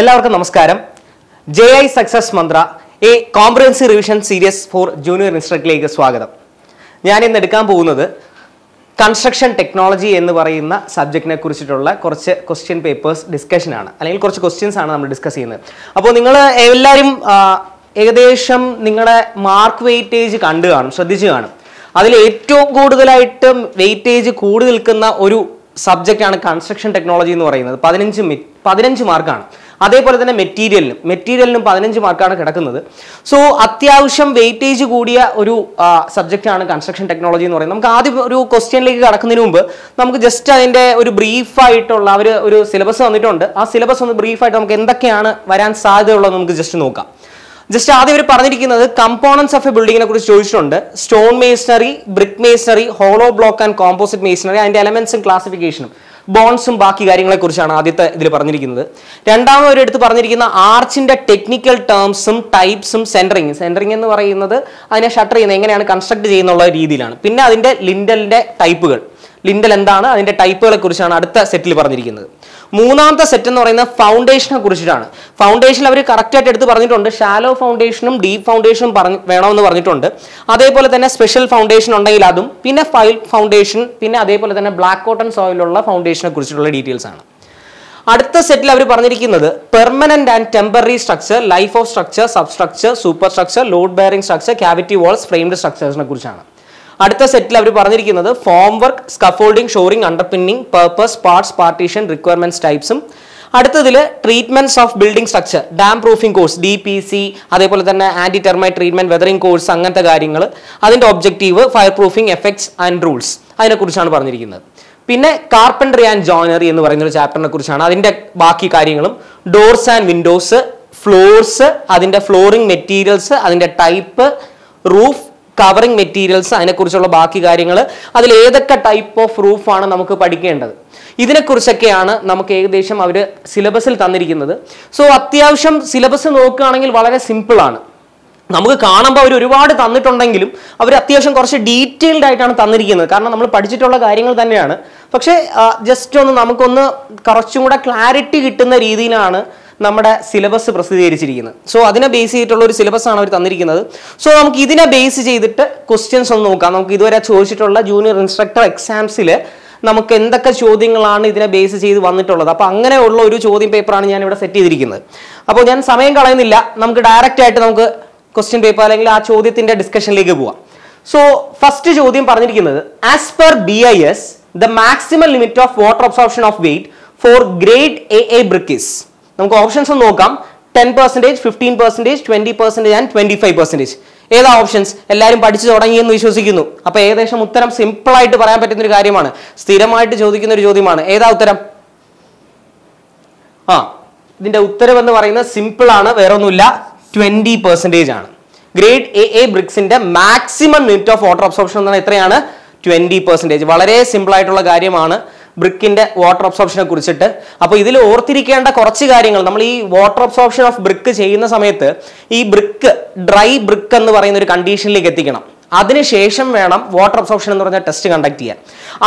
എല്ലാവർക്കും നമസ്കാരം J I success Mantra a comprehensive revision series for junior ഇൻസ്ട്രക്ടറിലേക്ക് സ്വാഗതം ഞാൻ ഇന്ന് എടുക്കാൻ പോകുന്നത് കൺസ്ട്രക്ഷൻ ടെക്നോളജി എന്ന് പറയുന്ന സബ്ജക്റ്റിനെ കുറിച്ചിട്ടുള്ള കുറച്ച് ക്വസ്റ്റ്യൻ പേപ്പേഴ്സ് ഡിസ്കഷനാണ് അല്ലെങ്കിൽ കുറച്ച് ക്വസ്റ്റ്യൻസ് ആണ് നമ്മൾ ഡിസ്കസ് ചെയ്യുന്നത് അപ്പോൾ നിങ്ങൾ എല്ലാവരും ഏകദേശം നിങ്ങളുടെ മാർക്ക് വെയിറ്റേജ് കണ്ടു കാണും ശ്രദ്ധിച്ചു കാണും അതിൽ ഏറ്റവും കൂടുതലായിട്ട് വെയിറ്റേജ് കൂടി നിൽക്കുന്ന ഒരു സബ്ജക്റ്റാണ് കൺസ്ട്രക്ഷൻ ടെക്നോളജി എന്ന് പറയുന്നത് പതിനഞ്ച് മി പതിനഞ്ച് മാർക്കാണ് അതേപോലെ തന്നെ മെറ്റീരിയലിനും മെറ്റീരിയലിനും പതിനഞ്ച് മാർക്കാണ് കിടക്കുന്നത് സോ അത്യാവശ്യം വെയിറ്റേജ് കൂടിയ ഒരു സബ്ജക്റ്റാണ് കൺസ്ട്രക്ഷൻ ടെക്നോളജി എന്ന് പറയുന്നത് നമുക്ക് ആദ്യം ഒരു ക്വസ്റ്റ്യനിലേക്ക് കടക്കുന്നതിന് മുമ്പ് നമുക്ക് ജസ്റ്റ് അതിൻ്റെ ഒരു ബ്രീഫായിട്ടുള്ള അവർ ഒരു സിലബസ് വന്നിട്ടുണ്ട് ആ സിലബസ് ഒന്ന് ബ്രീഫായിട്ട് നമുക്ക് എന്തൊക്കെയാണ് വരാൻ സാധ്യതയുള്ളത് നമുക്ക് ജസ്റ്റ് നോക്കാം ജസ്റ്റ് ആദ്യം ഇവർ പറഞ്ഞിരിക്കുന്നത് കമ്പോണൻസ് ഓഫ് എ ബിൽഡിങ്ങിനെ കുറിച്ച് ചോദിച്ചിട്ടുണ്ട് stone masonry brick masonry hollow block and composite masonry അതിൻ്റെ എലമെന്റ്സും ക്ലാസിഫിക്കേഷനും ബോൺസും ബാക്കി കാര്യങ്ങളെ കുറിച്ചാണ് ആദ്യത്തെ ഇതിൽ പറഞ്ഞിരിക്കുന്നത് രണ്ടാമത് എടുത്ത് പറഞ്ഞിരിക്കുന്ന ആർച്ചിന്റെ ടെക്നിക്കൽ ടേംസും ടൈപ്സും സെൻറ്ററിങ് സെൻറ്ററിങ് എന്ന് പറയുന്നത് അതിനെ ഷട്ടർ ചെയ്യുന്നത് എങ്ങനെയാണ് കൺസ്ട്രക്ട് ചെയ്യുന്നുള്ള രീതിയിലാണ് പിന്നെ അതിന്റെ ലിൻഡലിന്റെ ടൈപ്പുകൾ ലിൻഡൽ എന്താണ് അതിന്റെ ടൈപ്പുകളെ കുറിച്ചാണ് അടുത്ത സെറ്റിൽ പറഞ്ഞിരിക്കുന്നത് മൂന്നാമത്തെ സെറ്റ് എന്ന് പറയുന്നത് ഫൗണ്ടേഷനെ കുറിച്ചിട്ടാണ് ഫൗണ്ടേഷൻ അവർ കറക്റ്റായിട്ട് എടുത്ത് പറഞ്ഞിട്ടുണ്ട് ഷാലോ ഫൗണ്ടേഷനും ഡീപ്പ് ഫൗണ്ടേഷനും പറഞ്ഞ് വേണമെന്ന് പറഞ്ഞിട്ടുണ്ട് അതേപോലെ തന്നെ സ്പെഷ്യൽ ഫൗണ്ടേഷൻ ഉണ്ടെങ്കിൽ അതും പിന്നെ ഫൈൽ ഫൗണ്ടേഷൻ പിന്നെ അതേപോലെ തന്നെ ബ്ലാക്ക് കോട്ടൺ സോയിലുള്ള ഫൗണ്ടേഷനെ കുറിച്ചിട്ടുള്ള ഡീറ്റെയിൽസ് ആണ് അടുത്ത സെറ്റിൽ അവർ പറഞ്ഞിരിക്കുന്നത് permanent and temporary structure life of structure sub structure super structure load bearing structure cavity walls framed സ്ട്രക്ചേഴ്സിനെ കുറിച്ചാണ് അടുത്ത സെറ്റിൽ അവർ പറഞ്ഞിരിക്കുന്നത് form work scaffolding shoring underpinning purpose parts partition requirements ടൈപ്സും അടുത്തതിൽ treatments of building structure damp proofing course D P C അതേപോലെ തന്നെ anti termite treatment weathering course അങ്ങനത്തെ കാര്യങ്ങൾ അതിന്റെ objective fire proofing effects and rules അതിനെക്കുറിച്ചാണ് പറഞ്ഞിരിക്കുന്നത് പിന്നെ കാർപ്പൻട്രി ആൻഡ് ജോയിനറി എന്ന് പറയുന്ന ഒരു ചാപ്റ്ററിനെ കുറിച്ചാണ് അതിന്റെ ബാക്കി കാര്യങ്ങളും ഡോർസ് ആൻഡ് വിൻഡോസ് ഫ്ലോർസ് അതിന്റെ ഫ്ലോറിംഗ് മെറ്റീരിയൽസ് അതിന്റെ ടൈപ്പ് റൂഫ് കവറിംഗ് മെറ്റീരിയൽസ് അതിനെക്കുറിച്ചുള്ള ബാക്കി കാര്യങ്ങൾ അതിൽ ഏതൊക്കെ ടൈപ്പ് ഓഫ് റൂഫാണ് നമുക്ക് പഠിക്കേണ്ടത് ഇതിനെക്കുറിച്ചൊക്കെയാണ് നമുക്ക് ഏകദേശം അവർ സിലബസിൽ തന്നിരിക്കുന്നത് സോ അത്യാവശ്യം സിലബസ് നോക്കുകയാണെങ്കിൽ വളരെ സിമ്പിളാണ് നമുക്ക് കാണുമ്പോൾ അവർ ഒരുപാട് തന്നിട്ടുണ്ടെങ്കിലും അവർ അത്യാവശ്യം കുറച്ച് ഡീറ്റെയിൽഡ് ആയിട്ടാണ് തന്നിരിക്കുന്നത് കാരണം നമ്മൾ പഠിച്ചിട്ടുള്ള കാര്യങ്ങൾ തന്നെയാണ് പക്ഷേ ജസ്റ്റ് ഒന്ന് നമുക്കൊന്ന് കുറച്ചും കൂടെ ക്ലാരിറ്റി കിട്ടുന്ന രീതിയിലാണ് നമ്മുടെ സിലബസ് പ്രസിദ്ധീകരിച്ചിരിക്കുന്നത് സോ അതിനെ ബേസ് ചെയ്തിട്ടുള്ള ഒരു സിലബസ് ആണ് അവർ തന്നിരിക്കുന്നത് സോ നമുക്ക് ഇതിനെ ബേസ് ചെയ്തിട്ട് ക്വസ്റ്റ്യൻസ് ഒന്ന് നോക്കാം നമുക്ക് ഇതുവരെ ചോദിച്ചിട്ടുള്ള ജൂനിയർ ഇൻസ്ട്രക്ടർ എക്സാംസിൽ നമുക്ക് എന്തൊക്കെ ചോദ്യങ്ങളാണ് ഇതിനെ ബേസ് ചെയ്ത് വന്നിട്ടുള്ളത് അപ്പോൾ അങ്ങനെയുള്ള ഒരു ചോദ്യം പേപ്പറാണ് ഞാൻ ഇവിടെ സെറ്റ് ചെയ്തിരിക്കുന്നത് അപ്പോൾ ഞാൻ സമയം കളയുന്നില്ല നമുക്ക് ഡയറക്റ്റ് ആയിട്ട് നമുക്ക് ക്വസ്റ്റ്യൻ പേപ്പർ അല്ലെങ്കിൽ ആ ചോദ്യത്തിൻ്റെ ഡിസ്കഷനിലേക്ക് പോവാം സോ ഫസ്റ്റ് ചോദ്യം പറഞ്ഞിരിക്കുന്നത് as per B I S the maximum limit of water absorption of weight for grade A A bricks നമുക്ക് ഓപ്ഷൻസ് നോക്കാം ten percentage fifteen percentage twenty percentage and twenty five percentage ഏതാ options എല്ലാവരും പഠിച്ചു തുടങ്ങിയെന്ന് വിശ്വസിക്കുന്നു അപ്പോൾ ഏകദേശം ഉത്തരം സിമ്പിൾ ആയിട്ട് പറയാൻ പറ്റുന്ന ഒരു കാര്യമാണ് സ്ഥിരമായിട്ട് ചോദിക്കുന്ന ഒരു ചോദ്യമാണ് ഏതാ ഉത്തരം ആ ഇതിന്റെ ഉത്തരം എന്ന് പറയുന്നത് സിമ്പിൾ വേറെ ഒന്നുമില്ല ട്വന്റി പെർസെൻറ്റേജ് ആണ് ഗ്രേഡ് എ എ ബ്രിക്സിന്റെ maximum net of water absorption എന്ന് പറഞ്ഞാൽ എത്രയാണ് ട്വന്റി പെർസെൻറ്റേജ് വളരെ ആയിട്ടുള്ള കാര്യമാണ് ബ്രിക്കിന്റെ വാട്ടർ അബ്സോർപ്ഷനെ കുറിച്ചിട്ട് അപ്പോൾ ഇതിൽ ഓർത്തിരിക്കേണ്ട കുറച്ച് കാര്യങ്ങൾ നമ്മൾ ഈ വാട്ടർ അബ്സോർപ്ഷൻ ഓഫ് ബ്രിക്ക് ചെയ്യുന്ന സമയത്ത് ഈ ബ്രിക്ക് ഡ്രൈ ബ്രിക്ക് എന്ന് പറയുന്ന ഒരു കണ്ടീഷനിലേക്ക് എത്തിക്കണം അതിനുശേഷം വേണം വാട്ടർ അബ്സോർപ്ഷൻ എന്ന് പറഞ്ഞ ടെസ്റ്റ് കണ്ടക്ട് ചെയ്യാൻ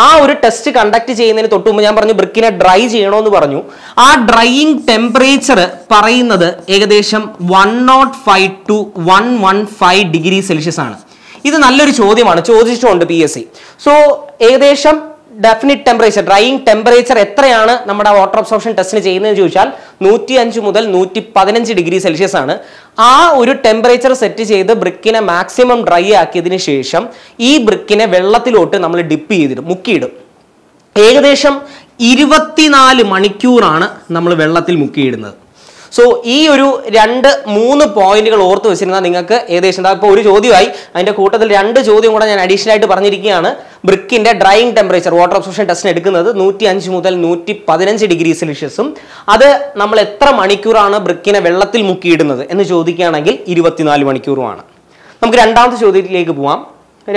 ആ ഒരു ടെസ്റ്റ് കണ്ടക്ട് ചെയ്യുന്നതിന് തൊട്ട് മുമ്പ് ഞാൻ പറഞ്ഞു ബ്രിക്കിനെ ഡ്രൈ ചെയ്യണമെന്ന് പറഞ്ഞു ആ ഡ്രൈയിങ് ടെമ്പറേച്ചർ പറയുന്നത് ഏകദേശം one naught five to one one five degree Celsius ആണ് ഇത് നല്ലൊരു ചോദ്യമാണ് ചോദിച്ചിട്ടുണ്ട് പി എസ് സി സോ ഏകദേശം ഡെഫിനിറ്റ് ടെമ്പറേച്ചർ ഡ്രൈയിങ് ടെമ്പറേച്ചർ എത്രയാണ് നമ്മുടെ വാട്ടർ അബ്സോർപ്ഷൻ ടെസ്റ്റിന് ചെയ്യുന്നതെന്ന് ചോദിച്ചാൽ നൂറ്റി അഞ്ച് മുതൽ നൂറ്റി പതിനഞ്ച് ഡിഗ്രി സെൽഷ്യസ് ആണ് ആ ഒരു ടെമ്പറേച്ചർ സെറ്റ് ചെയ്ത് ബ്രിക്കിനെ മാക്സിമം ഡ്രൈ ആക്കിയതിന് ശേഷം ഈ ബ്രിക്കിനെ വെള്ളത്തിലോട്ട് നമ്മൾ ഡിപ്പ് ചെയ്തിടും മുക്കിയിടും ഏകദേശം ഇരുപത്തിനാല് മണിക്കൂറാണ് നമ്മൾ വെള്ളത്തിൽ മുക്കിയിടുന്നത് സോ ഈ ഒരു രണ്ട് മൂന്ന് പോയിന്റുകൾ ഓർത്ത് വെച്ചിരുന്നാൽ നിങ്ങൾക്ക് ഏകദേശം ഇപ്പോൾ ഒരു ചോദ്യമായി അതിൻ്റെ കൂട്ടത്തിൽ രണ്ട് ചോദ്യം കൂടെ ഞാൻ അഡീഷണൽ ആയിട്ട് പറഞ്ഞിരിക്കുകയാണ് ബ്രിക്കിൻ്റെ ഡ്രൈയിങ് ടെമ്പറേച്ചർ വാട്ടർ അബ്സോർഷൻ ടെസ്റ്റിന് എടുക്കുന്നത് നൂറ്റി അഞ്ച് മുതൽ നൂറ്റി പതിനഞ്ച് ഡിഗ്രി സെൽഷ്യസും അത് നമ്മൾ എത്ര മണിക്കൂറാണ് ബ്രിക്കിനെ വെള്ളത്തിൽ മുക്കിയിടുന്നത് എന്ന് ചോദിക്കുകയാണെങ്കിൽ ഇരുപത്തിനാല് മണിക്കൂറുമാണ് നമുക്ക് രണ്ടാമത്തെ ചോദ്യത്തിലേക്ക് പോവാം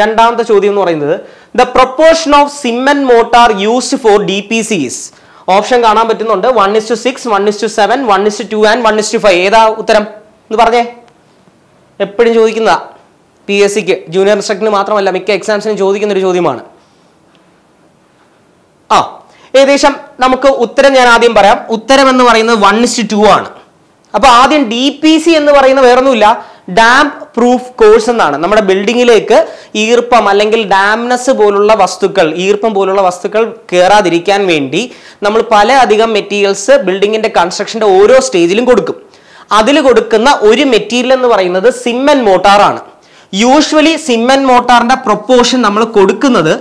രണ്ടാമത്തെ ചോദ്യം എന്ന് പറയുന്നത് the proportion of cement mortar used for D P Cs option കാണാൻ പറ്റുന്നുണ്ട് one is to six one is to seven one is to two and one is to five ഏതാ ഉത്തരം എന്ന് പറഞ്ഞേ എപ്പോഴും ചോദിക്കുന്നതാ പി എസ് സിക്ക് ജൂനിയർ ഇൻസ്ട്രക്ടറിന് മാത്രമല്ല മിക്ക എക്സാംസിനും ചോദിക്കുന്ന ഒരു ചോദ്യമാണ് ആ ഏകദേശം നമുക്ക് ഉത്തരം ഞാൻ ആദ്യം പറയാം ഉത്തരം എന്ന് പറയുന്നത് വൺ ഇസ് ടു ആണ് അപ്പോൾ ആദ്യം ഡി പി സി എന്ന് പറയുന്നത് വേറൊന്നുമില്ല ഡാംപ് പ്രൂഫ് കോഴ്സ് എന്നാണ് നമ്മുടെ ബിൽഡിങ്ങിലേക്ക് ഈർപ്പം അല്ലെങ്കിൽ ഡാംനെസ് പോലുള്ള വസ്തുക്കൾ ഈർപ്പം പോലുള്ള വസ്തുക്കൾ കയറാതിരിക്കാൻ വേണ്ടി നമ്മൾ പല അധികം മെറ്റീരിയൽസ് ബിൽഡിങ്ങിന്റെ കൺസ്ട്രക്ഷന്റെ ഓരോ സ്റ്റേജിലും കൊടുക്കും അതിൽ കൊടുക്കുന്ന ഒരു മെറ്റീരിയൽ എന്ന് പറയുന്നത് സിമ്മൻ മോട്ടാറാണ് യൂഷ്വലി സിമ്മൻ മോട്ടാറിന്റെ പ്രൊപ്പോർഷൻ നമ്മൾ കൊടുക്കുന്നത്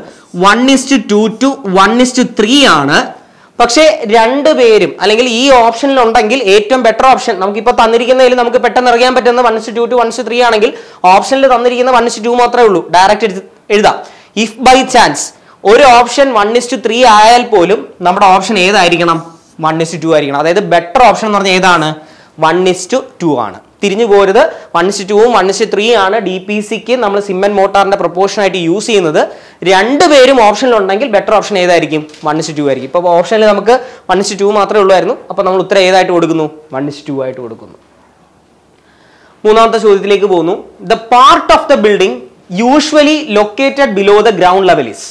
one is to two one is to three ആണ് പക്ഷേ രണ്ടുപേരും അല്ലെങ്കിൽ ഈ ഓപ്ഷനിൽ ഉണ്ടെങ്കിൽ ഏറ്റവും ബെറ്റർ ഓപ്ഷൻ നമുക്കിപ്പോൾ തന്നിരിക്കുന്നതിൽ നമുക്ക് പെട്ടെന്ന് അറിയാൻ പറ്റുന്ന one to two one three ആണെങ്കിൽ ഓപ്ഷനിൽ തന്നിരിക്കുന്ന വൺ ടു മാത്രമേ ഉള്ളൂ ഡയറക്റ്റ് എഴുതാം ഇഫ് ബൈ ചാൻസ് ഒരു ഓപ്ഷൻ വൺ ഇസ്റ്റു ത്രീ ആയാൽ പോലും നമ്മുടെ ഓപ്ഷൻ ഏതായിരിക്കണം വൺ ഇസ്റ്റു ടു ആയിരിക്കണം അതായത് ബെറ്റർ ഓപ്ഷൻ എന്ന് പറഞ്ഞാൽ ഏതാണ് വൺ ഇസ്റ്റു ടു ആണ് തിരിഞ്ഞു പോരുത് വൺ ഇസ് ടുവും വൺ ഇസ് ത്രീ ആണ് ഡി പി സിക്ക് നമ്മൾ സിമ്മൻ മോട്ടാറിന്റെ പ്രൊപ്പോർഷൻ ആയിട്ട് യൂസ് ചെയ്യുന്നത് രണ്ടുപേരും ഓപ്ഷനിലുണ്ടെങ്കിൽ ബെറ്റർ ഓപ്ഷൻ ഏതായിരിക്കും വൺ ഇസ് ടു ആയിരിക്കും ഇപ്പൊ ഓപ്ഷനിൽ നമുക്ക് വൺ ഇസ് ടു മാത്രമേ ഉള്ളായിരുന്നു അപ്പോൾ നമ്മൾ ഉത്തരം ഏതായിട്ട് കൊടുക്കുന്നു വൺ ഇസ് ടു ആയിട്ട് കൊടുക്കുന്നു മൂന്നാമത്തെ ചോദ്യത്തിലേക്ക് പോകുന്നു the part of the building usually located below the ground level is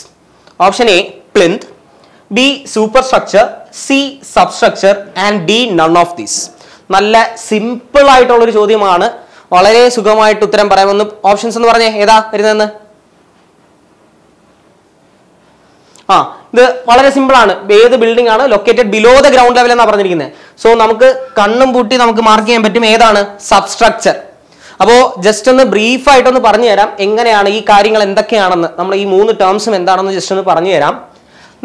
option A plinth B super structure C substructure and D none of these നല്ല സിമ്പിൾ ഒരു ചോദ്യമാണ് വളരെ സുഖമായിട്ട് ഉത്തരം പറയാമെന്ന് ഓപ്ഷൻസ് എന്ന് പറഞ്ഞേ ഏതാ വരുന്നതെന്ന് ആ ഇത് വളരെ സിമ്പിൾ ആണ് ഏത് ബിൽഡിംഗ് ആണ് located below the ground level എന്നാണ് പറഞ്ഞിരിക്കുന്നത് സോ നമുക്ക് കണ്ണും പൂട്ടി നമുക്ക് മാർക്ക് ചെയ്യാൻ പറ്റും ഏതാണ് സബ്സ്ട്രക്ചർ അപ്പോൾ ജസ്റ്റ് ഒന്ന് ബ്രീഫ് ആയിട്ടൊന്ന് പറഞ്ഞു തരാം എങ്ങനെയാണ് ഈ കാര്യങ്ങൾ എന്തൊക്കെയാണെന്ന് നമ്മൾ ഈ മൂന്ന് ടേംസും എന്താണെന്ന് ജസ്റ്റ് ഒന്ന് പറഞ്ഞു തരാം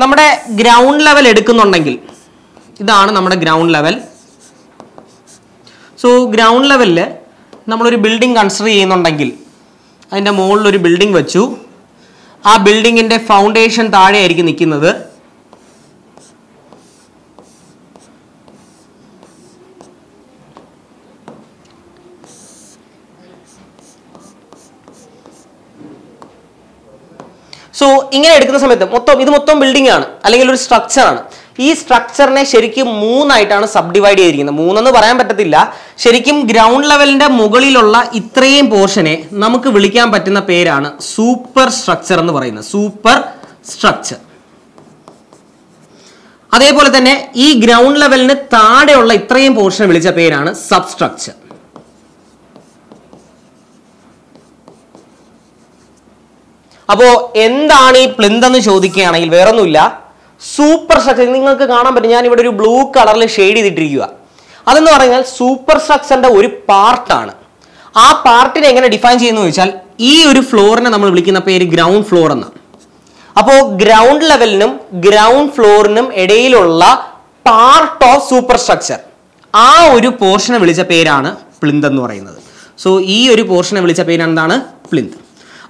നമ്മുടെ ഗ്രൗണ്ട് ലെവൽ എടുക്കുന്നുണ്ടെങ്കിൽ ഇതാണ് നമ്മുടെ ഗ്രൗണ്ട് ലെവൽ സോ ഗ്രൗണ്ട് ലെവലിൽ നമ്മളൊരു ബിൽഡിംഗ് കൺസിഡർ ചെയ്യുന്നുണ്ടെങ്കിൽ അതിൻ്റെ മുകളിലൊരു ബിൽഡിംഗ് വെച്ചു ആ ബിൽഡിങ്ങിൻ്റെ ഫൗണ്ടേഷൻ താഴെയായിരിക്കും നിൽക്കുന്നത് സോ ഇങ്ങനെ എടുക്കുന്ന സമയത്ത് മൊത്തം ഇത് മൊത്തം ബിൽഡിംഗ് ആണ് അല്ലെങ്കിൽ ഒരു സ്ട്രക്ചറാണ് ഈ സ്ട്രക്ചറിനെ ശരിക്കും മൂന്നായിട്ടാണ് സബ് ഡിവൈഡ് ചെയ്തിരിക്കുന്നത് മൂന്നെന്ന് പറയാൻ പറ്റത്തില്ല ശരിക്കും ഗ്രൗണ്ട് ലെവലിന്റെ മുകളിലുള്ള ഇത്രയും പോർഷനെ നമുക്ക് വിളിക്കാൻ പറ്റുന്ന പേരാണ് സൂപ്പർ സ്ട്രക്ചർ എന്ന് പറയുന്നത് സൂപ്പർ സ്ട്രക്ചർ അതേപോലെ തന്നെ ഈ ഗ്രൗണ്ട് ലെവലിന് താഴെയുള്ള ഇത്രയും പോർഷൻ വിളിച്ച പേരാണ് സബ് സ്ട്രക്ചർ അപ്പോ എന്താണ് ഈ പ്ലിന്ത് എന്ന് ചോദിക്കുകയാണെങ്കിൽ വേറൊന്നുമില്ല സൂപ്പർ സ്ട്രക്ചർ നിങ്ങൾക്ക് കാണാൻ പറ്റും ഞാൻ ഇവിടെ ഒരു ബ്ലൂ കളറിൽ ഷെയ്ഡ് ചെയ്തിട്ടിരിക്കുക അതെന്ന് പറഞ്ഞാൽ സൂപ്പർ സ്ട്രക്ചറിന്റെ ഒരു പാർട്ടാണ് ആ പാർട്ടിനെ എങ്ങനെ ഡിഫൈൻ ചെയ്യുന്നു വെച്ചാൽ ഈ ഒരു ഫ്ലോറിനെ നമ്മൾ വിളിക്കുന്ന പേര് ഗ്രൗണ്ട് ഫ്ലോർ എന്നാണ് അപ്പോൾ ഗ്രൗണ്ട് ലെവലിനും ഗ്രൗണ്ട് ഫ്ലോറിനും ഇടയിലുള്ള പാർട്ട് ഓഫ് സൂപ്പർ സ്ട്രക്ചർ ആ ഒരു പോർഷനെ വിളിച്ച പേരാണ് പ്ലിന്ത് എന്ന് പറയുന്നത് സോ ഈ ഒരു പോർഷനെ വിളിച്ച പേരെന്താണ് പ്ലിന്ത്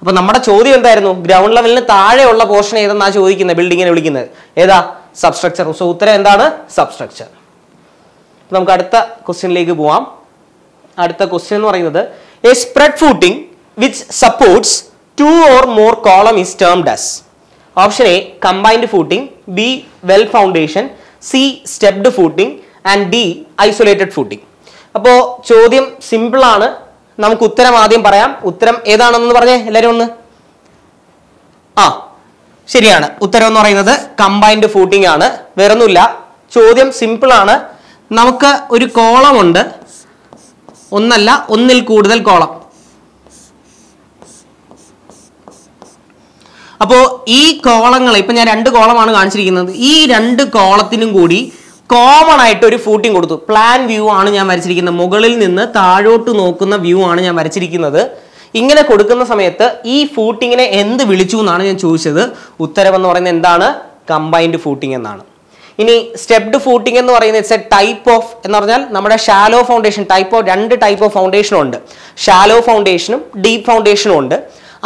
അപ്പോൾ നമ്മുടെ ചോദ്യം എന്തായിരുന്നു ഗ്രൗണ്ട് ലെവലിന് താഴെയുള്ള പോർഷൻ ഏതെന്നാ ചോദിക്കുന്നത് ബിൽഡിങ്ങിനെ വിളിക്കുന്നത് ഏതാ സബ്സ്ട്രക്ചർ സോ ഉത്തരം എന്താണ് സബ്സ്ട്രക്ചർ നമുക്ക് അടുത്ത ക്വസ്റ്റ്യനിലേക്ക് പോവാം അടുത്ത ക്വസ്റ്റ്യൻ എന്ന് പറയുന്നത് a spread footing which supports two or more column is term does option A combined footing B well foundation C stepped footing and D isolated footing അപ്പോൾ ചോദ്യം സിമ്പിളാണ് നമുക്ക് ഉത്തരം ആദ്യം പറയാം ഉത്തരം ഏതാണെന്ന് പറഞ്ഞേ എല്ലാവരും ഒന്ന് ആ ശരിയാണ് ഉത്തരം എന്ന് പറയുന്നത് കമ്പൈൻഡ് ഫൂട്ടിംഗ് ആണ് വേറൊന്നുമില്ല ചോദ്യം സിമ്പിൾ ആണ് നമുക്ക് ഒരു കോളം ഉണ്ട് ഒന്നല്ല ഒന്നിൽ കൂടുതൽ കോളം അപ്പോ ഈ കോളങ്ങൾ ഇപ്പൊ ഞാൻ രണ്ട് കോളമാണ് കാണിച്ചിരിക്കുന്നത് ഈ രണ്ട് കോളത്തിനും കൂടി കോമൺ ആയിട്ട് ഒരു ഫൂട്ടിംഗ് കൊടുത്തു പ്ലാൻ വ്യൂ ആണ് ഞാൻ വരച്ചിരിക്കുന്നത് മുകളിൽ നിന്ന് താഴോട്ട് നോക്കുന്ന വ്യൂ ആണ് ഞാൻ വരച്ചിരിക്കുന്നത് ഇങ്ങനെ കൊടുക്കുന്ന സമയത്ത് ഈ ഫൂട്ടിങ്ങിനെ എന്ത് വിളിച്ചു എന്നാണ് ഞാൻ ചോദിച്ചത് ഉത്തരവെന്ന് പറയുന്നത് എന്താണ് കമ്പൈൻഡ് ഫൂട്ടിംഗ് എന്നാണ് ഇനി സ്റ്റെപ്ഡ് ഫൂട്ടിംഗ് എന്ന് പറയുന്നത് ഇറ്റ്സ് എ ടൈപ്പ് ഓഫ് എന്ന് പറഞ്ഞാൽ നമ്മുടെ ഷാലോ ഫൗണ്ടേഷൻ ടൈപ്പ് ഓഫ് രണ്ട് ടൈപ്പ് ഓഫ് ഫൗണ്ടേഷനും ഉണ്ട് ഷാലോ ഫൗണ്ടേഷനും ഡീപ്പ് ഫൗണ്ടേഷനും ഉണ്ട്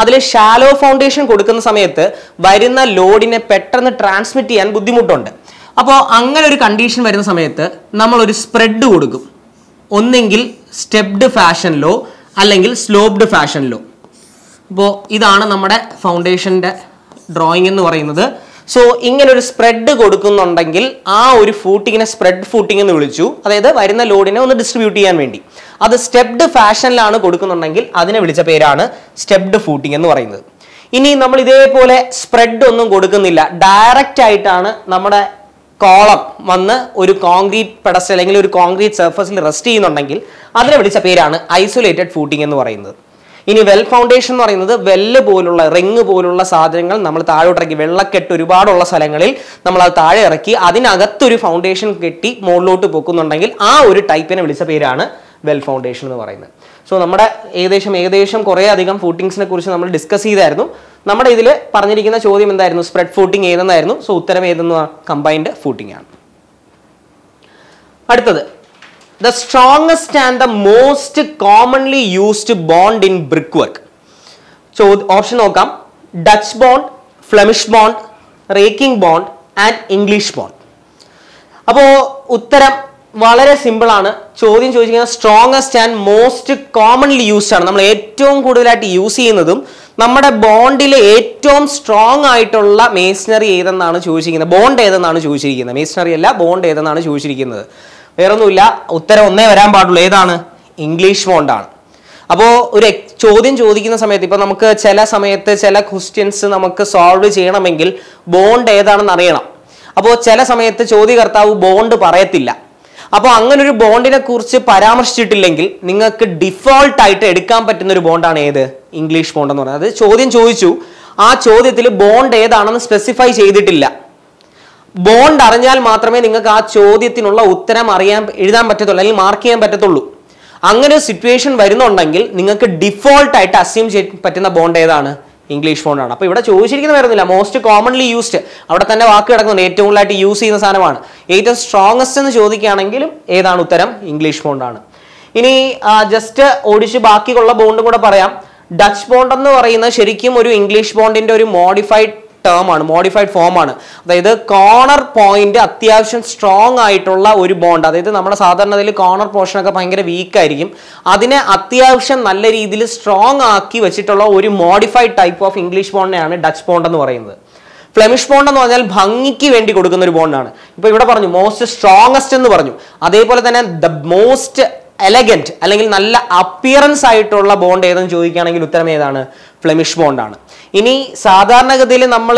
അതിൽ ഷാലോ ഫൗണ്ടേഷൻ കൊടുക്കുന്ന സമയത്ത് വരുന്ന ലോഡിനെ പെട്ടെന്ന് ട്രാൻസ്മിറ്റ് ചെയ്യാൻ ബുദ്ധിമുട്ടുണ്ട് അപ്പോൾ അങ്ങനെ ഒരു കണ്ടീഷൻ വരുന്ന സമയത്ത് നമ്മളൊരു സ്പ്രെഡ് കൊടുക്കും ഒന്നെങ്കിൽ സ്റ്റെപ്ഡ് ഫാഷനിലോ അല്ലെങ്കിൽ സ്ലോപ്ഡ് ഫാഷനിലോ അപ്പോൾ ഇതാണ് നമ്മുടെ ഫൗണ്ടേഷൻ്റെ ഡ്രോയിങ് എന്ന് പറയുന്നത് സോ ഇങ്ങനെ ഒരു സ്പ്രെഡ് കൊടുക്കുന്നുണ്ടെങ്കിൽ ആ ഒരു ഫൂട്ടിങ്ങിനെ സ്പ്രെഡ് ഫൂട്ടിംഗ് എന്ന് വിളിച്ചു അതായത് വരുന്ന ലോഡിനെ ഒന്ന് ഡിസ്ട്രിബ്യൂട്ട് ചെയ്യാൻ വേണ്ടി അത് സ്റ്റെപ്ഡ് ഫാഷനിലാണ് കൊടുക്കുന്നുണ്ടെങ്കിൽ അതിനെ വിളിച്ച പേരാണ് സ്റ്റെപ്ഡ് ഫൂട്ടിംഗ് എന്ന് പറയുന്നത് ഇനി നമ്മൾ ഇതേപോലെ സ്പ്രെഡ് ഒന്നും കൊടുക്കുന്നില്ല ഡയറക്റ്റ് ആയിട്ടാണ് നമ്മുടെ കോളം വന്ന് ഒരു കോൺക്രീറ്റ് പെഡസ്റ്റൽ അല്ലെങ്കിൽ ഒരു കോൺക്രീറ്റ് സർഫസിൽ റെസ്റ്റ് ചെയ്യുന്നുണ്ടെങ്കിൽ അതിനെ വിളിച്ച പേരാണ് ഐസൊലേറ്റഡ് ഫൂട്ടിംഗ് എന്ന് പറയുന്നത് ഇനി വെൽ ഫൗണ്ടേഷൻ എന്ന് പറയുന്നത് വെല്ല് പോലുള്ള റിങ് പോലുള്ള സാധനങ്ങൾ നമ്മൾ താഴോട്ട് ഇറക്കി വെള്ളക്കെട്ട് ഒരുപാടുള്ള സ്ഥലങ്ങളിൽ നമ്മൾ അത് താഴെ ഇറക്കി അതിനകത്തൊരു ഫൗണ്ടേഷൻ കെട്ടി മുകളിലോട്ട് പൊക്കുന്നുണ്ടെങ്കിൽ ആ ഒരു ടൈപ്പിനെ വിളിച്ച പേരാണ് വെൽ ഫൗണ്ടേഷൻ എന്ന് പറയുന്നത് സോ നമ്മുടെ ഏകദേശം ഏകദേശം കുറേ അധികം ഫൂട്ടിങ്സിനെ കുറിച്ച് നമ്മൾ ഡിസ്കസ് ചെയ്തായിരുന്നു നമ്മുടെ ഇതിൽ പറഞ്ഞിരിക്കുന്ന ചോദ്യം എന്തായിരുന്നു സ്പ്രെഡ് ഫൂട്ടിംഗ് ഏതെന്നായിരുന്നു സോ ഉത്തരം ഏതെന്ന് കമ്പൈൻഡ് ഫൂട്ടിംഗ് ആണ് അടുത്തത് the strongest and the most commonly used bond in brick work ചോദ്യ ഓപ്ഷൻ നോക്കാം Dutch bond Flemish bond raking bond and English bond അപ്പോ ഉത്തരം വളരെ സിമ്പിളാണ് ചോദ്യം ചോദിച്ചിരിക്കുന്നത് strongest and most commonly used ആണ് നമ്മൾ ഏറ്റവും കൂടുതലായിട്ട് യൂസ് ചെയ്യുന്നതും നമ്മുടെ ബോണ്ടിലെ ഏറ്റവും സ്ട്രോങ് ആയിട്ടുള്ള മേസ്നറി ഏതെന്നാണ് ചോദിച്ചിരിക്കുന്നത് ബോണ്ട് ഏതെന്നാണ് ചോദിച്ചിരിക്കുന്നത് മേസ്നറി അല്ല ബോണ്ട് ഏതെന്നാണ് ചോദിച്ചിരിക്കുന്നത് വേറൊന്നുമില്ല ഉത്തരം ഒന്നേ വരാൻ പാടുള്ളൂ ഏതാണ് ഇംഗ്ലീഷ് ബോണ്ടാണ് അപ്പോൾ ഒരു ചോദ്യം ചോദിക്കുന്ന സമയത്ത് ഇപ്പോൾ നമുക്ക് ചില സമയത്ത് ചില ക്വസ്റ്റ്യൻസ് നമുക്ക് സോൾവ് ചെയ്യണമെങ്കിൽ ബോണ്ട് ഏതാണെന്ന് അറിയണം അപ്പോൾ ചില സമയത്ത് ചോദ്യകർത്താവ് ബോണ്ട് പറയത്തില്ല അപ്പോൾ അങ്ങനെ ഒരു ബോണ്ടിനെ കുറിച്ച് പരാമർശിച്ചിട്ടില്ലെങ്കിൽ നിങ്ങൾക്ക് ഡിഫോൾട്ട് ആയിട്ട് എടുക്കാൻ പറ്റുന്ന ഒരു ബോണ്ടാണ് ഏത് ഇംഗ്ലീഷ് ബോണ്ട് എന്ന് പറയുന്നത് അത് ചോദ്യം ചോദിച്ചു ആ ചോദ്യത്തിൽ ബോണ്ട് ഏതാണെന്ന് സ്പെസിഫൈ ചെയ്തിട്ടില്ല ബോണ്ട് അറിഞ്ഞാൽ മാത്രമേ നിങ്ങൾക്ക് ആ ചോദ്യത്തിനുള്ള ഉത്തരം അറിയാൻ എഴുതാൻ പറ്റത്തുള്ളൂ അല്ലെങ്കിൽ മാർക്ക് ചെയ്യാൻ പറ്റത്തുള്ളൂ അങ്ങനെ ഒരു സിറ്റുവേഷൻ വരുന്നുണ്ടെങ്കിൽ നിങ്ങൾക്ക് ഡിഫോൾട്ട് ആയിട്ട് അസ്യൂം ചെയ്യാൻ പറ്റുന്ന ബോണ്ട് ഏതാണ് ഇംഗ്ലീഷ് ഫോണാണ് അപ്പോൾ ഇവിടെ ചോദിച്ചിരിക്കുന്ന വരുന്നില്ല മോസ്റ്റ് കോമൺലി യൂസ്ഡ് അവിടെ തന്നെ വാക്ക് കിടക്കുന്നുണ്ട് ഏറ്റവും കൂടുതലായിട്ട് യൂസ് ചെയ്യുന്ന സാധനമാണ് ഏറ്റവും സ്ട്രോങ്സ്റ്റ് എന്ന് ചോദിക്കുകയാണെങ്കിലും ഏതാണ് ഉത്തരം ഇംഗ്ലീഷ് ഫോണാണ് ഇനി ജസ്റ്റ് ഓടിച്ച് ബാക്കിയുള്ള ബോണ്ടും കൂടെ പറയാം ഡച്ച് ബോണ്ട് എന്ന് പറയുന്നത് ശരിക്കും ഒരു ഇംഗ്ലീഷ് ബോണ്ടിന്റെ ഒരു മോഡിഫൈഡ് ടേം ആണ് മോഡിഫൈഡ് ഫോം ആണ് അതായത് കോർണർ പോയിന്റ് അത്യാവശ്യം സ്ട്രോങ് ആയിട്ടുള്ള ഒരു ബോണ്ട് അതായത് നമ്മുടെ സാധാരണ കോർണർ പോർഷൻ ഒക്കെ ഭയങ്കര വീക്കായിരിക്കും അതിനെ അത്യാവശ്യം നല്ല രീതിയിൽ സ്ട്രോങ് ആക്കി വെച്ചിട്ടുള്ള ഒരു മോഡിഫൈഡ് ടൈപ്പ് ഓഫ് ഇംഗ്ലീഷ് ബോണ്ടിനെയാണ് ഡച്ച് ബോണ്ട് എന്ന് പറയുന്നത് ഫ്ലെമിഷ് ബോണ്ട് എന്ന് പറഞ്ഞാൽ ഭംഗിക്ക് വേണ്ടി കൊടുക്കുന്ന ഒരു ബോണ്ടാണ് ഇപ്പൊ ഇവിടെ പറഞ്ഞു മോസ്റ്റ് സ്ട്രോങ്സ്റ്റ് എന്ന് പറഞ്ഞു അതേപോലെ തന്നെ ദ മോസ്റ്റ് എലഗൻറ്റ് അല്ലെങ്കിൽ നല്ല അപ്പിയറൻസ് ആയിട്ടുള്ള ബോണ്ട് ഏതെന്ന് ചോദിക്കുകയാണെങ്കിൽ ഉത്തരം ഏതാണ് ഫ്ലെമിഷ് ബോണ്ടാണ് ഇനി സാധാരണഗതിയിൽ നമ്മൾ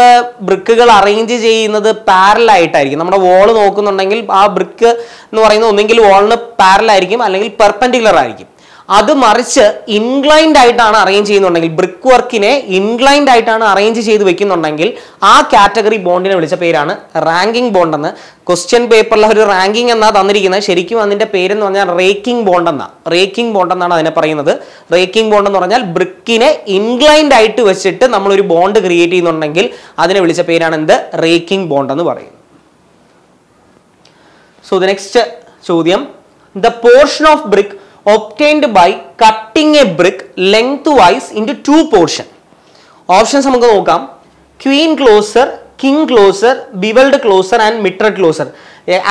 ബ്രിക്കുകൾ അറേഞ്ച് ചെയ്യുന്നത് പാരലായിട്ടായിരിക്കും നമ്മുടെ വോൾ നോക്കുന്നുണ്ടെങ്കിൽ ആ ബ്രിക്ക് എന്ന് പറയുന്നത് ഒന്നെങ്കിൽ വോളിന് പാരലായിരിക്കും അല്ലെങ്കിൽ പെർപ്പൻഡിക്കുലർ ആയിരിക്കും അത് മറിച്ച് ഇൻക്ലൈൻഡ് ആയിട്ടാണ് അറേഞ്ച് ചെയ്യുന്നുണ്ടെങ്കിൽ ബ്രിക്ക് വർക്കിനെ ഇൻക്ലൈൻഡ് ആയിട്ടാണ് അറേഞ്ച് ചെയ്ത് വെക്കുന്നുണ്ടെങ്കിൽ ആ കാറ്റഗറി ബോണ്ടിനെ വിളിച്ച പേരാണ് റാങ്കിങ് ബോണ്ട് എന്ന് ക്വസ്റ്റ്യൻ പേപ്പറിൽ ഒരു റാങ്കിങ് എന്നാ തന്നിരിക്കുന്നത് ശരിക്കും അതിൻ്റെ പേരെന്ന് പറഞ്ഞാൽ റേക്കിംഗ് ബോണ്ട് എന്നാണ് റേക്കിംഗ് ബോണ്ട് എന്നാണ് അതിനെ പറയുന്നത് റേക്കിംഗ് ബോണ്ട് എന്ന് പറഞ്ഞാൽ ബ്രിക്കിനെ ഇൻക്ലൈൻഡ് ആയിട്ട് വെച്ചിട്ട് നമ്മളൊരു ബോണ്ട് ക്രിയേറ്റ് ചെയ്യുന്നുണ്ടെങ്കിൽ അതിനെ വിളിച്ച പേരാണ് എന്ത് റേക്കിംഗ് ബോണ്ട് എന്ന് പറയും സോ ദ നെക്സ്റ്റ് ചോദ്യം the portion of brick obtained by cutting a brick lengthwise into two portion options നമുക്ക് നോക്കാം queen closer king closer bevelled closer and mitred closer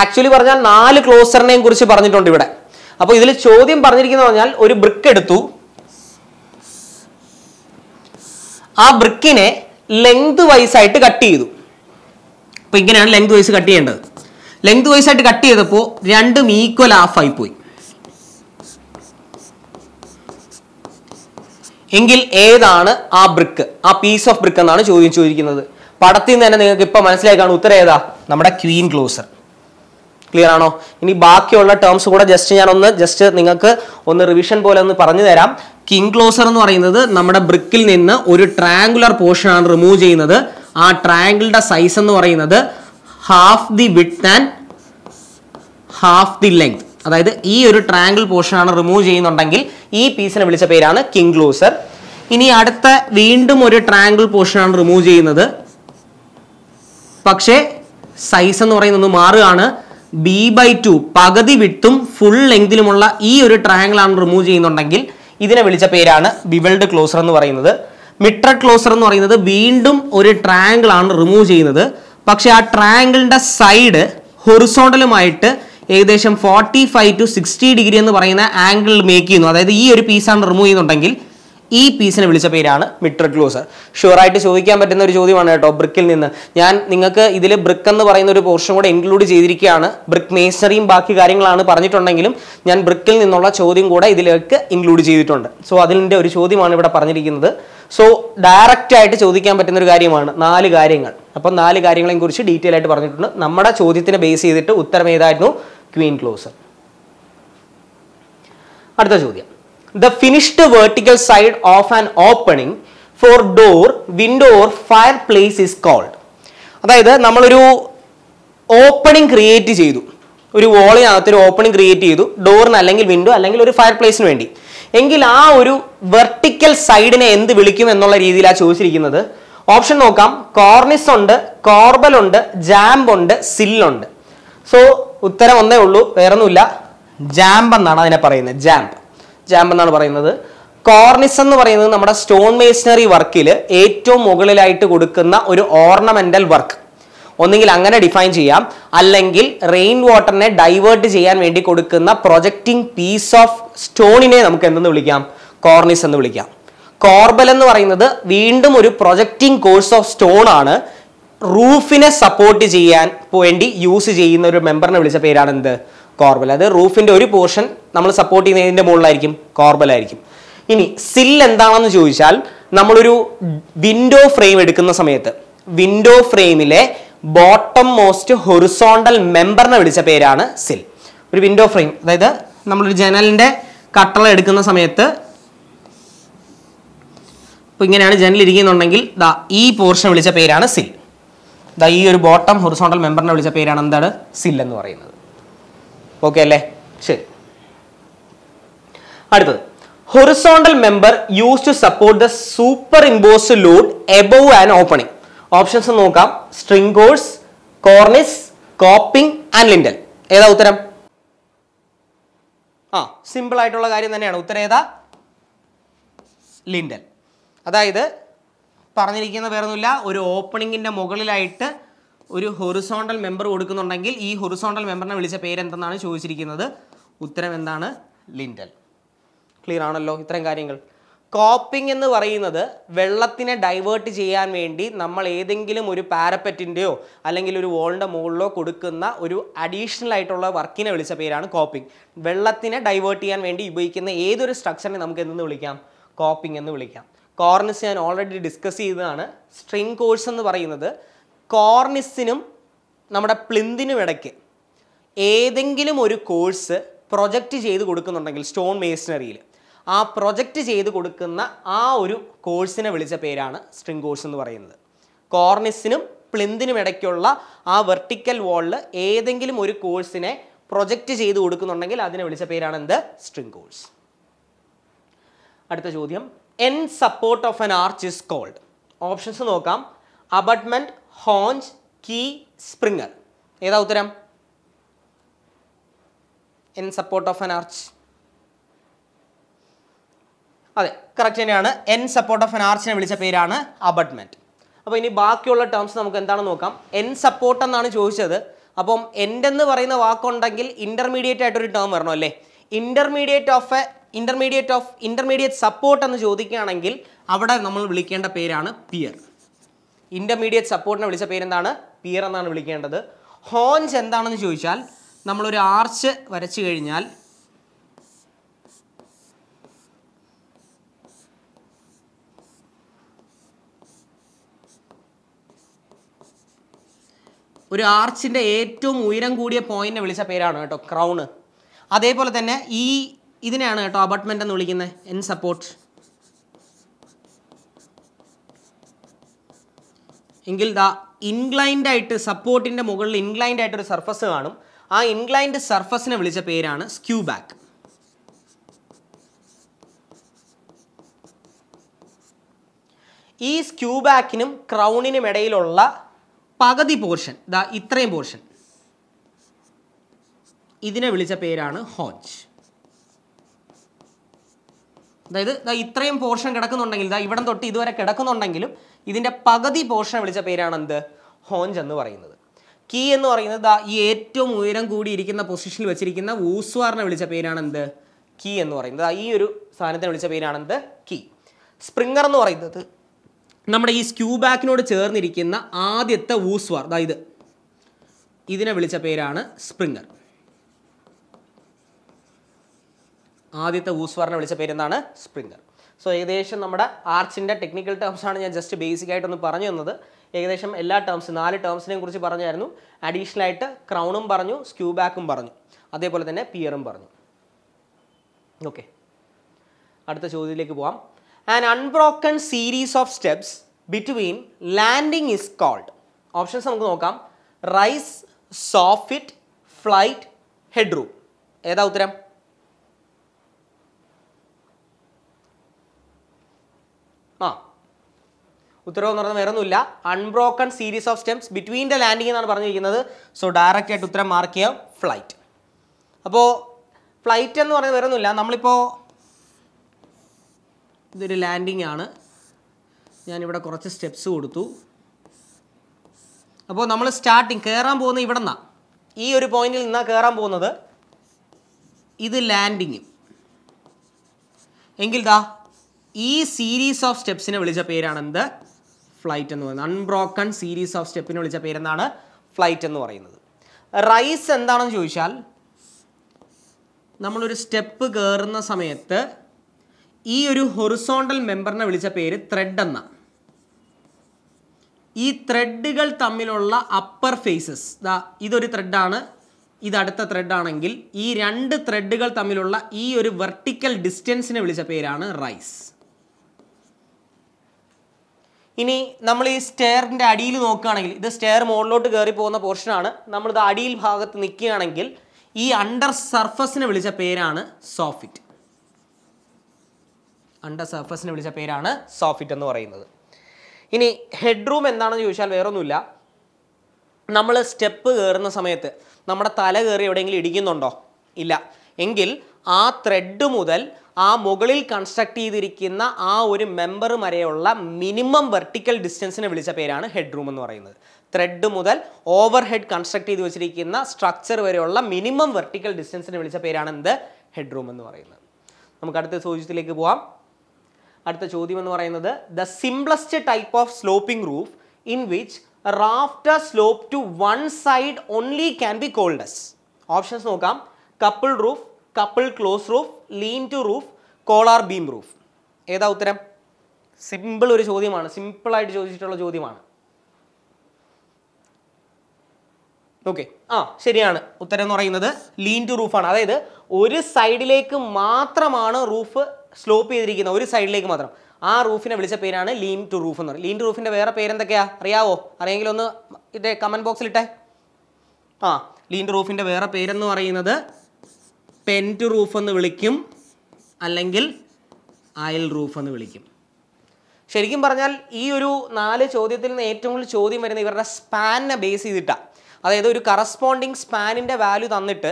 actually പറഞ്ഞാൽ നാല് ക്ലോസറിനെയും കുറിച്ച് പറഞ്ഞിട്ടുണ്ട് ഇവിടെ അപ്പോൾ ഇതിൽ ചോദ്യം പറഞ്ഞിരിക്കുന്ന പറഞ്ഞാൽ ഒരു ബ്രിക്ക് എടുത്തു ആ ബ്രിക്കിനെ ലെങ്ത് വൈസ് ആയിട്ട് കട്ട് ചെയ്തു അപ്പൊ ഇങ്ങനെയാണ് ലെങ്ത് വൈസ് കട്ട് ചെയ്യേണ്ടത് ലെങ്ത് വൈസ് ആയിട്ട് കട്ട് ചെയ്തപ്പോൾ രണ്ടും ഈക്വൽ ഹാഫ് ആയി പോയി എങ്കിൽ ഏതാണ് ആ ബ്രിക്ക് ആ പീസ് ഓഫ് ബ്രിക്ക് എന്നാണ് ചോദ്യം ചോദിക്കുന്നത് പടത്തിൽ നിന്ന് തന്നെ നിങ്ങൾക്ക് ഇപ്പൊ മനസ്സിലായി കാണും ഉത്തരം ഏതാ നമ്മുടെ ക്വീൻ ക്ലോസർ ക്ലിയർ ആണോ ഇനി ബാക്കിയുള്ള ടേംസ് കൂടെ ജസ്റ്റ് ഞാൻ ഒന്ന് ജസ്റ്റ് നിങ്ങൾക്ക് ഒന്ന് റിവിഷൻ പോലെ ഒന്ന് പറഞ്ഞു തരാം കിങ് ക്ലോസർ എന്ന് പറയുന്നത് നമ്മുടെ ബ്രിക്കിൽ നിന്ന് ഒരു ട്രാങ്കുലർ പോർഷൻ ആണ് റിമൂവ് ചെയ്യുന്നത് ആ ട്രാങ്കിളുടെ സൈസ് എന്ന് പറയുന്നത് half the width and half the length അതായത് ഈ ഒരു ട്രാങ്കിൾ പോർഷനാണ് റിമൂവ് ചെയ്യുന്നുണ്ടെങ്കിൽ ഈ പീസിനെ വിളിച്ച പേരാണ് കിങ് ക്ലൂസർ ഇനി അടുത്ത വീണ്ടും ഒരു ട്രാങ്കിൾ പോർഷനാണ് റിമൂവ് ചെയ്യുന്നത് പക്ഷേ സൈസ് എന്ന് പറയുന്നത് മാറുകയാണ് ബി ബൈ ടു പകുതി വിട്ടും ഫുൾ ലെങ്തിലുമുള്ള ഈ ഒരു ആണ് റിമൂവ് ചെയ്യുന്നുണ്ടെങ്കിൽ ഇതിനെ വിളിച്ച പേരാണ് ബിവൽഡ് ക്ലോസർ എന്ന് പറയുന്നത് മിട്ര ക്ലോസർ എന്ന് പറയുന്നത് വീണ്ടും ഒരു ആണ് റിമൂവ് ചെയ്യുന്നത് പക്ഷേ ആ ട്രാങ്കിളിന്റെ സൈഡ് ഹൊറിസോണ്ടലുമായിട്ട് ഏകദേശം forty five to sixty degree എന്ന് പറയുന്ന ആംഗിൾ മേക്ക് ചെയ്യുന്നു അതായത് ഈ ഒരു പീസാണ് റിമൂവ് ചെയ്യുന്നുണ്ടെങ്കിൽ ഈ പീസിനെ വിളിച്ച പേരാണ് മിട്രക്ലൂസർ ഷുവറായിട്ട് ചോദിക്കാൻ പറ്റുന്ന ഒരു ചോദ്യമാണ് കേട്ടോ ബ്രിക്കിൽ നിന്ന് ഞാൻ നിങ്ങൾക്ക് ഇതിൽ ബ്രിക്ക് എന്ന് പറയുന്ന ഒരു പോർഷൻ കൂടെ ഇൻക്ലൂഡ് ചെയ്തിരിക്കുകയാണ് ബ്രിക്ക് മേസറിയും ബാക്കി കാര്യങ്ങളാണ് പറഞ്ഞിട്ടുണ്ടെങ്കിലും ഞാൻ ബ്രിക്കിൽ നിന്നുള്ള ചോദ്യം കൂടെ ഇതിലേക്ക് ഇൻക്ലൂഡ് ചെയ്തിട്ടുണ്ട് സോ അതിൻ്റെ ഒരു ചോദ്യമാണ് ഇവിടെ പറഞ്ഞിരിക്കുന്നത് സോ ഡയറക്റ്റ് ആയിട്ട് ചോദിക്കാൻ പറ്റുന്ന ഒരു കാര്യമാണ് നാല് കാര്യങ്ങൾ അപ്പം നാല് കാര്യങ്ങളെയും കുറിച്ച് ഡീറ്റെയിൽ ആയിട്ട് പറഞ്ഞിട്ടുണ്ട് നമ്മുടെ ചോദ്യത്തിനെ ബേസ് ചെയ്തിട്ട് ഉത്തരം ഏതായിരുന്നു ക്വീൻ ക്ലോസർ അടുത്ത ചോദ്യം the finished vertical side of an opening for door window or fireplace is called അതായത് നമ്മളൊരു ഓപ്പണിംഗ് ക്രിയേറ്റ് ചെയ്തു ഒരു വോളിനകത്ത് ഒരു ഓപ്പണിംഗ് ക്രിയേറ്റ് ചെയ്തു ഡോറിന് അല്ലെങ്കിൽ വിൻഡോ അല്ലെങ്കിൽ ഒരു ഫയർ പ്ലേസിന് വേണ്ടി എങ്കിൽ ആ ഒരു വെർട്ടിക്കൽ സൈഡിനെ എന്ത് വിളിക്കും എന്നുള്ള രീതിയിലാണ് ചോദിച്ചിരിക്കുന്നത് ഓപ്ഷൻ നോക്കാം കോർണിസ് ഉണ്ട് കോർബൽ ഉണ്ട് ജാമ്പ് ഉണ്ട് സില്ലുണ്ട് സോ ഉത്തരം ഒന്നേ ഉള്ളൂ വേറൊന്നുമില്ല ജാമ്പ് എന്നാണ് അതിനെ പറയുന്നത് ജാമ്പ് ജാമ്പ് എന്നാണ് പറയുന്നത് കോർണിസ് എന്ന് പറയുന്നത് നമ്മുടെ സ്റ്റോൺ മേഷനറി വർക്കിൽ ഏറ്റവും മുകളിലായിട്ട് കൊടുക്കുന്ന ഒരു ഓർണമെന്റൽ വർക്ക് ഒന്നുകിൽ അങ്ങനെ ഡിഫൈൻ ചെയ്യാം അല്ലെങ്കിൽ റെയിൻ വാട്ടറിനെ ഡൈവേർട്ട് ചെയ്യാൻ വേണ്ടി കൊടുക്കുന്ന പ്രൊജക്റ്റിംഗ് പീസ് ഓഫ് സ്റ്റോണിനെ നമുക്ക് എന്തെന്ന് വിളിക്കാം കോർണിസ് എന്ന് വിളിക്കാം കോർബൽ എന്ന് പറയുന്നത് വീണ്ടും ഒരു പ്രൊജക്റ്റിംഗ് കോഴ്സ് ഓഫ് സ്റ്റോൺ ആണ് റൂഫിനെ സപ്പോർട്ട് ചെയ്യാൻ വേണ്ടി യൂസ് ചെയ്യുന്ന ഒരു മെമ്പറിനെ വിളിച്ച പേരാണ് എന്ത് കോർബൽ അത് റൂഫിൻ്റെ ഒരു പോർഷൻ നമ്മൾ സപ്പോർട്ട് ചെയ്യുന്നതിൻ്റെ മുകളിലായിരിക്കും കോർബലായിരിക്കും ഇനി സിൽ എന്താണെന്ന് ചോദിച്ചാൽ നമ്മളൊരു വിൻഡോ ഫ്രെയിം എടുക്കുന്ന സമയത്ത് വിൻഡോ ഫ്രെയിമിലെ ബോട്ടം മോസ്റ്റ് ഹൊറിസോണ്ടൽ മെമ്പറിനെ വിളിച്ച പേരാണ് സിൽ ഒരു വിൻഡോ ഫ്രെയിം അതായത് നമ്മളൊരു ജനലിൻ്റെ കട്ടള എടുക്കുന്ന സമയത്ത് ഇപ്പോൾ ഇങ്ങനെയാണ് ജനൽ ഇരിക്കുന്നുണ്ടെങ്കിൽ ദാ ഈ പോർഷൻ വിളിച്ച പേരാണ് സിൽ ദാ ഈ ഒരു ബോട്ടം ഹൊറിസോണ്ടൽ മെമ്പറിനെ വിളിച്ച പേരാണ് എന്താണ് സിൽ എന്ന് പറയുന്നത് ഓക്കെ അല്ലേ ശരി അടുത്തത് horizontal member use to support the superimposed load above and opening options നോക്കാം string course cornice coping and lintel ഏതാ ഉത്തരം ആ സിമ്പിൾ ആയിട്ടുള്ള കാര്യം തന്നെയാണ് ഉത്തരം ഏതാ ലിൻഡൽ അതായത് പറഞ്ഞിരിക്കുന്ന വേറൊന്നുമില്ല ഒരു ഓപ്പണിങ്ങിൻ്റെ മുകളിലായിട്ട് ഒരു ഹൊറിസോണ്ടൽ മെമ്പർ കൊടുക്കുന്നുണ്ടെങ്കിൽ ഈ ഹൊറിസോണ്ടൽ മെമ്പറിനെ വിളിച്ച പേരെന്തെന്നാണ് ചോദിച്ചിരിക്കുന്നത് ഉത്തരം എന്താണ് ലിൻഡൽ ക്ലിയർ ആണല്ലോ ഇത്തരം കാര്യങ്ങൾ കോപ്പിംഗ് എന്ന് പറയുന്നത് വെള്ളത്തിനെ ഡൈവേർട്ട് ചെയ്യാൻ വേണ്ടി നമ്മൾ ഏതെങ്കിലും ഒരു പാരപ്പറ്റിൻ്റെയോ അല്ലെങ്കിൽ ഒരു വോളിൻ്റെ മുകളിലോ കൊടുക്കുന്ന ഒരു അഡീഷണൽ ആയിട്ടുള്ള വർക്കിനെ വിളിച്ച പേരാണ് കോപ്പിംഗ് വെള്ളത്തിനെ ഡൈവേർട്ട് ചെയ്യാൻ വേണ്ടി ഉപയോഗിക്കുന്ന ഏതൊരു സ്ട്രക്ചറിനെ നമുക്ക് എന്തെന്ന് വിളിക്കാം കോപ്പിംഗ് എന്ന് വിളിക്കാം കോർണിസ് ഞാൻ ഓൾറെഡി ഡിസ്കസ് ചെയ്തതാണ് സ്ട്രിങ് കോഴ്സ് എന്ന് പറയുന്നത് കോർണിസിനും നമ്മുടെ പ്ലിന്തിനും ഇടയ്ക്ക് ഏതെങ്കിലും ഒരു കോഴ്സ് പ്രൊജക്റ്റ് ചെയ്ത് കൊടുക്കുന്നുണ്ടെങ്കിൽ സ്റ്റോൺ മേസണറിയിൽ ആ പ്രൊജക്റ്റ് ചെയ്ത് കൊടുക്കുന്ന ആ ഒരു കോഴ്സിനെ വിളിച്ച പേരാണ് സ്ട്രിങ് കോഴ്സ് എന്ന് പറയുന്നത് കോർണിസിനും പ്ലിന്തിനും ഇടയ്ക്കുള്ള ആ വെർട്ടിക്കൽ വാളിൽ ഏതെങ്കിലും ഒരു കോഴ്സിനെ പ്രൊജക്റ്റ് ചെയ്ത് കൊടുക്കുന്നുണ്ടെങ്കിൽ അതിനെ വിളിച്ച പേരാണ് എന്ത് സ്ട്രിങ് കോഴ്സ് അടുത്ത ചോദ്യം an support of an arch is called options നോക്കാം അബട്ട്മെന്റ് ഹോഞ്ച് കീ സ്പ്രിങ്ങർ ഏതാ ഉത്തരം an support of an arch അതെ കറക്റ്റ് തന്നെയാണ് എൻ സപ്പോർട്ട് ഓഫ് എൻ ആർച്ചിനെ വിളിച്ച പേരാണ് അബട്ട്മെന്റ് അപ്പോൾ ഇനി ബാക്കിയുള്ള ടേംസ് നമുക്ക് എന്താണ് നോക്കാം എൻ സപ്പോർട്ട് എന്നാണ് ചോദിച്ചത് അപ്പം എന്ന് പറയുന്ന വാക്കുണ്ടെങ്കിൽ ഇൻ്റർമീഡിയറ്റ് ആയിട്ടൊരു ടേം വരണം അല്ലേ intermediate of a intermediate of intermediate support എന്ന് ചോദിക്കുകയാണെങ്കിൽ അവിടെ നമ്മൾ വിളിക്കേണ്ട പേരാണ് പിയർ ഇൻ്റർമീഡിയറ്റ് സപ്പോർട്ടിനെ വിളിച്ച പേരെന്താണ് പിയർ എന്നാണ് വിളിക്കേണ്ടത് ഹോൺസ് എന്താണെന്ന് ചോദിച്ചാൽ നമ്മളൊരു ആർച്ച് വരച്ചു കഴിഞ്ഞാൽ ഒരു ആർച്ചിൻ്റെ ഏറ്റവും ഉയരം കൂടിയ പോയിന്റിനെ വിളിച്ച പേരാണ് കേട്ടോ ക്രൗണ് അതേപോലെ തന്നെ ഈ ഇതിനെയാണ് കേട്ടോ അബട്ട്മെൻ്റ് എന്ന് വിളിക്കുന്നത് എൻ സപ്പോർട്ട് എങ്കിൽ ദാ ഇൻക്ലൈൻഡ് ആയിട്ട് സപ്പോർട്ടിൻ്റെ മുകളിൽ ഇൻക്ലൈൻഡ് ആയിട്ട് ഒരു സർഫസ് കാണും ആ ഇൻക്ലൈൻഡ് സർഫസിനെ വിളിച്ച പേരാണ് സ്ക്യൂ ബാക്ക് ഈ സ്ക്യൂ ബാക്കിനും ക്രൗണിനും ഇടയിലുള്ള പകുതി പോർഷൻ ദാ ഇത്രയും പോർഷൻ ഇതിനെ വിളിച്ച പേരാണ് ഹോജ് അതായത് ഇത്രയും പോർഷൻ കിടക്കുന്നുണ്ടെങ്കിൽ ഇതാ ഇവിടം തൊട്ട് ഇതുവരെ കിടക്കുന്നുണ്ടെങ്കിലും ഇതിൻ്റെ പകുതി പോർഷൻ വിളിച്ച പേരാണ് എന്ത് ഹോഞ്ച് എന്ന് പറയുന്നത് കീ എന്ന് പറയുന്നത് ഈ ഏറ്റവും ഉയരം കൂടിയിരിക്കുന്ന പൊസിഷനിൽ വെച്ചിരിക്കുന്ന ഊസ്വാറിനെ വിളിച്ച പേരാണ് എന്ത് കീ എന്ന് പറയുന്നത് ഈ ഒരു സാധനത്തിനെ വിളിച്ച പേരാണ് എന്ത് കീ സ്പ്രിങ്ങർ എന്ന് പറയുന്നത് നമ്മുടെ ഈ സ്ക്യൂ ബാക്കിനോട് ചേർന്നിരിക്കുന്ന ആദ്യത്തെ ഊസ്വാർ അതായത് ഇതിനെ വിളിച്ച പേരാണ് സ്പ്രിങ്ങർ ആദ്യത്തെ ഊസ്വറിനെ വിളിച്ച പേരെന്താണ് സ്പ്രിംഗർ സോ ഏകദേശം നമ്മുടെ ആർച്ചിൻ്റെ ടെക്നിക്കൽ ടേംസാണ് ഞാൻ ജസ്റ്റ് ബേസിക് ആയിട്ടൊന്ന് പറഞ്ഞു തന്നത് ഏകദേശം എല്ലാ ടേംസ് നാല് ടേംസിനെയും കുറിച്ച് പറഞ്ഞായിരുന്നു അഡീഷണൽ ആയിട്ട് ക്രൗണും പറഞ്ഞു സ്ക്യൂ ബാക്കും പറഞ്ഞു അതേപോലെ തന്നെ പിയറും പറഞ്ഞു ഓക്കെ അടുത്ത ചോദ്യത്തിലേക്ക് പോവാം an unbroken series of steps between landing is called options നമുക്ക് നോക്കാം rise soffit flight headroom ഏതാ ഉത്തരം ആ ഉത്തരവ് എന്ന് പറയുന്നത് വേറൊന്നുമില്ല unbroken series of steps between the landing എന്നാണ് പറഞ്ഞിരിക്കുന്നത് സോ ഡയറക്റ്റ് ആയിട്ട് ഉത്തരം മാർക്ക് ചെയ്യാം ഫ്ലൈറ്റ് അപ്പോൾ ഫ്ലൈറ്റ് എന്ന് പറയുന്നത് വേറൊന്നുമില്ല നമ്മളിപ്പോൾ ഇതൊരു ലാൻഡിംഗ് ആണ് ഞാനിവിടെ കുറച്ച് സ്റ്റെപ്സ് കൊടുത്തു അപ്പോൾ നമ്മൾ സ്റ്റാർട്ടിങ് കയറാൻ പോകുന്നത് ഇവിടെ നിന്നാണ് ഈ ഒരു പോയിന്റിൽ നിന്നാണ് കയറാൻ പോകുന്നത് ഇത് ലാൻഡിങ്ങും എങ്കിൽ ദാ ഈ സീരീസ് ഓഫ് സ്റ്റെപ്സിനെ വിളിച്ച പേരാണെന്ത് ഫ്ലൈറ്റ് എന്ന് പറയുന്നത് അൺബ്രോക്കൺ സീരീസ് ഓഫ് സ്റ്റെപ്പിനെ വിളിച്ച പേരെന്നാണ് ഫ്ലൈറ്റ് എന്ന് പറയുന്നത് റൈസ് എന്താണെന്ന് ചോദിച്ചാൽ നമ്മളൊരു സ്റ്റെപ്പ് കയറുന്ന സമയത്ത് ഈ ഒരു ഹൊറിസോണ്ടൽ മെമ്പറിനെ വിളിച്ച പേര് ത്രെഡ് എന്ന ഈ ത്രെഡുകൾ തമ്മിലുള്ള അപ്പർ ഫേസസ് ദാ ഇതൊരു ത്രെഡാണ് ഇതടുത്ത ത്രെഡാണെങ്കിൽ ഈ രണ്ട് ത്രെഡുകൾ തമ്മിലുള്ള ഈ ഒരു വെർട്ടിക്കൽ ഡിസ്റ്റൻസിനെ വിളിച്ച പേരാണ് റൈസ് ഇനി നമ്മൾ ഈ സ്റ്റെയറിൻ്റെ അടിയിൽ നോക്കുകയാണെങ്കിൽ ഇത് സ്റ്റെയർ മുകളിലോട്ട് കയറി പോകുന്ന പോർഷനാണ് നമ്മളിത് അടിയിൽ ഭാഗത്ത് നിൽക്കുകയാണെങ്കിൽ ഈ അണ്ടർ സർഫസിനെ വിളിച്ച പേരാണ് സോഫിറ്റ് അണ്ടർ സർഫസിനെ വിളിച്ച പേരാണ് സോഫിറ്റ് എന്ന് പറയുന്നത് ഇനി ഹെഡ് റൂം എന്താണെന്ന് ചോദിച്ചാൽ വേറൊന്നുമില്ല നമ്മൾ സ്റ്റെപ്പ് കയറുന്ന സമയത്ത് നമ്മുടെ തല കയറി എവിടെയെങ്കിലും ഇടിക്കുന്നുണ്ടോ ഇല്ല എങ്കിൽ ആ ത്രെഡ് മുതൽ ആ മുകളിൽ കൺസ്ട്രക്ട് ചെയ്തിരിക്കുന്ന ആ ഒരു മെമ്പർ വരെയുള്ള മിനിമം വെർട്ടിക്കൽ ഡിസ്റ്റൻസിനെ വിളിച്ച പേരാണ് ഹെഡ് റൂം എന്ന് പറയുന്നത് ത്രെഡ് മുതൽ ഓവർ ഹെഡ് കൺസ്ട്രക്ട് ചെയ്ത് വെച്ചിരിക്കുന്ന സ്ട്രക്ചർ വരെയുള്ള മിനിമം വെർട്ടിക്കൽ ഡിസ്റ്റൻസിനെ വിളിച്ച പേരാണ് എന്ത് ഹെഡ് റൂം എന്ന് പറയുന്നത് നമുക്ക് അടുത്ത ചോദ്യത്തിലേക്ക് പോവാം അടുത്ത ചോദ്യം എന്ന് പറയുന്നത് the simplest type of sloping roof in which rafter slope to one side only can be called as options നോക്കാം couple roof couple close roof lean to roof collar beam roof ഏതാ ഉത്തരം സിമ്പിൾ ഒരു ചോദ്യമാണ് സിമ്പിളായിട്ട് ചോദിച്ചിട്ടുള്ള ചോദ്യമാണ് ഓക്കെ ആ ശരിയാണ് ഉത്തരം എന്ന് പറയുന്നത് ലീൻ ടു റൂഫാണ് അതായത് ഒരു സൈഡിലേക്ക് മാത്രമാണ് റൂഫ് സ്ലോപ്പ് ചെയ്തിരിക്കുന്നത് ഒരു സൈഡിലേക്ക് മാത്രം ആ റൂഫിനെ വിളിച്ച പേരാണ് ലീൻ ടു റൂഫ് എന്ന് പറയുന്നത് ലീൻ ടു റൂഫിൻ്റെ വേറെ പേരെന്തൊക്കെയാ അറിയാവോ അറിയെങ്കിൽ ഒന്ന് ഇതേ കമൻറ്റ് ബോക്സിലിട്ടെ ആ ലീൻ ടു റൂഫിൻ്റെ വേറെ പേരെന്ന് പറയുന്നത് പെൻറ്റ് റൂഫ് എന്ന് വിളിക്കും അല്ലെങ്കിൽ അയൽ റൂഫ് എന്ന് വിളിക്കും ശരിക്കും പറഞ്ഞാൽ ഈ ഒരു നാല് ചോദ്യത്തിൽ നിന്ന് ഏറ്റവും കൂടുതൽ ചോദ്യം വരുന്ന ഇവരുടെ സ്പാനിനെ ബേസ് ചെയ്തിട്ടാണ് അതായത് ഒരു കറസ്പോണ്ടിങ് സ്പാനിൻ്റെ വാല്യൂ തന്നിട്ട്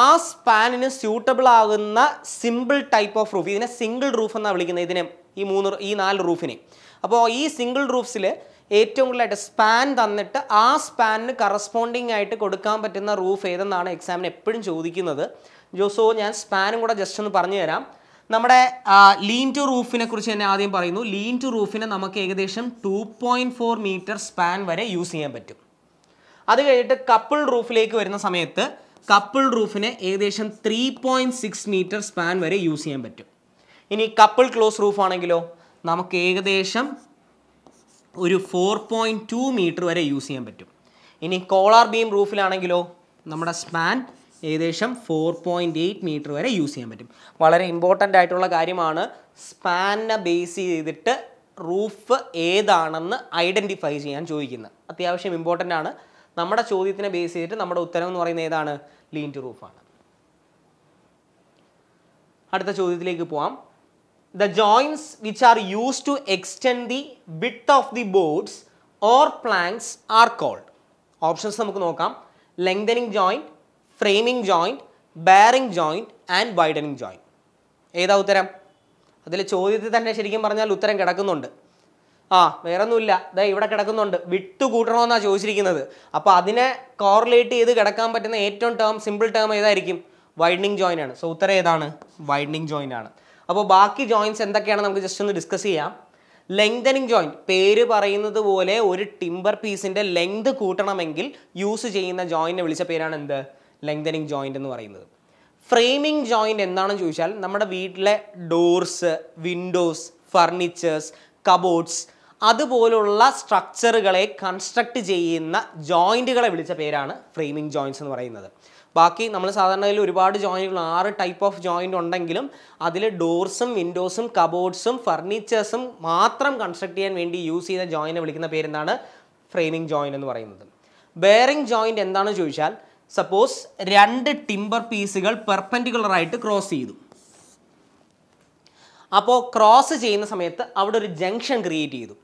ആ സ്പാനിന് സ്യൂട്ടബിൾ ആകുന്ന സിമ്പിൾ ടൈപ്പ് ഓഫ് റൂഫ് ഇതിനെ സിംഗിൾ റൂഫ് എന്നാണ് വിളിക്കുന്നത് ഇതിനെ ഈ മൂന്ന് ഈ നാല് റൂഫിനെ അപ്പോൾ ഈ സിംഗിൾ റൂഫ്സിൽ ഏറ്റവും കൂടുതലായിട്ട് സ്പാൻ തന്നിട്ട് ആ സ്പാനിന് കറസ്പോണ്ടിങ് ആയിട്ട് കൊടുക്കാൻ പറ്റുന്ന റൂഫ് ഏതെന്നാണ് എക്സാമിന് എപ്പോഴും ചോദിക്കുന്നത് ജോസോ ഞാൻ സ്പാനും കൂടെ ജസ്റ്റ് ഒന്ന് പറഞ്ഞു തരാം നമ്മുടെ ലീൻ ടു റൂഫിനെ കുറിച്ച് തന്നെ ആദ്യം പറയുന്നു ലീൻ ടു റൂഫിനെ നമുക്ക് ഏകദേശം ടു ഫോർ മീറ്റർ സ്പാൻ വരെ യൂസ് ചെയ്യാൻ പറ്റും അത് കഴിഞ്ഞിട്ട് കപ്പിൾ റൂഫിലേക്ക് വരുന്ന സമയത്ത് കപ്പിൾ റൂഫിന് ഏകദേശം ത്രീ സിക്സ് മീറ്റർ സ്പാൻ വരെ യൂസ് ചെയ്യാൻ പറ്റും ഇനി കപ്പിൾ ക്ലോസ് റൂഫ് ആണെങ്കിലോ നമുക്ക് ഏകദേശം ഒരു ഫോർ പോയിൻറ്റ് ടു മീറ്റർ വരെ യൂസ് ചെയ്യാൻ പറ്റും ഇനി കോളാർ ബീം റൂഫിലാണെങ്കിലോ നമ്മുടെ സ്പാൻ ഏകദേശം ഫോർ പോയിൻറ്റ് എയ്റ്റ് മീറ്റർ വരെ യൂസ് ചെയ്യാൻ പറ്റും വളരെ ഇമ്പോർട്ടൻ്റ് ആയിട്ടുള്ള കാര്യമാണ് സ്പാനിനെ ബേസ് ചെയ്തിട്ട് റൂഫ് ഏതാണെന്ന് ഐഡൻറ്റിഫൈ ചെയ്യാൻ ചോദിക്കുന്നത് അത്യാവശ്യം ഇമ്പോർട്ടൻ്റ് ആണ് നമ്മുടെ ചോദ്യത്തിനെ ബേസ് ചെയ്തിട്ട് നമ്മുടെ ഉത്തരം എന്ന് പറയുന്നത് ഏതാണ് ലീൻ ടു റൂഫാണ് അടുത്ത ചോദ്യത്തിലേക്ക് പോവാം the joins which are use to extend the width of the boards or planks are called options നമുക്ക് നോക്കാം lengthening joint framing joint bearing joint and widening joint ഏതാ ഉത്തരം അതിൽ ചോദ്യത്തിൽ തന്നെ ശരിക്കും പറഞ്ഞാൽ ഉത്തരം കിടക്കുന്നുണ്ട് ആ വേറൊന്നുമില്ല ഇതാ ഇവിടെ കിടക്കുന്നുണ്ട് വിട്ടു കൂട്ടണമെന്നാണ് ചോദിച്ചിരിക്കുന്നത് അപ്പോൾ അതിനെ കോറിലേറ്റ് ചെയ്ത് കിടക്കാൻ പറ്റുന്ന ഏറ്റവും ടേം സിമ്പിൾ ടേം ഏതായിരിക്കും വൈഡനിങ് ജോയിൻ ആണ് സോ ഉത്തരം ഏതാണ് വൈഡനിങ് ജോയിൻ ആണ് അപ്പോൾ ബാക്കി ജോയിൻസ് എന്തൊക്കെയാണ് നമുക്ക് ജസ്റ്റ് ഒന്ന് ഡിസ്കസ് ചെയ്യാം ലെങ്തനിങ് ജോയിൻറ്റ് പേര് പറയുന്നത് പോലെ ഒരു ടിമ്പർ പീസിൻ്റെ ലെങ്ത് കൂട്ടണമെങ്കിൽ യൂസ് ചെയ്യുന്ന ജോയിൻറ്റിനെ വിളിച്ച പേരാണ് എന്ത് ലെങ്തനിങ് ജോയിൻ്റ് എന്ന് പറയുന്നത് ഫ്രെയിമിംഗ് ജോയിൻ്റ് എന്താണെന്ന് ചോദിച്ചാൽ നമ്മുടെ വീട്ടിലെ ഡോർസ് വിൻഡോസ് ഫർണിച്ചേഴ്സ് കബോർഡ്സ് അതുപോലുള്ള സ്ട്രക്ചറുകളെ കൺസ്ട്രക്ട് ചെയ്യുന്ന ജോയിൻറ്റുകളെ വിളിച്ച പേരാണ് ഫ്രെയിമിംഗ് ജോയിൻസ് എന്ന് പറയുന്നത് ബാക്കി നമ്മൾ സാധാരണയിൽ ഒരുപാട് ജോയിൻറ്റുകൾ ആറ് ടൈപ്പ് ഓഫ് ജോയിൻ്റ് ഉണ്ടെങ്കിലും അതിൽ ഡോർസും വിൻഡോസും കബോർഡ്സും ഫർണിച്ചേഴ്സും മാത്രം കൺസ്ട്രക്ട് ചെയ്യാൻ വേണ്ടി യൂസ് ചെയ്ത ജോയിനെ വിളിക്കുന്ന പേരെന്താണ് ഫ്രെയിമിംഗ് ജോയിൻ്റ് എന്ന് പറയുന്നത് ബെയറിംഗ് ജോയിൻ്റ് എന്താണെന്ന് ചോദിച്ചാൽ സപ്പോസ് രണ്ട് ടിമ്പർ പീസുകൾ പെർപ്പൻഡിക്കുലറായിട്ട് ക്രോസ് ചെയ്തു അപ്പോൾ ക്രോസ് ചെയ്യുന്ന സമയത്ത് അവിടെ ഒരു ജംഗ്ഷൻ ക്രിയേറ്റ് ചെയ്തു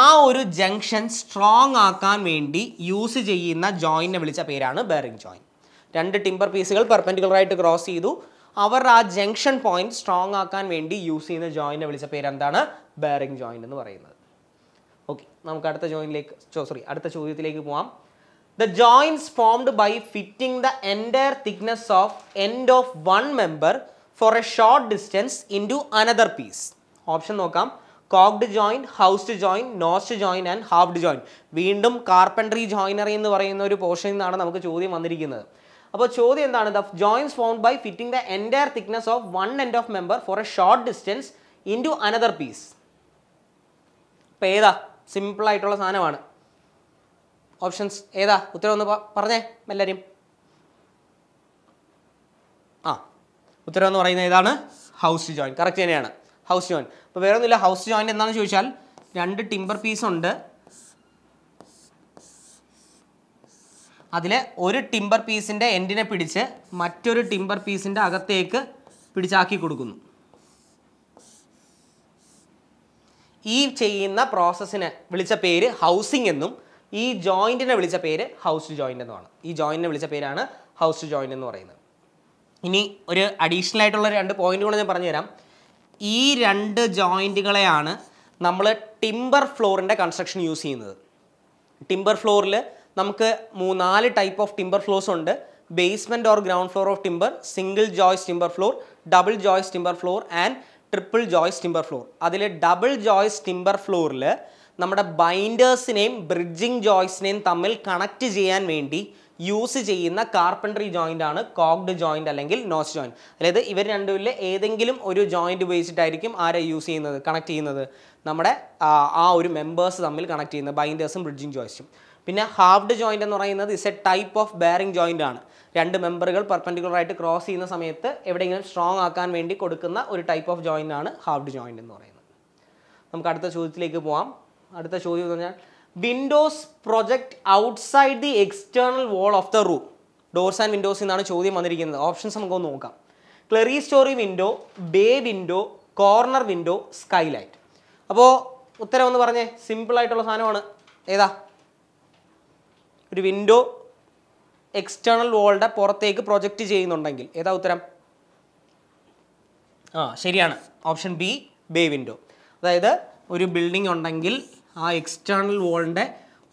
ആ ഒരു ജംഗ്ഷൻ സ്ട്രോങ് ആക്കാൻ വേണ്ടി യൂസ് ചെയ്യുന്ന ജോയിനെ വിളിച്ച പേരാണ് ബെയറിംഗ് ജോയിൻ രണ്ട് ടിമ്പർ പീസുകൾ പെർപ്പൻഡിക്കുലറായിട്ട് ക്രോസ് ചെയ്തു അവർ ആ ജംഗ്ഷൻ പോയിന്റ് സ്ട്രോങ് ആക്കാൻ വേണ്ടി യൂസ് ചെയ്യുന്ന ജോയിനെ വിളിച്ച പേരെന്താണ് ബെയറിംഗ് ജോയിൻ എന്ന് പറയുന്നത് ഓക്കെ നമുക്ക് അടുത്ത ജോയിനിലേക്ക് സോറി അടുത്ത ചോദ്യത്തിലേക്ക് പോവാം the joins formed by fitting the the thickness of end of one member for a short distance into another piece option നോക്കാം cogged joint housed joint notched joint and halved joint വീണ്ടും carpentry joinery എന്ന് പറയുന്ന ഒരു പോർഷനിൽ നിന്നാണ് നമുക്ക് ചോദ്യം വന്നിരിക്കുന്നത് അപ്പോൾ ചോദ്യം എന്താണ് the joins formed by fitting the entire thickness of one end of member for a short distance into another piece അപ്പോൾ ഏതാ സിമ്പിളായിട്ടുള്ള സാധനമാണ് ഓപ്ഷൻസ് ഏതാ ഉത്തരം ഒന്ന് പറഞ്ഞേ എല്ലാവരും ആ ഉത്തരം എന്ന് പറയുന്നത് ഏതാണ് ഹൗസ് ജോയിൻ കറക്റ്റ് തന്നെയാണ് ഹൗസ് ജോയിൻ അപ്പോൾ വേറെ ഒന്നുമില്ല ഹൗസ് ജോയിൻ എന്താണെന്ന് ചോദിച്ചാൽ രണ്ട് ടിമ്പർ പീസ് ഉണ്ട് അതിൽ ഒരു ടിമ്പർ പീസിൻ്റെ എൻഡിനെ പിടിച്ച് മറ്റൊരു ടിമ്പർ പീസിൻ്റെ അകത്തേക്ക് പിടിച്ചാക്കി കൊടുക്കുന്നു ഈ ചെയ്യുന്ന പ്രോസസ്സിനെ വിളിച്ച പേര് ഹൗസിംഗ് എന്നും ഈ ജോയിൻറ്റിനെ വിളിച്ച പേര് ഹൗസ് ജോയിൻ്റ് എന്നാണ് ഈ ജോയിൻറ്റിനെ വിളിച്ച പേരാണ് ഹൗസ് ജോയിൻ്റ് എന്ന് പറയുന്നത് ഇനി ഒരു അഡീഷണൽ ആയിട്ടുള്ള രണ്ട് പോയിന്റ് കൂടെ ഞാൻ പറഞ്ഞുതരാം ഈ രണ്ട് ജോയിൻറ്റുകളെയാണ് നമ്മൾ ടിമ്പർ ഫ്ലോറിൻ്റെ കൺസ്ട്രക്ഷൻ യൂസ് ചെയ്യുന്നത് ടിമ്പർ ഫ്ലോറിൽ നമുക്ക് മൂന്നാല് ടൈപ്പ് ഓഫ് ടിമ്പർ ഫ്ലോർസ് ഉണ്ട് basement or ground floor of timber single joist timber floor double joist timber floor and triple joist timber floor അതിൽ ഡബിൾ ജോയ്സ് ടിമ്പർ ഫ്ലോറിൽ നമ്മുടെ ബൈൻഡേഴ്സിനെയും ബ്രിഡ്ജിങ് ജോയിൻസിനെയും തമ്മിൽ കണക്ട് ചെയ്യാൻ വേണ്ടി യൂസ് ചെയ്യുന്ന കാർപ്പൻട്രി ജോയിൻ്റ് ആണ് cogged joint അല്ലെങ്കിൽ നോസ് ജോയിൻറ്റ് അതായത് ഇവർ രണ്ടുപേരിലെ ഏതെങ്കിലും ഒരു ജോയിൻ്റ് ഉപയോഗിച്ചിട്ടായിരിക്കും ആരെ യൂസ് ചെയ്യുന്നത് കണക്ട് ചെയ്യുന്നത് നമ്മുടെ ആ ഒരു മെമ്പേഴ്സ് തമ്മിൽ കണക്ട് ചെയ്യുന്നത് ബൈൻഡേഴ്സും ബ്രിഡ്ജിങ് ജോയിൻസും പിന്നെ ഹാഫ്ഡ് ജോയിൻ്റ് എന്ന് പറയുന്നത് is a type of bearing joint ആണ് രണ്ട് മെമ്പറുകൾ പെർപെൻഡിക്കുലർ ആയിട്ട് ക്രോസ് ചെയ്യുന്ന സമയത്ത് എവിടെയെങ്കിലും സ്ട്രോങ് ആക്കാൻ വേണ്ടി കൊടുക്കുന്ന ഒരു ടൈപ്പ് ഓഫ് ജോയിൻ്റ് ആണ് ഹാഫ്ഡ് ജോയിൻ്റ് എന്ന് പറയുന്നത് നമുക്ക് അടുത്ത ചോദ്യത്തിലേക്ക് പോവാം അടുത്ത ചോദ്യം എന്ന് പറഞ്ഞാൽ windows project outside the external wall of the room doors and windows നിന്നാണ് ചോദ്യം വന്നിരിക്കുന്നത് ഓപ്ഷൻസ് നമുക്കൊന്ന് നോക്കാം clerestory window bay window corner window skylight അപ്പോൾ ഉത്തരം ഒന്ന് പറഞ്ഞേ സിമ്പിളായിട്ടുള്ള സാധനമാണ് ഏതാ ഒരു വിൻഡോ എക്സ്റ്റേണൽ വോളുടെ പുറത്തേക്ക് പ്രൊജക്റ്റ് ചെയ്യുന്നുണ്ടെങ്കിൽ ഏതാ ഉത്തരം ആ ശരിയാണ് ഓപ്ഷൻ ബി ബേ വിൻഡോ അതായത് ഒരു ബിൽഡിംഗ് ഉണ്ടെങ്കിൽ ആ എക്സ്റ്റേണൽ വോളിൻ്റെ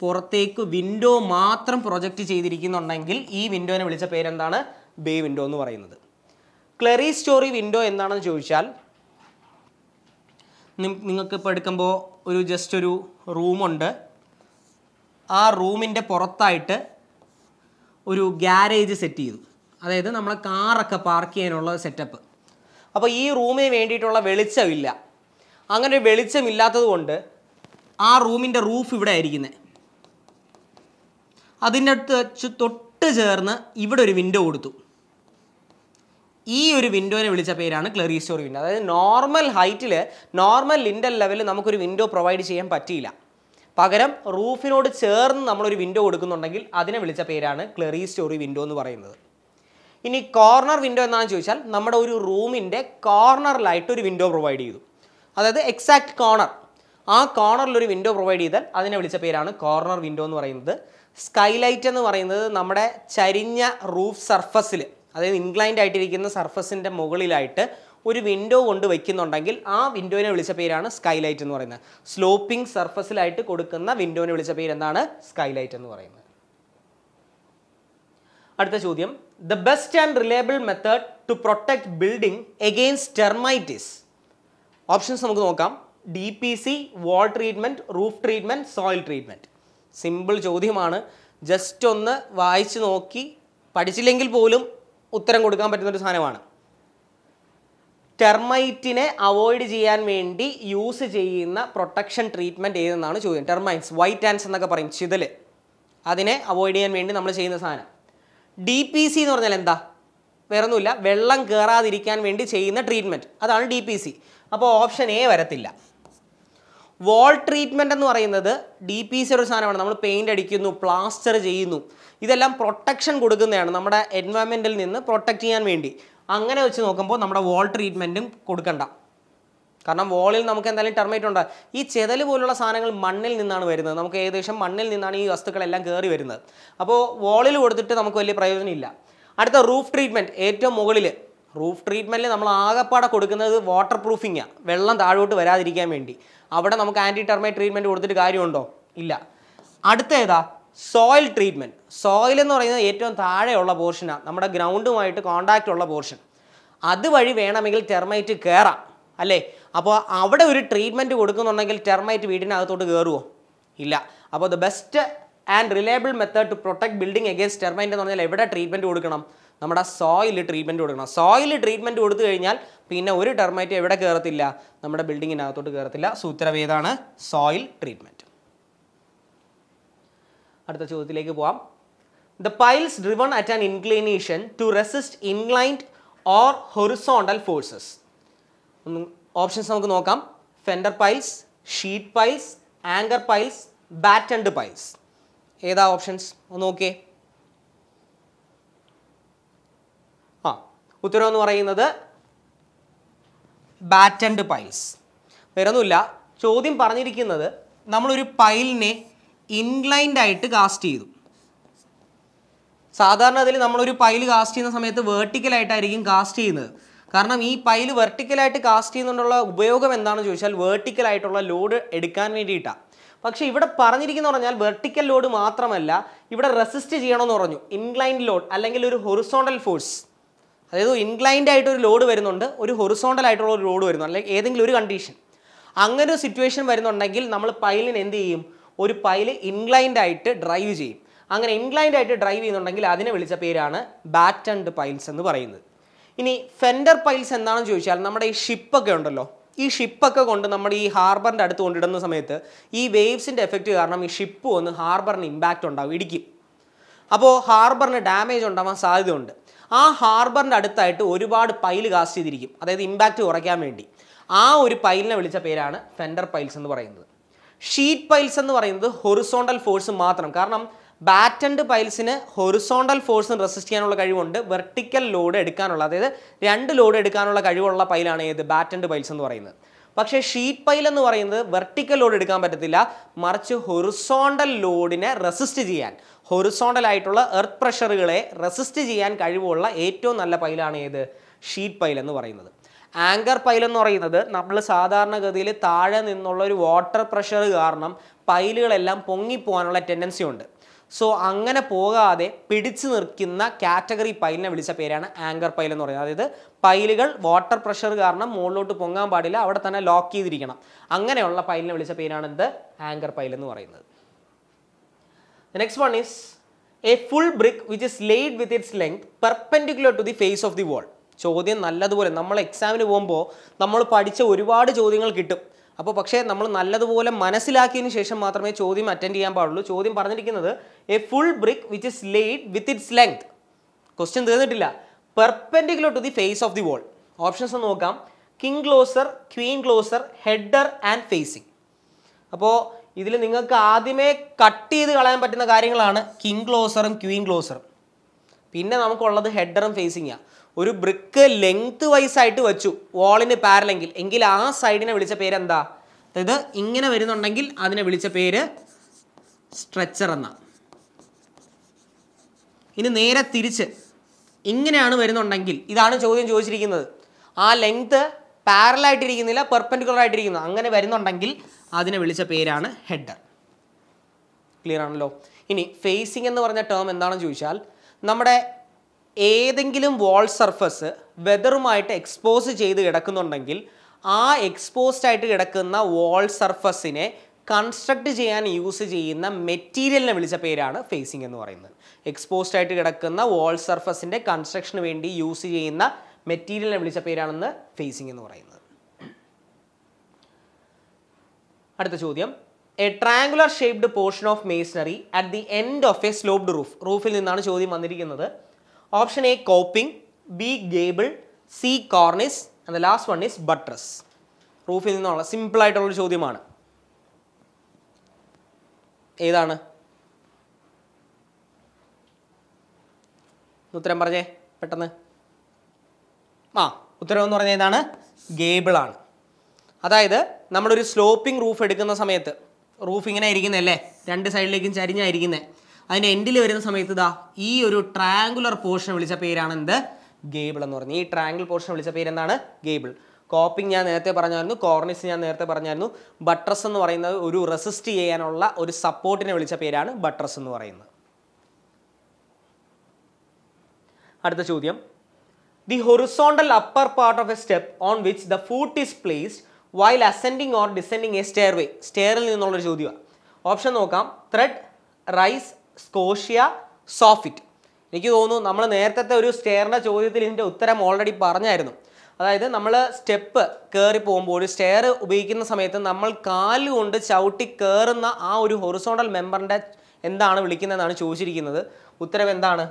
പുറത്തേക്ക് വിൻഡോ മാത്രം പ്രൊജക്റ്റ് ചെയ്തിരിക്കുന്നുണ്ടെങ്കിൽ ഈ വിൻഡോനെ വിളിച്ച പേരെന്താണ് ബേ വിൻഡോ എന്ന് പറയുന്നത് ക്ലറി സ്റ്റോറി വിൻഡോ എന്താണെന്ന് ചോദിച്ചാൽ നിങ്ങൾക്കിപ്പോൾ എടുക്കുമ്പോൾ ഒരു ജസ്റ്റ് ഒരു റൂമുണ്ട് ആ റൂമിൻ്റെ പുറത്തായിട്ട് ഒരു ഗ്യാരേജ് സെറ്റ് ചെയ്തു അതായത് നമ്മളെ കാറൊക്കെ പാർക്ക് ചെയ്യാനുള്ള സെറ്റപ്പ് അപ്പോൾ ഈ റൂമിന് വേണ്ടിയിട്ടുള്ള വെളിച്ചമില്ല അങ്ങനെ ഒരു വെളിച്ചമില്ലാത്തത് കൊണ്ട് ആ റൂമിൻ്റെ റൂഫ് ഇവിടെ ആയിരിക്കുന്നത് അതിൻ്റെ അടുത്ത് വെച്ച് തൊട്ട് ചേർന്ന് ഇവിടെ ഒരു വിൻഡോ കൊടുത്തു ഈ ഒരു വിൻഡോനെ വിളിച്ച പേരാണ് ക്ലറി സ്റ്റോറി വിൻഡോ അതായത് നോർമൽ ഹൈറ്റിൽ നോർമൽ ലിൻഡൽ ലെവലിൽ നമുക്കൊരു വിൻഡോ പ്രൊവൈഡ് ചെയ്യാൻ പറ്റിയില്ല പകരം റൂഫിനോട് ചേർന്ന് നമ്മളൊരു വിൻഡോ കൊടുക്കുന്നുണ്ടെങ്കിൽ അതിനെ വിളിച്ച പേരാണ് ക്ലറി സ്റ്റോറി വിൻഡോ എന്ന് പറയുന്നത് ഇനി കോർണർ വിൻഡോ എന്നാന്ന് ചോദിച്ചാൽ നമ്മുടെ ഒരു റൂമിൻ്റെ കോർണറിലായിട്ട് ഒരു വിൻഡോ പ്രൊവൈഡ് ചെയ്തു അതായത് എക്സാക്ട് കോർണർ ആ കോർണറിൽ ഒരു വിൻഡോ പ്രൊവൈഡ് ചെയ്താൽ അതിനെ വിളിച്ച പേരാണ് കോർണർ വിൻഡോ എന്ന് പറയുന്നത് സ്കൈലൈറ്റ് എന്ന് പറയുന്നത് നമ്മുടെ ചരിഞ്ഞ റൂഫ് സർഫസിൽ അതായത് ഇൻക്ലൈൻഡ് ആയിട്ടിരിക്കുന്ന സർഫസിൻ്റെ മുകളിലായിട്ട് ഒരു വിൻഡോ കൊണ്ട് വയ്ക്കുന്നുണ്ടെങ്കിൽ ആ വിൻഡോനെ വിളിച്ച പേരാണ് സ്കൈലൈറ്റ് എന്ന് പറയുന്നത് സ്ലോപ്പിംഗ് സർഫസിലായിട്ട് കൊടുക്കുന്ന വിൻഡോനെ വിളിച്ച പേര് എന്താണ് സ്കൈലൈറ്റ് എന്ന് പറയുന്നത് അടുത്ത ചോദ്യം the best and reliable method to protect building against termites options നമുക്ക് നോക്കാം D P C wall treatment roof treatment soil treatment simple ചോദ്യമാണ് ജസ്റ്റ് ഒന്ന് വായിച്ച് നോക്കി പഠിച്ചില്ലെങ്കിൽ പോലും ഉത്തരം കൊടുക്കാൻ പറ്റുന്ന ഒരു സാധനമാണ് ടെർമൈറ്റിനെ അവോയ്ഡ് ചെയ്യാൻ വേണ്ടി യൂസ് ചെയ്യുന്ന പ്രൊട്ടക്ഷൻ ട്രീറ്റ്മെൻറ്റ് ഏതെന്നാണ് ചോദ്യം ടെർമൈൻസ് വൈറ്റ് ആൻസ് എന്നൊക്കെ പറയും ചിതൽ അതിനെ അവോയ്ഡ് ചെയ്യാൻ വേണ്ടി നമ്മൾ ചെയ്യുന്ന സാധനം ഡി പി സി എന്ന് പറഞ്ഞാൽ എന്താ ഒന്നുമില്ല വെള്ളം കയറാതിരിക്കാൻ വേണ്ടി ചെയ്യുന്ന ട്രീറ്റ്മെൻറ്റ് അതാണ് ഡി പി സി അപ്പോൾ ഓപ്ഷൻ എ വരത്തില്ല വോൾ ട്രീറ്റ്മെൻ്റ് എന്ന് പറയുന്നത് ഡി പി സി ഒരു സാധനമാണ് നമ്മൾ പെയിൻ്റ് അടിക്കുന്നു പ്ലാസ്റ്റർ ചെയ്യുന്നു ഇതെല്ലാം പ്രൊട്ടക്ഷൻ കൊടുക്കുന്നതാണ് നമ്മുടെ എൻവയൺമെൻറ്റിൽ നിന്ന് പ്രൊട്ടക്റ്റ് ചെയ്യാൻ വേണ്ടി അങ്ങനെ വെച്ച് നോക്കുമ്പോൾ നമ്മുടെ വോൾ ട്രീറ്റ്മെൻറ്റും കൊടുക്കണ്ട കാരണം വോളിൽ നമുക്ക് എന്തായാലും ടെർമേറ്റ് ഉണ്ട് ഈ ചെതൽ പോലുള്ള സാധനങ്ങൾ മണ്ണിൽ നിന്നാണ് വരുന്നത് നമുക്ക് ഏകദേശം മണ്ണിൽ നിന്നാണ് ഈ വസ്തുക്കളെല്ലാം കയറി വരുന്നത് അപ്പോൾ വോളിൽ കൊടുത്തിട്ട് നമുക്ക് വലിയ പ്രയോജനമില്ല അടുത്ത റൂഫ് ട്രീറ്റ്മെൻറ്റ് ഏറ്റവും മുകളിൽ റൂഫ് ട്രീറ്റ്മെൻറ്റിൽ നമ്മൾ ആകെപ്പാടെ കൊടുക്കുന്നത് വാട്ടർ പ്രൂഫിങ്ങാണ് വെള്ളം താഴോട്ട് വരാതിരിക്കാൻ വേണ്ടി അവിടെ നമുക്ക് ആൻറ്റി ടെർമൈറ്റ് ട്രീറ്റ്മെൻറ്റ് കൊടുത്തിട്ട് കാര്യമുണ്ടോ ഇല്ല അടുത്ത ഏതാ സോയിൽ ട്രീറ്റ്മെൻറ്റ് സോയിൽ എന്ന് പറയുന്നത് ഏറ്റവും താഴെയുള്ള പോർഷനാണ് നമ്മുടെ ഗ്രൗണ്ടുമായിട്ട് കോണ്ടാക്റ്റ് ഉള്ള പോർഷൻ അതുവഴി വേണമെങ്കിൽ ടെർമൈറ്റ് കയറാം അല്ലേ അപ്പോൾ അവിടെ ഒരു ട്രീറ്റ്മെൻറ്റ് കൊടുക്കുന്നുണ്ടെങ്കിൽ ടെർമൈറ്റ് വീടിനകത്തോട്ട് കയറുമോ ഇല്ല അപ്പോൾ the best and reliable method to protect building against termite എന്ന് പറഞ്ഞാൽ എവിടെ ട്രീറ്റ്മെൻറ്റ് കൊടുക്കണം നമ്മുടെ സോയിൽ ട്രീറ്റ്മെൻറ്റ് കൊടുക്കണം സോയിൽ ട്രീറ്റ്മെൻറ്റ് കൊടുത്തു കഴിഞ്ഞാൽ പിന്നെ ഒരു ടെർമൈറ്റ് എവിടെ കയറത്തില്ല നമ്മുടെ ബിൽഡിങ്ങിനകത്തോട്ട് കയറത്തില്ല സൂത്രവേദാണ് സോയിൽ ട്രീറ്റ്മെൻറ്റ് അടുത്ത ചോദ്യത്തിലേക്ക് പോവാം the piles driven at an inclination to resist inclined or horizontal forces options നമുക്ക് നോക്കാം fender piles sheet piles anchor piles batter piles ഏതാ ഓപ്ഷൻസ് ഒന്ന് നോക്കിയേ ഉത്തരവെന്ന് പറയുന്നത് ബാറ്റ് ആൻഡ് പൈൽസ് വേറൊന്നുമില്ല ചോദ്യം പറഞ്ഞിരിക്കുന്നത് നമ്മളൊരു പൈലിനെ ഇൻക്ലൈൻഡ് ആയിട്ട് കാസ്റ്റ് ചെയ്തു സാധാരണ അതിൽ നമ്മളൊരു പൈൽ കാസ്റ്റ് ചെയ്യുന്ന സമയത്ത് വേർട്ടിക്കലായിട്ടായിരിക്കും കാസ്റ്റ് ചെയ്യുന്നത് കാരണം ഈ പൈൽ വെർട്ടിക്കലായിട്ട് കാസ്റ്റ് ചെയ്യുന്നതുകൊണ്ടുള്ള ഉപയോഗം എന്താണെന്ന് ചോദിച്ചാൽ വേർട്ടിക്കലായിട്ടുള്ള ലോഡ് എടുക്കാൻ വേണ്ടിയിട്ടാണ് പക്ഷേ ഇവിടെ പറഞ്ഞിരിക്കുന്ന പറഞ്ഞാൽ വെർട്ടിക്കൽ ലോഡ് മാത്രമല്ല ഇവിടെ റെസിസ്റ്റ് ചെയ്യണമെന്ന് പറഞ്ഞു ഇൻക്ലൈൻഡ് ലോഡ് അല്ലെങ്കിൽ ഒരു ഹൊറിസോണ്ടൽ ഫോഴ്സ് അതായത് ഇൻക്ലൈൻഡ് ആയിട്ട് ഒരു ലോഡ് വരുന്നുണ്ട് ഒരു ഹൊറിസോണ്ടൽ ആയിട്ടുള്ള ഒരു ലോഡ് വരുന്നുണ്ട് അല്ലെങ്കിൽ ഏതെങ്കിലും ഒരു കണ്ടീഷൻ അങ്ങനെ ഒരു സിറ്റുവേഷൻ വരുന്നുണ്ടെങ്കിൽ നമ്മൾ പൈലിന് എന്ത് ചെയ്യും ഒരു പൈല് ഇൻക്ലൈൻഡ് ആയിട്ട് ഡ്രൈവ് ചെയ്യും അങ്ങനെ ഇൻക്ലൈൻഡ് ആയിട്ട് ഡ്രൈവ് ചെയ്യുന്നുണ്ടെങ്കിൽ അതിനെ വിളിച്ച പേരാണ് ബാറ്റ് ആൻഡ് പൈൽസ് എന്ന് പറയുന്നത് ഇനി ഫെൻഡർ പൈൽസ് എന്താണെന്ന് ചോദിച്ചാൽ നമ്മുടെ ഈ ഷിപ്പൊക്കെ ഉണ്ടല്ലോ ഈ ഷിപ്പൊക്കെ കൊണ്ട് നമ്മുടെ ഈ ഹാർബറിൻ്റെ അടുത്ത് കൊണ്ടിടുന്ന സമയത്ത് ഈ വേവ്സിൻ്റെ എഫക്റ്റ് കാരണം ഈ ഷിപ്പ് ഒന്ന് ഹാർബറിന് ഇമ്പാക്റ്റ് ഉണ്ടാവും ഇടിക്കും അപ്പോൾ ഹാർബറിന് ഡാമേജ് ഉണ്ടാവാൻ സാധ്യതയുണ്ട് ആ ഹാർബറിൻ്റെ അടുത്തായിട്ട് ഒരുപാട് പൈൽ കാസ്റ്റ് ചെയ്തിരിക്കും അതായത് ഇമ്പാക്റ്റ് കുറയ്ക്കാൻ വേണ്ടി ആ ഒരു പൈലിനെ വിളിച്ച പേരാണ് ഫെൻഡർ പൈൽസ് എന്ന് പറയുന്നത് ഷീറ്റ് പൈൽസ് എന്ന് പറയുന്നത് ഹൊറിസോണ്ടൽ ഫോഴ്സ് മാത്രം കാരണം ബാറ്റൻഡ് പൈൽസിന് ഹൊറിസോണ്ടൽ ഫോഴ്സിന് റെസിസ്റ്റ് ചെയ്യാനുള്ള കഴിവുണ്ട് വെർട്ടിക്കൽ ലോഡ് എടുക്കാനുള്ള അതായത് രണ്ട് ലോഡ് എടുക്കാനുള്ള കഴിവുള്ള പൈലാണ് ഏത് ബാറ്റൻഡ് പൈൽസ് എന്ന് പറയുന്നത് പക്ഷേ ഷീറ്റ് പൈൽ എന്ന് പറയുന്നത് വെർട്ടിക്കൽ ലോഡ് എടുക്കാൻ പറ്റത്തില്ല മറിച്ച് ഹൊറിസോണ്ടൽ ലോഡിനെ റെസിസ്റ്റ് ചെയ്യാൻ ഹൊറിസോണ്ടൽ ആയിട്ടുള്ള എർത്ത് പ്രഷറുകളെ റെസിസ്റ്റ് ചെയ്യാൻ കഴിവുള്ള ഏറ്റവും നല്ല പൈലാണ് ഏത് ഷീറ്റ് പൈൽ എന്ന് പറയുന്നത് ആങ്കർ പൈൽ എന്ന് പറയുന്നത് നമ്മൾ സാധാരണഗതിയിൽ താഴെ നിന്നുള്ള ഒരു വാട്ടർ പ്രഷർ കാരണം പൈലുകളെല്ലാം പൊങ്ങിപ്പോകാനുള്ള ടെൻഡൻസി ഉണ്ട് സോ അങ്ങനെ പോകാതെ പിടിച്ചു നിൽക്കുന്ന കാറ്റഗറി പൈലിനെ വിളിച്ച പേരാണ് ആങ്കർ പൈൽ എന്ന് പറയുന്നത് അതായത് പൈലുകൾ വാട്ടർ പ്രഷർ കാരണം മുകളിലോട്ട് പൊങ്ങാൻ പാടില്ല അവിടെ തന്നെ ലോക്ക് ചെയ്തിരിക്കണം അങ്ങനെയുള്ള പൈലിനെ വിളിച്ച പേരാണ് എന്ത് ആങ്കർ പൈൽ എന്ന് പറയുന്നത് The next one is a full brick which is laid with its length perpendicular to the face of the wall. ചോദ്യം നല്ലതുപോലെ നമ്മൾ എക്സാമിന് പോകുമ്പോൾ നമ്മൾ പഠിച്ച ഒരുപാട് ചോദ്യങ്ങൾ കിട്ടും അപ്പോൾ പക്ഷേ നമ്മൾ നല്ലതുപോലെ മനസ്സിലാക്കിയതിന് ശേഷം മാത്രമേ ചോദ്യം അറ്റൻഡ് ചെയ്യാൻ പാടുള്ളൂ ചോദ്യം പറഞ്ഞിരിക്കുന്നത് a full brick which is laid with its length question തീർന്നിട്ടില്ല perpendicular to the face of the wall options നോക്കാം king closer queen closer header and facing അപ്പോൾ ഇതിൽ നിങ്ങൾക്ക് ആദ്യമേ കട്ട് ചെയ്ത് കളയാൻ പറ്റുന്ന കാര്യങ്ങളാണ് കിങ് ക്ലോസറും ക്യൂയിങ് ക്ലോസറും പിന്നെ നമുക്കുള്ളത് ഹെഡറും ഫേസിങ്ങാണ് ഒരു ബ്രിക്ക് ലെങ്ത് വൈസ് ആയിട്ട് വെച്ചു വാളിന് പാരലെങ്കിൽ എങ്കിൽ ആ സൈഡിനെ വിളിച്ച പേര് എന്താ അതായത് ഇങ്ങനെ വരുന്നുണ്ടെങ്കിൽ അതിനെ വിളിച്ച പേര് സ്ട്രെച്ചർ എന്നാണ് ഇനി നേരെ തിരിച്ച് ഇങ്ങനെയാണ് വരുന്നുണ്ടെങ്കിൽ ഇതാണ് ചോദ്യം ചോദിച്ചിരിക്കുന്നത് ആ ലെങ്ത് പാരലായിട്ടിരിക്കുന്നില്ല പെർപെൻഡിക്കുലർ ആയിട്ടിരിക്കുന്നു അങ്ങനെ വരുന്നുണ്ടെങ്കിൽ അതിനെ വിളിച്ച പേരാണ് ഹെഡർ ക്ലിയർ ആണല്ലോ ഇനി ഫേസിംഗ് എന്ന് പറഞ്ഞ ടേം എന്താണെന്ന് ചോദിച്ചാൽ നമ്മുടെ ഏതെങ്കിലും വാൾ സർഫസ് വെതറുമായിട്ട് എക്സ്പോസ് ചെയ്ത് കിടക്കുന്നുണ്ടെങ്കിൽ ആ എക്സ്പോസ്ഡ് ആയിട്ട് കിടക്കുന്ന വാൾ സർഫസിനെ കൺസ്ട്രക്ട് ചെയ്യാൻ യൂസ് ചെയ്യുന്ന മെറ്റീരിയലിനെ വിളിച്ച പേരാണ് ഫേസിംഗ് എന്ന് പറയുന്നത് എക്സ്പോസ്ഡ് ആയിട്ട് കിടക്കുന്ന വാൾ സർഫസിൻ്റെ കൺസ്ട്രക്ഷന് വേണ്ടി യൂസ് ചെയ്യുന്ന മെറ്റീരിയലിനെ വിളിച്ച പേരാണെന്ന് ഫേസിംഗ് എന്ന് പറയുന്നത് അടുത്ത ചോദ്യം a triangular shaped portion of masonry at the end of a sloped roof റൂഫിൽ നിന്നാണ് ചോദ്യം വന്നിരിക്കുന്നത് option A coping B gable C cornice and the last one is buttress റൂഫിൽ നിന്നുള്ള ഒരു ചോദ്യമാണ് ഏതാണ് ഉത്തരം പറഞ്ഞേ പെട്ടെന്ന് ആ ഉത്തരം എന്ന് പറഞ്ഞ ഏതാണ് ഗേബിളാണ് അതായത് നമ്മളൊരു സ്ലോപ്പിംഗ് റൂഫ് എടുക്കുന്ന സമയത്ത് റൂഫ് ഇങ്ങനെ ഇരിക്കുന്നതല്ലേ രണ്ട് സൈഡിലേക്കും ചരിഞ്ഞായിരിക്കുന്നത് അതിൻ്റെ എൻഡിൽ വരുന്ന സമയത്ത് ഇതാ ഈ ഒരു ട്രാങ്കുലർ പോർഷൻ വിളിച്ച പേരാണ് എന്ത് ഗേബിൾ എന്ന് പറഞ്ഞു ഈ ട്രാങ്കിൾ പോർഷൻ വിളിച്ച പേരെന്താണ് ഗേബിൾ കോപ്പിംഗ് ഞാൻ നേരത്തെ പറഞ്ഞായിരുന്നു കോർണിസ് ഞാൻ നേരത്തെ പറഞ്ഞായിരുന്നു ബട്രസ് എന്ന് പറയുന്നത് ഒരു റെസിസ്റ്റ് ചെയ്യാനുള്ള ഒരു സപ്പോർട്ടിനെ വിളിച്ച പേരാണ് ബട്രസ് എന്ന് പറയുന്നത് അടുത്ത ചോദ്യം the horizontal upper part of a step on which the foot is placed while ascending or descending a stairway സ്റ്റെയറിൽ നിന്നുള്ളൊരു ചോദ്യമാണ് ഓപ്ഷൻ നോക്കാം ത്രെഡ് റൈസ് സ്കോഷ്യ സോഫിറ്റ് എനിക്ക് തോന്നുന്നു നമ്മൾ നേരത്തെ ഒരു സ്റ്റെയറിൻ്റെ ചോദ്യത്തിൽ ഇതിൻ്റെ ഉത്തരം ഓൾറെഡി പറഞ്ഞായിരുന്നു അതായത് നമ്മൾ സ്റ്റെപ്പ് കയറി പോകുമ്പോൾ സ്റ്റെയർ ഉപയോഗിക്കുന്ന സമയത്ത് നമ്മൾ കാലുകൊണ്ട് ചവിട്ടി കയറുന്ന ആ ഒരു ഹൊറിസോണ്ടൽ മെമ്പറിൻ്റെ എന്താണ് വിളിക്കുന്നതെന്നാണ് ചോദിച്ചിരിക്കുന്നത് ഉത്തരം എന്താണ്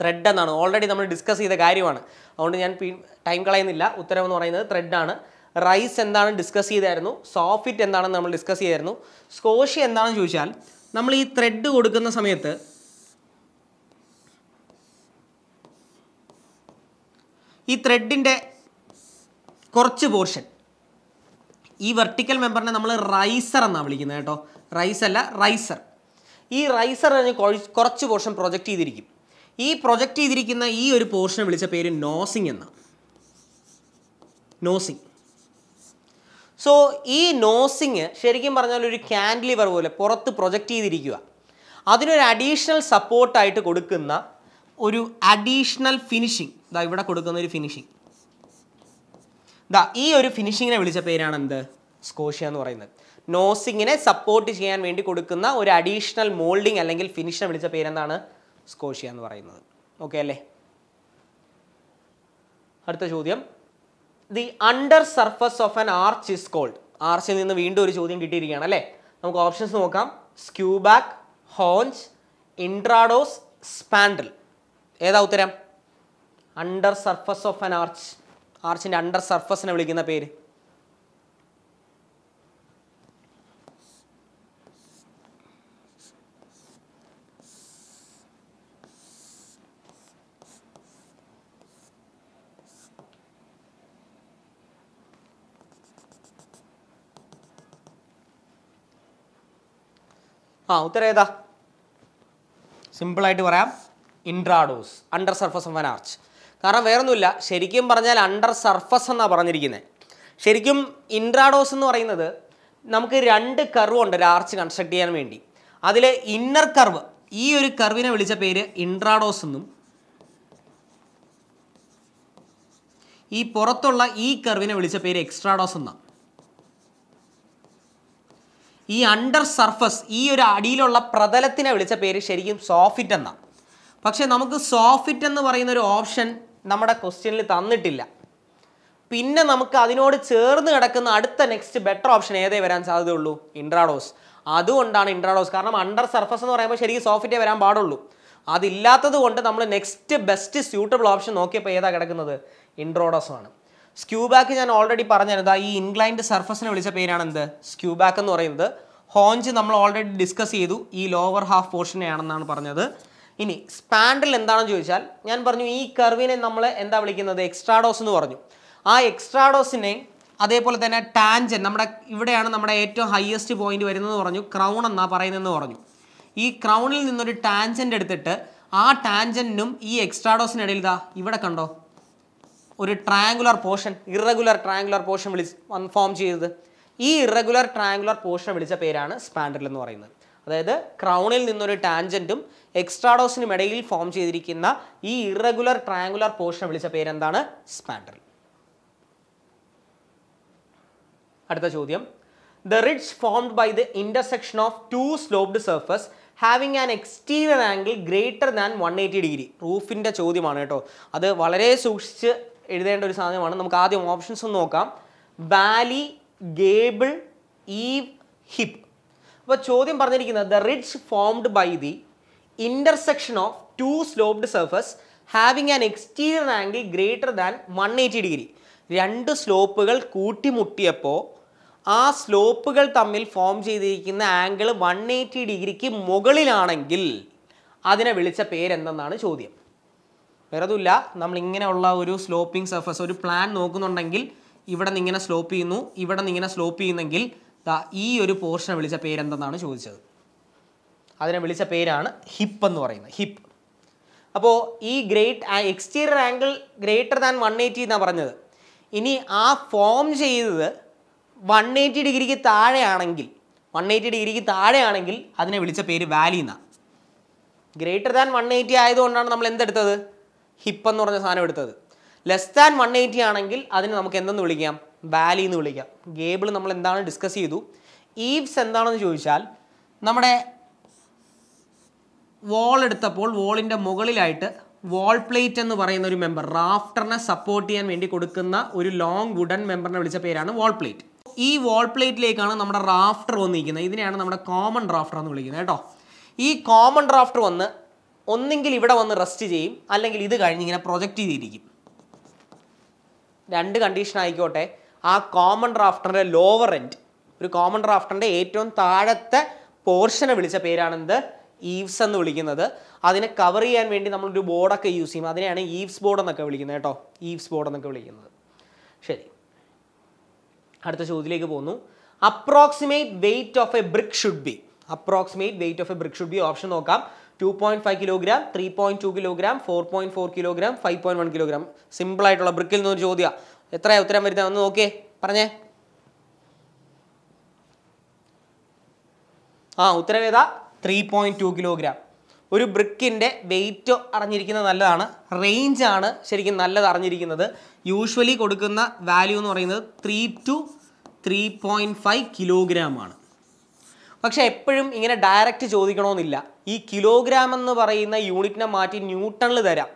ത്രെഡ് എന്നാണ് ഓൾറെഡി നമ്മൾ ഡിസ്കസ് ചെയ്ത കാര്യമാണ് അതുകൊണ്ട് ഞാൻ ടൈം കളയുന്നില്ല ഉത്തരം എന്ന് പറയുന്നത് ത്രെഡാണ് റൈസ് എന്താണ് ഡിസ്കസ് ചെയ്തായിരുന്നു സോഫിറ്റ് എന്താണെന്ന് നമ്മൾ ഡിസ്കസ് ചെയ്തായിരുന്നു സ്കോഷി എന്താണെന്ന് ചോദിച്ചാൽ നമ്മൾ ഈ ത്രെഡ് കൊടുക്കുന്ന സമയത്ത് ഈ ത്രെഡിൻ്റെ കുറച്ച് പോർഷൻ ഈ വെർട്ടിക്കൽ മെമ്പറിനെ നമ്മൾ റൈസർ എന്നാണ് വിളിക്കുന്നത് കേട്ടോ റൈസ് അല്ല റൈസർ ഈ റൈസർ കഴിഞ്ഞ് കുറച്ച് പോർഷൻ പ്രൊജക്റ്റ് ചെയ്തിരിക്കും ഈ പ്രൊജക്റ്റ് ചെയ്തിരിക്കുന്ന ഈ ഒരു പോർഷനെ വിളിച്ച പേര് നോസിങ് എന്നാണ് നോസിങ് സോ ഈ നോസിങ് ശരിക്കും പറഞ്ഞാൽ ഒരു ക്യാൻഡ്ലിവർ പോലെ പുറത്ത് പ്രൊജക്റ്റ് ചെയ്തിരിക്കുക അതിനൊരു അഡീഷണൽ സപ്പോർട്ടായിട്ട് കൊടുക്കുന്ന ഒരു അഡീഷണൽ ഫിനിഷിങ് ഇതാ ഇവിടെ കൊടുക്കുന്ന ഒരു ഫിനിഷിങ് ദാ ഈ ഒരു ഫിനിഷിങ്ങിനെ വിളിച്ച പേരാണ് എന്ത് സ്കോഷ്യ എന്ന് പറയുന്നത് നോസിങ്ങിനെ സപ്പോർട്ട് ചെയ്യാൻ വേണ്ടി കൊടുക്കുന്ന ഒരു അഡീഷണൽ മോൾഡിങ് അല്ലെങ്കിൽ ഫിനിഷിനെ വിളിച്ച പേരെന്താണ് സ്കോഷ്യ എന്ന് പറയുന്നത് ഓക്കെ അല്ലേ അടുത്ത ചോദ്യം the under surface of an arch is called ആർച്ചിൽ നിന്ന് വീണ്ടും ഒരു ചോദ്യം കിട്ടിയിരിക്കുകയാണ് അല്ലേ നമുക്ക് ഓപ്ഷൻസ് നോക്കാം സ്ക്യൂബാക്ക് ഹോഞ്ച് ഇൻട്രാഡോസ് സ്പാൻഡിൽ ഏതാ ഉത്തരം under surface of an arch ആർച്ചിൻ്റെ അണ്ടർ സർഫസിനെ വിളിക്കുന്ന പേര് ആ ഉത്തരം ഏതാ സിമ്പിളായിട്ട് പറയാം intrados under surface of an arch കാരണം വേറൊന്നുമില്ല ശരിക്കും പറഞ്ഞാൽ അണ്ടർ സർഫസ് എന്നാണ് പറഞ്ഞിരിക്കുന്നത് ശരിക്കും ഇൻട്രാഡോസ് എന്ന് പറയുന്നത് നമുക്ക് രണ്ട് കർവ് ഉണ്ട് ഒരു ആർച്ച് കൺസ്ട്രക്ട് ചെയ്യാൻ വേണ്ടി അതിൽ ഇന്നർ കർവ് ഈ ഒരു കർവിനെ വിളിച്ച പേര് ഇൻട്രാഡോസ് എന്നും ഈ പുറത്തുള്ള ഈ കർവിനെ വിളിച്ച പേര് എക്സ്ട്രാഡോസ് എന്നാണ് ഈ അണ്ടർ സർഫസ് ഈ ഒരു അടിയിലുള്ള പ്രതലത്തിനെ വിളിച്ച പേര് ശരിക്കും സോഫിറ്റ് എന്നാണ് പക്ഷെ നമുക്ക് സോഫിറ്റ് എന്ന് പറയുന്ന ഒരു ഓപ്ഷൻ നമ്മുടെ ക്വസ്റ്റ്യനിൽ തന്നിട്ടില്ല പിന്നെ നമുക്ക് അതിനോട് ചേർന്ന് കിടക്കുന്ന അടുത്ത നെക്സ്റ്റ് ബെറ്റർ ഓപ്ഷൻ ഏതേ വരാൻ സാധ്യതയുള്ളൂ ഇൻട്രാഡോസ് അതുകൊണ്ടാണ് ഇൻട്രാഡോസ് കാരണം അണ്ടർ സർഫസ് എന്ന് പറയുമ്പോൾ ശരിക്കും സോഫിറ്റേ വരാൻ പാടുള്ളൂ അതില്ലാത്തത് കൊണ്ട് നമ്മൾ നെക്സ്റ്റ് ബെസ്റ്റ് സ്യൂട്ടബിൾ ഓപ്ഷൻ നോക്കിയപ്പോൾ ഏതാ കിടക്കുന്നത് ഇൻട്രോഡോസ് ആണ് സ്ക്യൂ ബാക്ക് ഞാൻ ഓൾറെഡി പറഞ്ഞിരുന്നത് ഈ ഇൻക്ലൈൻഡ് സർഫസിനെ വിളിച്ച പേരാണ് എന്ത് സ്ക്യൂ ബാക്ക് എന്ന് പറയുന്നത് ഹോഞ്ച് നമ്മൾ ഓൾറെഡി ഡിസ്കസ് ചെയ്തു ഈ ലോവർ ഹാഫ് പോർഷനെയാണെന്നാണ് പറഞ്ഞത് ഇനി സ്പാൻഡിൽ എന്താണെന്ന് ചോദിച്ചാൽ ഞാൻ പറഞ്ഞു ഈ കർവിനെ നമ്മൾ എന്താ വിളിക്കുന്നത് എക്സ്ട്രാഡോസ് എന്ന് പറഞ്ഞു ആ എക്സ്ട്രാഡോസിനെ അതേപോലെ തന്നെ ടാൻജൻ നമ്മുടെ ഇവിടെയാണ് നമ്മുടെ ഏറ്റവും ഹയസ്റ്റ് പോയിന്റ് വരുന്നതെന്ന് പറഞ്ഞു ക്രൗൺ എന്നാ പറയുന്നതെന്ന് പറഞ്ഞു ഈ ക്രൗണിൽ നിന്നൊരു ടാൻജൻ്റ് എടുത്തിട്ട് ആ ടാൻജൻറ്റിനും ഈ എക്സ്ട്രാഡോസിനിടയിൽ ഇതാ ഇവിടെ കണ്ടോ ഒരു triangular portion irregular triangular portion വിളിച്ച് ഫോം ചെയ്തത് ഈ ഇറഗുലർ ട്രാങ്കുലർ പോർഷൻ വിളിച്ച പേരാണ് സ്പാൻഡൽ എന്ന് പറയുന്നത് അതായത് ക്രൗണിൽ നിന്നൊരു ടാൻജൻറ്റും എക്സ്ട്രാഡോസിനും ഇടയിൽ ഫോം ചെയ്തിരിക്കുന്ന ഈ ഇറഗുലർ ട്രാങ്കുലർ പോർഷൻ വിളിച്ച പേരെന്താണ് സ്പാൻഡൽ അടുത്ത ചോദ്യം the ridge formed by the intersection of two sloped surface having an exterior angle greater than one eighty degree റൂഫിൻ്റെ ചോദ്യമാണ് കേട്ടോ അത് വളരെ സൂക്ഷിച്ച് എഴുതേണ്ട ഒരു സാധനമാണ് നമുക്ക് ആദ്യം ഓപ്ഷൻസ് ഒന്ന് നോക്കാം ബാലി ഗേബിൾ ഈവ് ഹിപ്പ് അപ്പോൾ ചോദ്യം പറഞ്ഞിരിക്കുന്നത് the ridge formed by the intersection of two sloped surface having an exterior angle greater than one eighty degree രണ്ട് സ്ലോപ്പുകൾ കൂട്ടിമുട്ടിയപ്പോൾ ആ സ്ലോപ്പുകൾ തമ്മിൽ ഫോം ചെയ്തിരിക്കുന്ന ആംഗിൾ വൺ എയ്റ്റി ഡിഗ്രിക്ക് മുകളിലാണെങ്കിൽ അതിനെ വിളിച്ച പേരെന്തെന്നാണ് ചോദ്യം വേറെതുമില്ല ഇങ്ങനെയുള്ള ഒരു സ്ലോപ്പിംഗ് സർഫസ് ഒരു പ്ലാൻ നോക്കുന്നുണ്ടെങ്കിൽ ഇവിടെ നിന്ന് ഇങ്ങനെ സ്ലോപ്പ് ചെയ്യുന്നു ഇവിടെ നിന്ന് ഇങ്ങനെ സ്ലോപ്പ് ചെയ്യുന്നെങ്കിൽ ഈ ഒരു പോർഷൻ വിളിച്ച പേരെന്തെന്നാണ് ചോദിച്ചത് അതിനെ വിളിച്ച പേരാണ് ഹിപ്പ് എന്ന് പറയുന്നത് ഹിപ്പ് അപ്പോൾ ഈ great exterior angle greater than one eighty എന്നാണ് പറഞ്ഞത് ഇനി ആ ഫോം ചെയ്തത് വൺ എയ്റ്റി ഡിഗ്രിക്ക് താഴെയാണെങ്കിൽ വൺ എയ്റ്റി ഡിഗ്രിക്ക് താഴെയാണെങ്കിൽ അതിനെ വിളിച്ച പേര് വാലി എന്നാണ് ഗ്രേറ്റർ ദാൻ വൺ എയ്റ്റി ആയതുകൊണ്ടാണ് നമ്മൾ എന്തെടുത്തത് ഹിപ്പ് എന്ന് പറഞ്ഞ സാധനം എടുത്തത് ലെസ് ദാൻ വൺ എയ്റ്റി ആണെങ്കിൽ അതിന് നമുക്ക് എന്തെന്ന് വിളിക്കാം വാലി എന്ന് വിളിക്കാം ഗേബിൾ നമ്മൾ എന്താണ് ഡിസ്കസ് ചെയ്തു ഈവ്സ് എന്താണെന്ന് ചോദിച്ചാൽ നമ്മുടെ വോൾ എടുത്തപ്പോൾ വോളിൻ്റെ മുകളിലായിട്ട് വോൾ പ്ലേറ്റ് എന്ന് പറയുന്ന ഒരു മെമ്പർ റാഫ്റ്ററിനെ സപ്പോർട്ട് ചെയ്യാൻ വേണ്ടി കൊടുക്കുന്ന ഒരു ലോങ് വുഡൻ മെമ്പറിനെ വിളിച്ച പേരാണ് വോൾ പ്ലേറ്റ് ഈ വോൾ പ്ലേറ്റിലേക്കാണ് നമ്മുടെ റാഫ്റ്റർ വന്നിരിക്കുന്നത് ഇതിനെയാണ് നമ്മുടെ കോമൺ റാഫ്റ്റർ എന്ന് വിളിക്കുന്നത് കേട്ടോ ഈ കോമൺ റാഫ്റ്റർ വന്ന് ഒന്നെങ്കിൽ ഇവിടെ വന്ന് റെസ്റ്റ് ചെയ്യും അല്ലെങ്കിൽ ഇത് കഴിഞ്ഞ് ഇങ്ങനെ പ്രൊജക്റ്റ് ചെയ്തിരിക്കും രണ്ട് കണ്ടീഷൻ ആയിക്കോട്ടെ ആ കോമൺ ഡ്രാഫ്റ്ററിൻ്റെ ലോവർ എൻഡ് ഒരു കോമൺ ഡ്രാഫ്റ്ററിൻ്റെ ഏറ്റവും താഴത്തെ പോർഷനെ വിളിച്ച പേരാണെന്ത് ഈവ്സ് എന്ന് വിളിക്കുന്നത് അതിനെ കവർ ചെയ്യാൻ വേണ്ടി നമ്മളൊരു ബോർഡൊക്കെ യൂസ് ചെയ്യും അതിനെയാണ് ഈവ്സ് ബോർഡ് എന്നൊക്കെ വിളിക്കുന്നത് കേട്ടോ ഈവ്സ് ബോർഡ് എന്നൊക്കെ വിളിക്കുന്നത് ശരി അടുത്ത ചോദ്യത്തിലേക്ക് പോകുന്നു approximate weight of a brick should be approximate weight of a brick should be option നോക്കാം two point five kilogram three point two kilogram four point four kilogram five point one kilogram simple ആയിട്ടുള്ള ബ്രിക്കിൽ നിന്നൊരു ചോദ്യം എത്രയാണ് ഉത്തരം വരുന്നത് ഒന്ന് നോക്കി പറഞ്ഞേ ആ ഉത്തരം ഏതാ ത്രീ പോയിൻറ്റ് ടു കിലോഗ്രാം ഒരു ബ്രിക്കിൻ്റെ വെയ്റ്റ് അറിഞ്ഞിരിക്കുന്നത് നല്ലതാണ് റേഞ്ചാണ് ശരിക്കും നല്ലത് അറിഞ്ഞിരിക്കുന്നത് യൂഷ്വലി കൊടുക്കുന്ന വാല്യൂ എന്ന് പറയുന്നത് three two three point five kilogram ആണ് പക്ഷേ എപ്പോഴും ഇങ്ങനെ ഡയറക്റ്റ് ചോദിക്കണമെന്നില്ല ഈ കിലോഗ്രാം എന്ന് പറയുന്ന യൂണിറ്റിനെ മാറ്റി ന്യൂട്ടണിൽ തരാം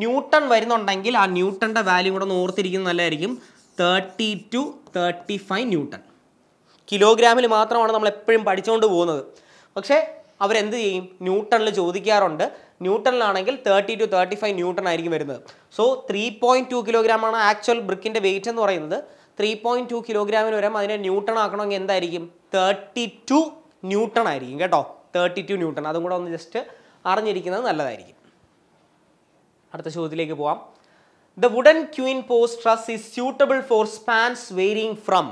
ന്യൂട്ടൺ വരുന്നുണ്ടെങ്കിൽ ആ ന്യൂട്ടൻ്റെ വാല്യൂ കൂടെ ഒന്ന് ഓർത്തിരിക്കുന്നത് നല്ലതായിരിക്കും thirty two thirty five newton കിലോഗ്രാമിൽ മാത്രമാണ് നമ്മൾ എപ്പോഴും പഠിച്ചുകൊണ്ട് പോകുന്നത് പക്ഷേ അവരെന്ത് ചെയ്യും ന്യൂട്ടണിൽ ചോദിക്കാറുണ്ട് ന്യൂട്ടണിലാണെങ്കിൽ thirty two thirty five newton ആയിരിക്കും വരുന്നത് so three point two kilogram ആണ് ആക്ച്വൽ ബ്രിക്കിൻ്റെ വെയിറ്റ് എന്ന് പറയുന്നത് ത്രീ പോയിൻറ്റ് ടു കിലോഗ്രാമിന് വരാം അതിനെ ന്യൂട്ടൺ ആക്കണമെങ്കിൽ എന്തായിരിക്കും തേർട്ടി ടു ന്യൂട്ടൺ ആയിരിക്കും കേട്ടോ തേർട്ടി ടു ന്യൂട്ടൺ അതും കൂടെ ഒന്ന് ജസ്റ്റ് അറിഞ്ഞിരിക്കുന്നത് നല്ലതായിരിക്കും അടുത്ത ചോദ്യത്തിലേക്ക് പോവാം the wooden queen post truss is suitable for spans varying from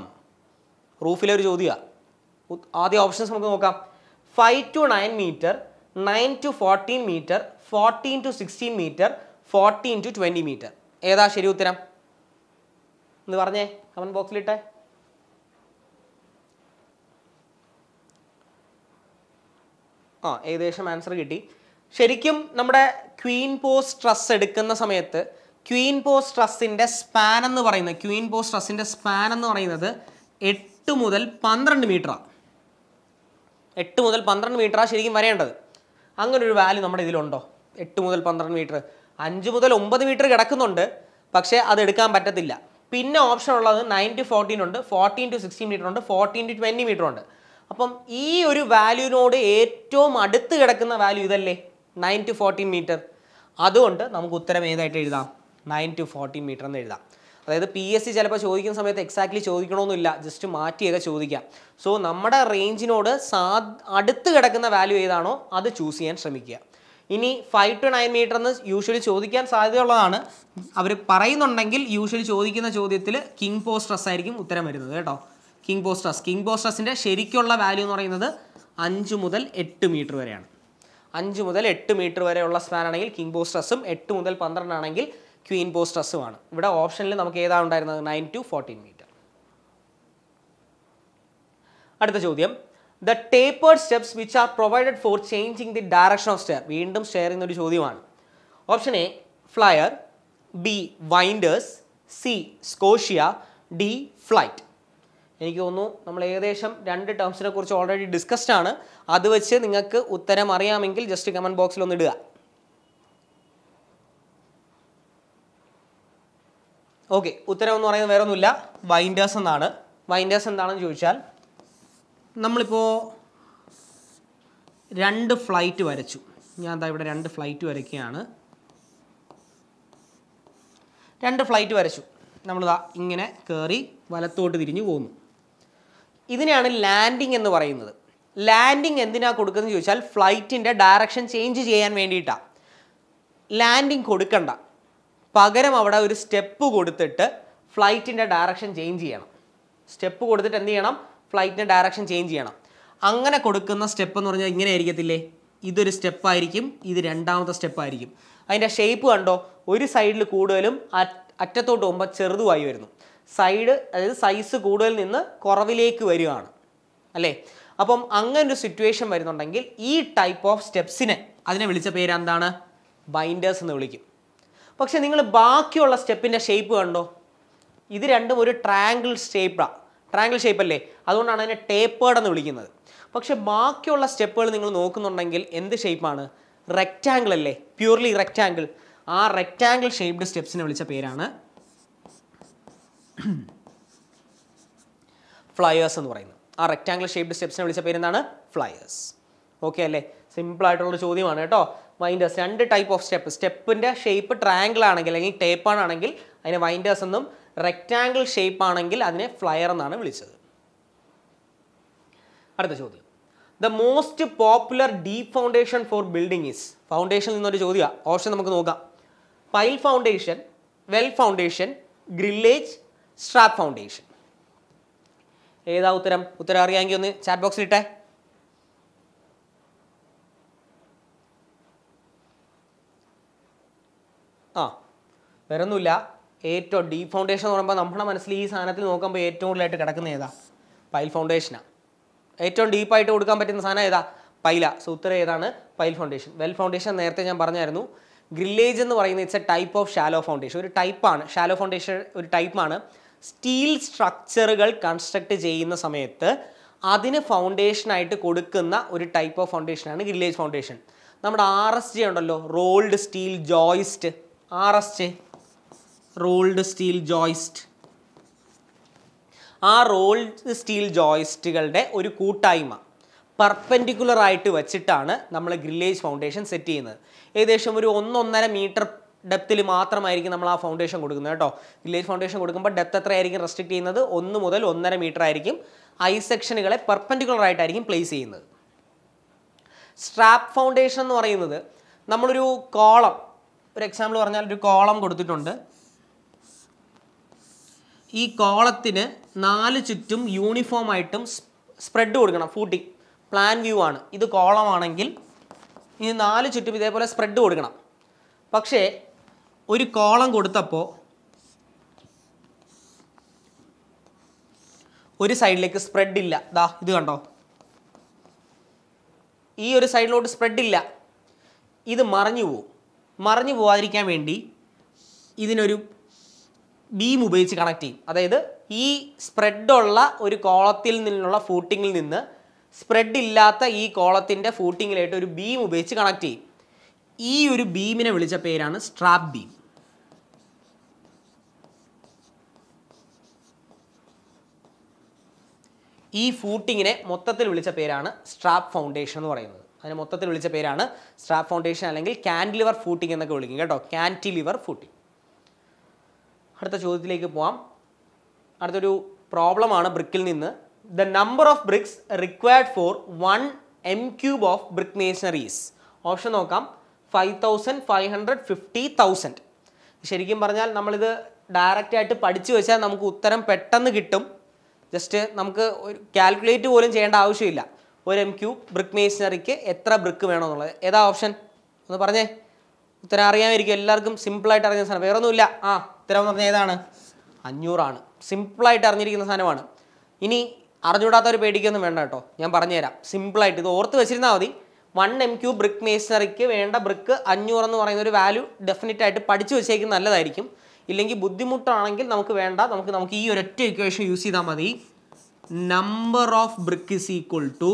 റൂഫിലെ ഒരു ചോദ്യമാണ് ആദ്യ ഓപ്ഷൻസ് നമുക്ക് നോക്കാം five to nine metre nine to fourteen metre fourteen to sixteen metre fourteen to twenty metre ഏതാ ശരി ഉത്തരം എന്ന് പറഞ്ഞേ കമൻറ്റ് ബോക്സിലിട്ടേ ആ ഏകദേശം ആൻസർ കിട്ടി ശരിക്കും നമ്മുടെ ക്വീൻ പോ സ്ട്രെസ് എടുക്കുന്ന സമയത്ത് ക്വീൻ പോ സ്ട്രെസ്സിൻ്റെ സ്പാൻ എന്ന് പറയുന്നത് ക്വീൻ പോ സ്ട്രെസ്സിൻ്റെ സ്പാൻ എന്ന് പറയുന്നത് എട്ട് മുതൽ പന്ത്രണ്ട് മീറ്ററാണ് എട്ട് മുതൽ പന്ത്രണ്ട് മീറ്ററാണ് ശരിക്കും വരേണ്ടത് അങ്ങനെ ഒരു വാല്യൂ നമ്മുടെ ഇതിലുണ്ടോ എട്ട് മുതൽ പന്ത്രണ്ട് മീറ്റർ അഞ്ച് മുതൽ ഒമ്പത് മീറ്റർ കിടക്കുന്നുണ്ട് പക്ഷേ അത് എടുക്കാൻ പറ്റത്തില്ല പിന്നെ ഓപ്ഷൻ ഉള്ളത് നയൻ ടു ഫോർട്ടീൻ ഉണ്ട് ഫോർട്ടീൻ ടു സിക്സ്റ്റീൻ മീറ്റർ ഉണ്ട് ഫോർട്ടീൻ ടു ട്വൻറ്റി മീറ്റർ ഉണ്ട് അപ്പം ഈ ഒരു വാല്യൂവിനോട് ഏറ്റവും അടുത്ത് കിടക്കുന്ന വാല്യൂ ഇതല്ലേ നയൻ ടു ഫോർട്ടീൻ മീറ്റർ അതുകൊണ്ട് നമുക്ക് ഉത്തരം ഏതായിട്ട് എഴുതാം നയൻ ടു ഫോർട്ടീൻ മീറ്റർ എന്ന് എഴുതാം അതായത് പി എസ് സി ചിലപ്പോൾ ചോദിക്കുന്ന സമയത്ത് എക്സാക്ട്ലി ചോദിക്കണമെന്നില്ല ജസ്റ്റ് മാറ്റിയൊക്കെ ചോദിക്കാം സോ നമ്മുടെ റേഞ്ചിനോട് സാ അടുത്ത് കിടക്കുന്ന വാല്യൂ ഏതാണോ അത് ചൂസ് ചെയ്യാൻ ശ്രമിക്കുക ഇനി ഫൈവ് ടു നയൻ മീറ്റർ എന്ന് യൂഷ്വലി ചോദിക്കാൻ സാധ്യതയുള്ളതാണ് അവർ പറയുന്നുണ്ടെങ്കിൽ യൂഷ്വലി ചോദിക്കുന്ന ചോദ്യത്തിൽ കിങ് പോസ്റ്റ് സ്ട്രെസ് ആയിരിക്കും ഉത്തരം വരുന്നത് കേട്ടോ കിങ് ബോസ്റ്റസ് കിങ് ബോസ്റ്റസിൻ്റെ ശരിക്കുള്ള വാല്യൂ എന്ന് പറയുന്നത് അഞ്ച് മുതൽ എട്ട് മീറ്റർ വരെയാണ് അഞ്ച് മുതൽ എട്ട് മീറ്റർ വരെയുള്ള സ്പാൻ ആണെങ്കിൽ കിങ് ബോസ്റ്റസും എട്ട് മുതൽ പന്ത്രണ്ട് ആണെങ്കിൽ ക്വീൻ ബോസ്റ്റസുമാണ് ഇവിടെ ഓപ്ഷനിൽ നമുക്ക് ഏതാണ് ഉണ്ടായിരുന്നത് നയൻ ടു ഫോർട്ടീൻ മീറ്റർ അടുത്ത ചോദ്യം the tapered steps which are provided for changing the direction of stair വീണ്ടും സ്റ്റെയർ ഒരു ചോദ്യമാണ് option A flyer B winders C scotia D flight എനിക്ക് തോന്നുന്നു നമ്മൾ ഏകദേശം രണ്ട് ടേംസിനെ കുറിച്ച് ഓൾറെഡി ഡിസ്കസ്ഡ് ആണ് അത് വെച്ച് നിങ്ങൾക്ക് ഉത്തരം അറിയാമെങ്കിൽ ജസ്റ്റ് കമൻറ്റ് ബോക്സിൽ ഒന്ന് ഇടുക ഓക്കെ ഉത്തരം എന്ന് പറയുന്നത് വേറെ ഒന്നുമില്ല വൈൻഡേഴ്സ് എന്നാണ് വൈൻഡേഴ്സ് എന്താണെന്ന് ചോദിച്ചാൽ നമ്മളിപ്പോൾ രണ്ട് ഫ്ലൈറ്റ് വരച്ചു ഞാൻ എന്താ ഇവിടെ രണ്ട് ഫ്ലൈറ്റ് വരയ്ക്കുകയാണ് രണ്ട് ഫ്ലൈറ്റ് വരച്ചു നമ്മളിതാ ഇങ്ങനെ കയറി വലത്തോട്ട് തിരിഞ്ഞു പോകുന്നു ഇതിനെയാണ് ലാൻഡിങ് എന്ന് പറയുന്നത് ലാൻഡിങ് എന്തിനാ കൊടുക്കുന്നത് ചോദിച്ചാൽ ഫ്ലൈറ്റിൻ്റെ ഡയറക്ഷൻ ചേഞ്ച് ചെയ്യാൻ വേണ്ടിയിട്ടാണ് ലാൻഡിങ് കൊടുക്കണ്ട പകരം അവിടെ ഒരു സ്റ്റെപ്പ് കൊടുത്തിട്ട് ഫ്ലൈറ്റിൻ്റെ ഡയറക്ഷൻ ചേഞ്ച് ചെയ്യണം സ്റ്റെപ്പ് കൊടുത്തിട്ട് എന്ത് ചെയ്യണം ഫ്ലൈറ്റിൻ്റെ ഡയറക്ഷൻ ചേഞ്ച് ചെയ്യണം അങ്ങനെ കൊടുക്കുന്ന സ്റ്റെപ്പ് എന്ന് പറഞ്ഞാൽ ഇങ്ങനെ ആയിരിക്കത്തില്ലേ ഇതൊരു സ്റ്റെപ്പായിരിക്കും ഇത് രണ്ടാമത്തെ സ്റ്റെപ്പായിരിക്കും അതിൻ്റെ ഷേപ്പ് കണ്ടോ ഒരു സൈഡിൽ കൂടുതലും അറ്റത്തോട്ട് പോകുമ്പോൾ ചെറുതുമായി വരുന്നു സൈഡ് അതായത് സൈസ് കൂടുതൽ നിന്ന് കുറവിലേക്ക് വരികയാണ് അല്ലേ അപ്പം അങ്ങനെ ഒരു സിറ്റുവേഷൻ വരുന്നുണ്ടെങ്കിൽ ഈ ടൈപ്പ് ഓഫ് സ്റ്റെപ്സിനെ അതിനെ വിളിച്ച പേരെന്താണ് ബൈൻഡേഴ്സ് എന്ന് വിളിക്കും പക്ഷെ നിങ്ങൾ ബാക്കിയുള്ള സ്റ്റെപ്പിൻ്റെ ഷേപ്പ് കണ്ടോ ഇത് രണ്ടും ഒരു ട്രാങ്കിൾ ഷേപ്പാണ് ട്രാങ്കിൾ ഷേപ്പ് അല്ലേ അതുകൊണ്ടാണ് അതിനെ ടേപ്പേഡ് എന്ന് വിളിക്കുന്നത് പക്ഷെ ബാക്കിയുള്ള സ്റ്റെപ്പുകൾ നിങ്ങൾ നോക്കുന്നുണ്ടെങ്കിൽ എന്ത് ഷേപ്പാണ് റെക്റ്റാങ്കിൾ അല്ലേ പ്യൂർലി റെക്റ്റാങ്കിൾ ആ റെക്റ്റാങ്കിൾ ഷേപ്ഡ് സ്റ്റെപ്സിനെ വിളിച്ച പേരാണ് ഫ്ലയേഴ്സ് എന്ന് പറയുന്നത് ആ റെക്റ്റാംഗിൾ ഷേപ്ഡ് സ്റ്റെപ്സിനെ വിളിച്ച എന്താണ് ഫ്ലയേഴ്സ് ഓക്കെ അല്ലേ സിമ്പിൾ ആയിട്ടുള്ളൊരു ചോദ്യമാണ് കേട്ടോ വൈൻഡേഴ്സ് രണ്ട് ടൈപ്പ് ഓഫ് സ്റ്റെപ്പ് സ്റ്റെപ്പിൻ്റെ ഷേപ്പ് ട്രാങ്കിൾ ആണെങ്കിൽ അല്ലെങ്കിൽ ടേപ്പാൺ ആണെങ്കിൽ അതിനെ വൈൻഡേഴ്സ് എന്നും റെക്റ്റാങ്കിൾ ഷേപ്പ് ആണെങ്കിൽ അതിനെ ഫ്ലയർ എന്നാണ് വിളിച്ചത് അടുത്ത ചോദ്യം the most popular deep foundation for building is foundation നിന്നൊരു ചോദ്യമാണ് ഓപ്ഷൻ നമുക്ക് നോക്കാം pile foundation well foundation grillage strap foundation ഏതാ ഉത്തരം ഉത്തരം അറിയാമെങ്കിൽ ഒന്ന് ചാറ്റ് ബോക്സിൽ ഇട്ടേ ആ വേറൊന്നുമില്ല ഏറ്റവും ഡീപ്പ് ഫൗണ്ടേഷൻ എന്ന് പറയുമ്പോൾ നമ്മുടെ മനസ്സിൽ ഈ സാധനത്തിൽ നോക്കുമ്പോൾ ഏറ്റവും കൂടുതലായിട്ട് കിടക്കുന്ന ഏതാ പൈൽ ഫൗണ്ടേഷനാണ് ഏറ്റവും ഡീപ്പായിട്ട് കൊടുക്കാൻ പറ്റുന്ന സാധനം ഏതാ പൈല സോ ഉത്തരം ഏതാണ് പൈൽ ഫൗണ്ടേഷൻ വെൽ ഫൗണ്ടേഷൻ നേരത്തെ ഞാൻ പറഞ്ഞായിരുന്നു ഗ്രില്ലേജ് എന്ന് പറയുന്നത് it's a type of shallow foundation ഒരു ടൈപ്പാണ് ഷാലോ ഫൗണ്ടേഷൻ ഒരു ടൈപ്പാണ് സ്റ്റീൽ സ്ട്രക്ചറുകൾ കൺസ്ട്രക്ട് ചെയ്യുന്ന സമയത്ത് അതിന് ഫൗണ്ടേഷനായിട്ട് കൊടുക്കുന്ന ഒരു ടൈപ്പ് ഓഫ് ഫൗണ്ടേഷനാണ് ഗ്രില്ലേജ് ഫൗണ്ടേഷൻ നമ്മുടെ ആർ എസ് ജെ ഉണ്ടല്ലോ rolled steel joist R S J rolled steel joist ആ റോൾഡ് സ്റ്റീൽ ജോയിസ്റ്റുകളുടെ ഒരു കൂട്ടായ്മ പെർപ്പൻഡിക്കുലർ ആയിട്ട് വെച്ചിട്ടാണ് നമ്മൾ ഗ്രില്ലേജ് ഫൗണ്ടേഷൻ സെറ്റ് ചെയ്യുന്നത് ഏകദേശം ഒരു ഒന്നൊന്നര മീറ്റർ ഡെപ്തിൽ മാത്രമായിരിക്കും നമ്മൾ ആ ഫൗണ്ടേഷൻ കൊടുക്കുന്നത് കേട്ടോ വില്ലേജ് ഫൗണ്ടേഷൻ കൊടുക്കുമ്പോൾ ഡെപ്ത് എത്രയായിരിക്കും റെസ്ട്രിക്ട് ചെയ്യുന്നത് ഒന്ന് മുതൽ ഒന്നര മീറ്റർ ആയിരിക്കും ഐ സെക്ഷനുകളെ പെർപ്പൻഡിക്കുലർ ആയിട്ടായിരിക്കും പ്ലേസ് ചെയ്യുന്നത് സ്ട്രാപ്പ് ഫൗണ്ടേഷൻ എന്ന് പറയുന്നത് നമ്മളൊരു കോളം ഒരു എക്സാമ്പിൾ പറഞ്ഞാൽ ഒരു കോളം കൊടുത്തിട്ടുണ്ട് ഈ കോളത്തിന് നാല് ചുറ്റും യൂണിഫോം ആയിട്ടും സ്പ്രെഡ് കൊടുക്കണം ഫൂട്ടിങ് പ്ലാൻ വ്യൂ ആണ് ഇത് കോളമാണെങ്കിൽ ഇനി നാല് ചുറ്റും ഇതേപോലെ സ്പ്രെഡ് കൊടുക്കണം പക്ഷേ ഒരു കോളം കൊടുത്തപ്പോൾ ഒരു സൈഡിലേക്ക് സ്പ്രെഡ് ഇല്ല ദാ ഇത് കണ്ടോ ഈ ഒരു സൈഡിലോട്ട് സ്പ്രെഡ് ഇല്ല ഇത് മറിഞ്ഞു പോവും മറിഞ്ഞു പോവാതിരിക്കാൻ വേണ്ടി ഇതിനൊരു ബീം ഉപയോഗിച്ച് കണക്ട് ചെയ്യും അതായത് ഈ സ്പ്രെഡുള്ള ഒരു കോളത്തിൽ നിന്നുള്ള ഫൂട്ടിങ്ങിൽ നിന്ന് സ്പ്രെഡ് ഇല്ലാത്ത ഈ കോളത്തിൻ്റെ ഫൂട്ടിങ്ങിലായിട്ട് ഒരു ബീം ഉപയോഗിച്ച് കണക്ട് ചെയ്യും ഈ ഒരു ബീമിനെ വിളിച്ച പേരാണ് സ്ട്രാപ്പ് ബീം ഈ ഫൂട്ടിങ്ങിനെ മൊത്തത്തിൽ വിളിച്ച പേരാണ് സ്ട്രാപ്പ് ഫൗണ്ടേഷൻ എന്ന് പറയുന്നത് അതിനെ മൊത്തത്തിൽ വിളിച്ച പേരാണ് സ്ട്രാപ്പ് ഫൗണ്ടേഷൻ അല്ലെങ്കിൽ കാൻഡിലിവർ ഫൂട്ടിംഗ് എന്നൊക്കെ വിളിക്കും കേട്ടോ കാൻറ്റിലിവർ ഫൂട്ടിംഗ് അടുത്ത ചോദ്യത്തിലേക്ക് പോവാം അടുത്തൊരു പ്രോബ്ലമാണ് ബ്രിക്കിൽ നിന്ന് the number of bricks required for one M cube of brick masonries option നോക്കാം five thousand five hundred fifty thousand ശരിക്കും പറഞ്ഞാൽ നമ്മളിത് ഡയറക്റ്റായിട്ട് പഠിച്ചു വെച്ചാൽ നമുക്ക് ഉത്തരം പെട്ടെന്ന് കിട്ടും ജസ്റ്റ് നമുക്ക് ഒരു കാൽക്കുലേറ്റ് പോലും ചെയ്യേണ്ട ആവശ്യമില്ല ഒരു എം ക്യൂ ബ്രിക്ക് മേസിനറിക്ക് എത്ര ബ്രിക്ക് വേണമെന്നുള്ളത് ഏതാ ഓപ്ഷൻ ഒന്ന് പറഞ്ഞേ ഉത്തരം അറിയാമായിരിക്കും എല്ലാവർക്കും സിമ്പിളായിട്ട് അറിയുന്ന സാധനം വേറൊന്നുമില്ല ആ ഉത്തരം എന്ന് പറഞ്ഞാൽ ഏതാണ് അഞ്ഞൂറാണ് സിമ്പിളായിട്ട് അറിഞ്ഞിരിക്കുന്ന സാധനമാണ് ഇനി അറിഞ്ഞുകൂടാത്തൊരു പേടിക്കൊന്നും വേണ്ട കേട്ടോ ഞാൻ പറഞ്ഞുതരാം സിമ്പിളായിട്ട് ഇത് ഓർത്ത് വെച്ചിരുന്നാൽ മതി വൺ എം ക്യൂ ബ്രിക്ക് മേസറിക്ക് വേണ്ട ബ്രിക്ക് അഞ്ഞൂറെന്ന് എന്ന് പറയുന്ന ഒരു വാല്യൂ ഡെഫിനറ്റായിട്ട് പഠിച്ചു വെച്ചേക്കുന്നത് നല്ലതായിരിക്കും ഇല്ലെങ്കിൽ ബുദ്ധിമുട്ടാണെങ്കിൽ നമുക്ക് വേണ്ട നമുക്ക് നമുക്ക് ഈ ഒരൊറ്റ ഇക്വേഷൻ യൂസ് ചെയ്താൽ മതി number of brick is equal to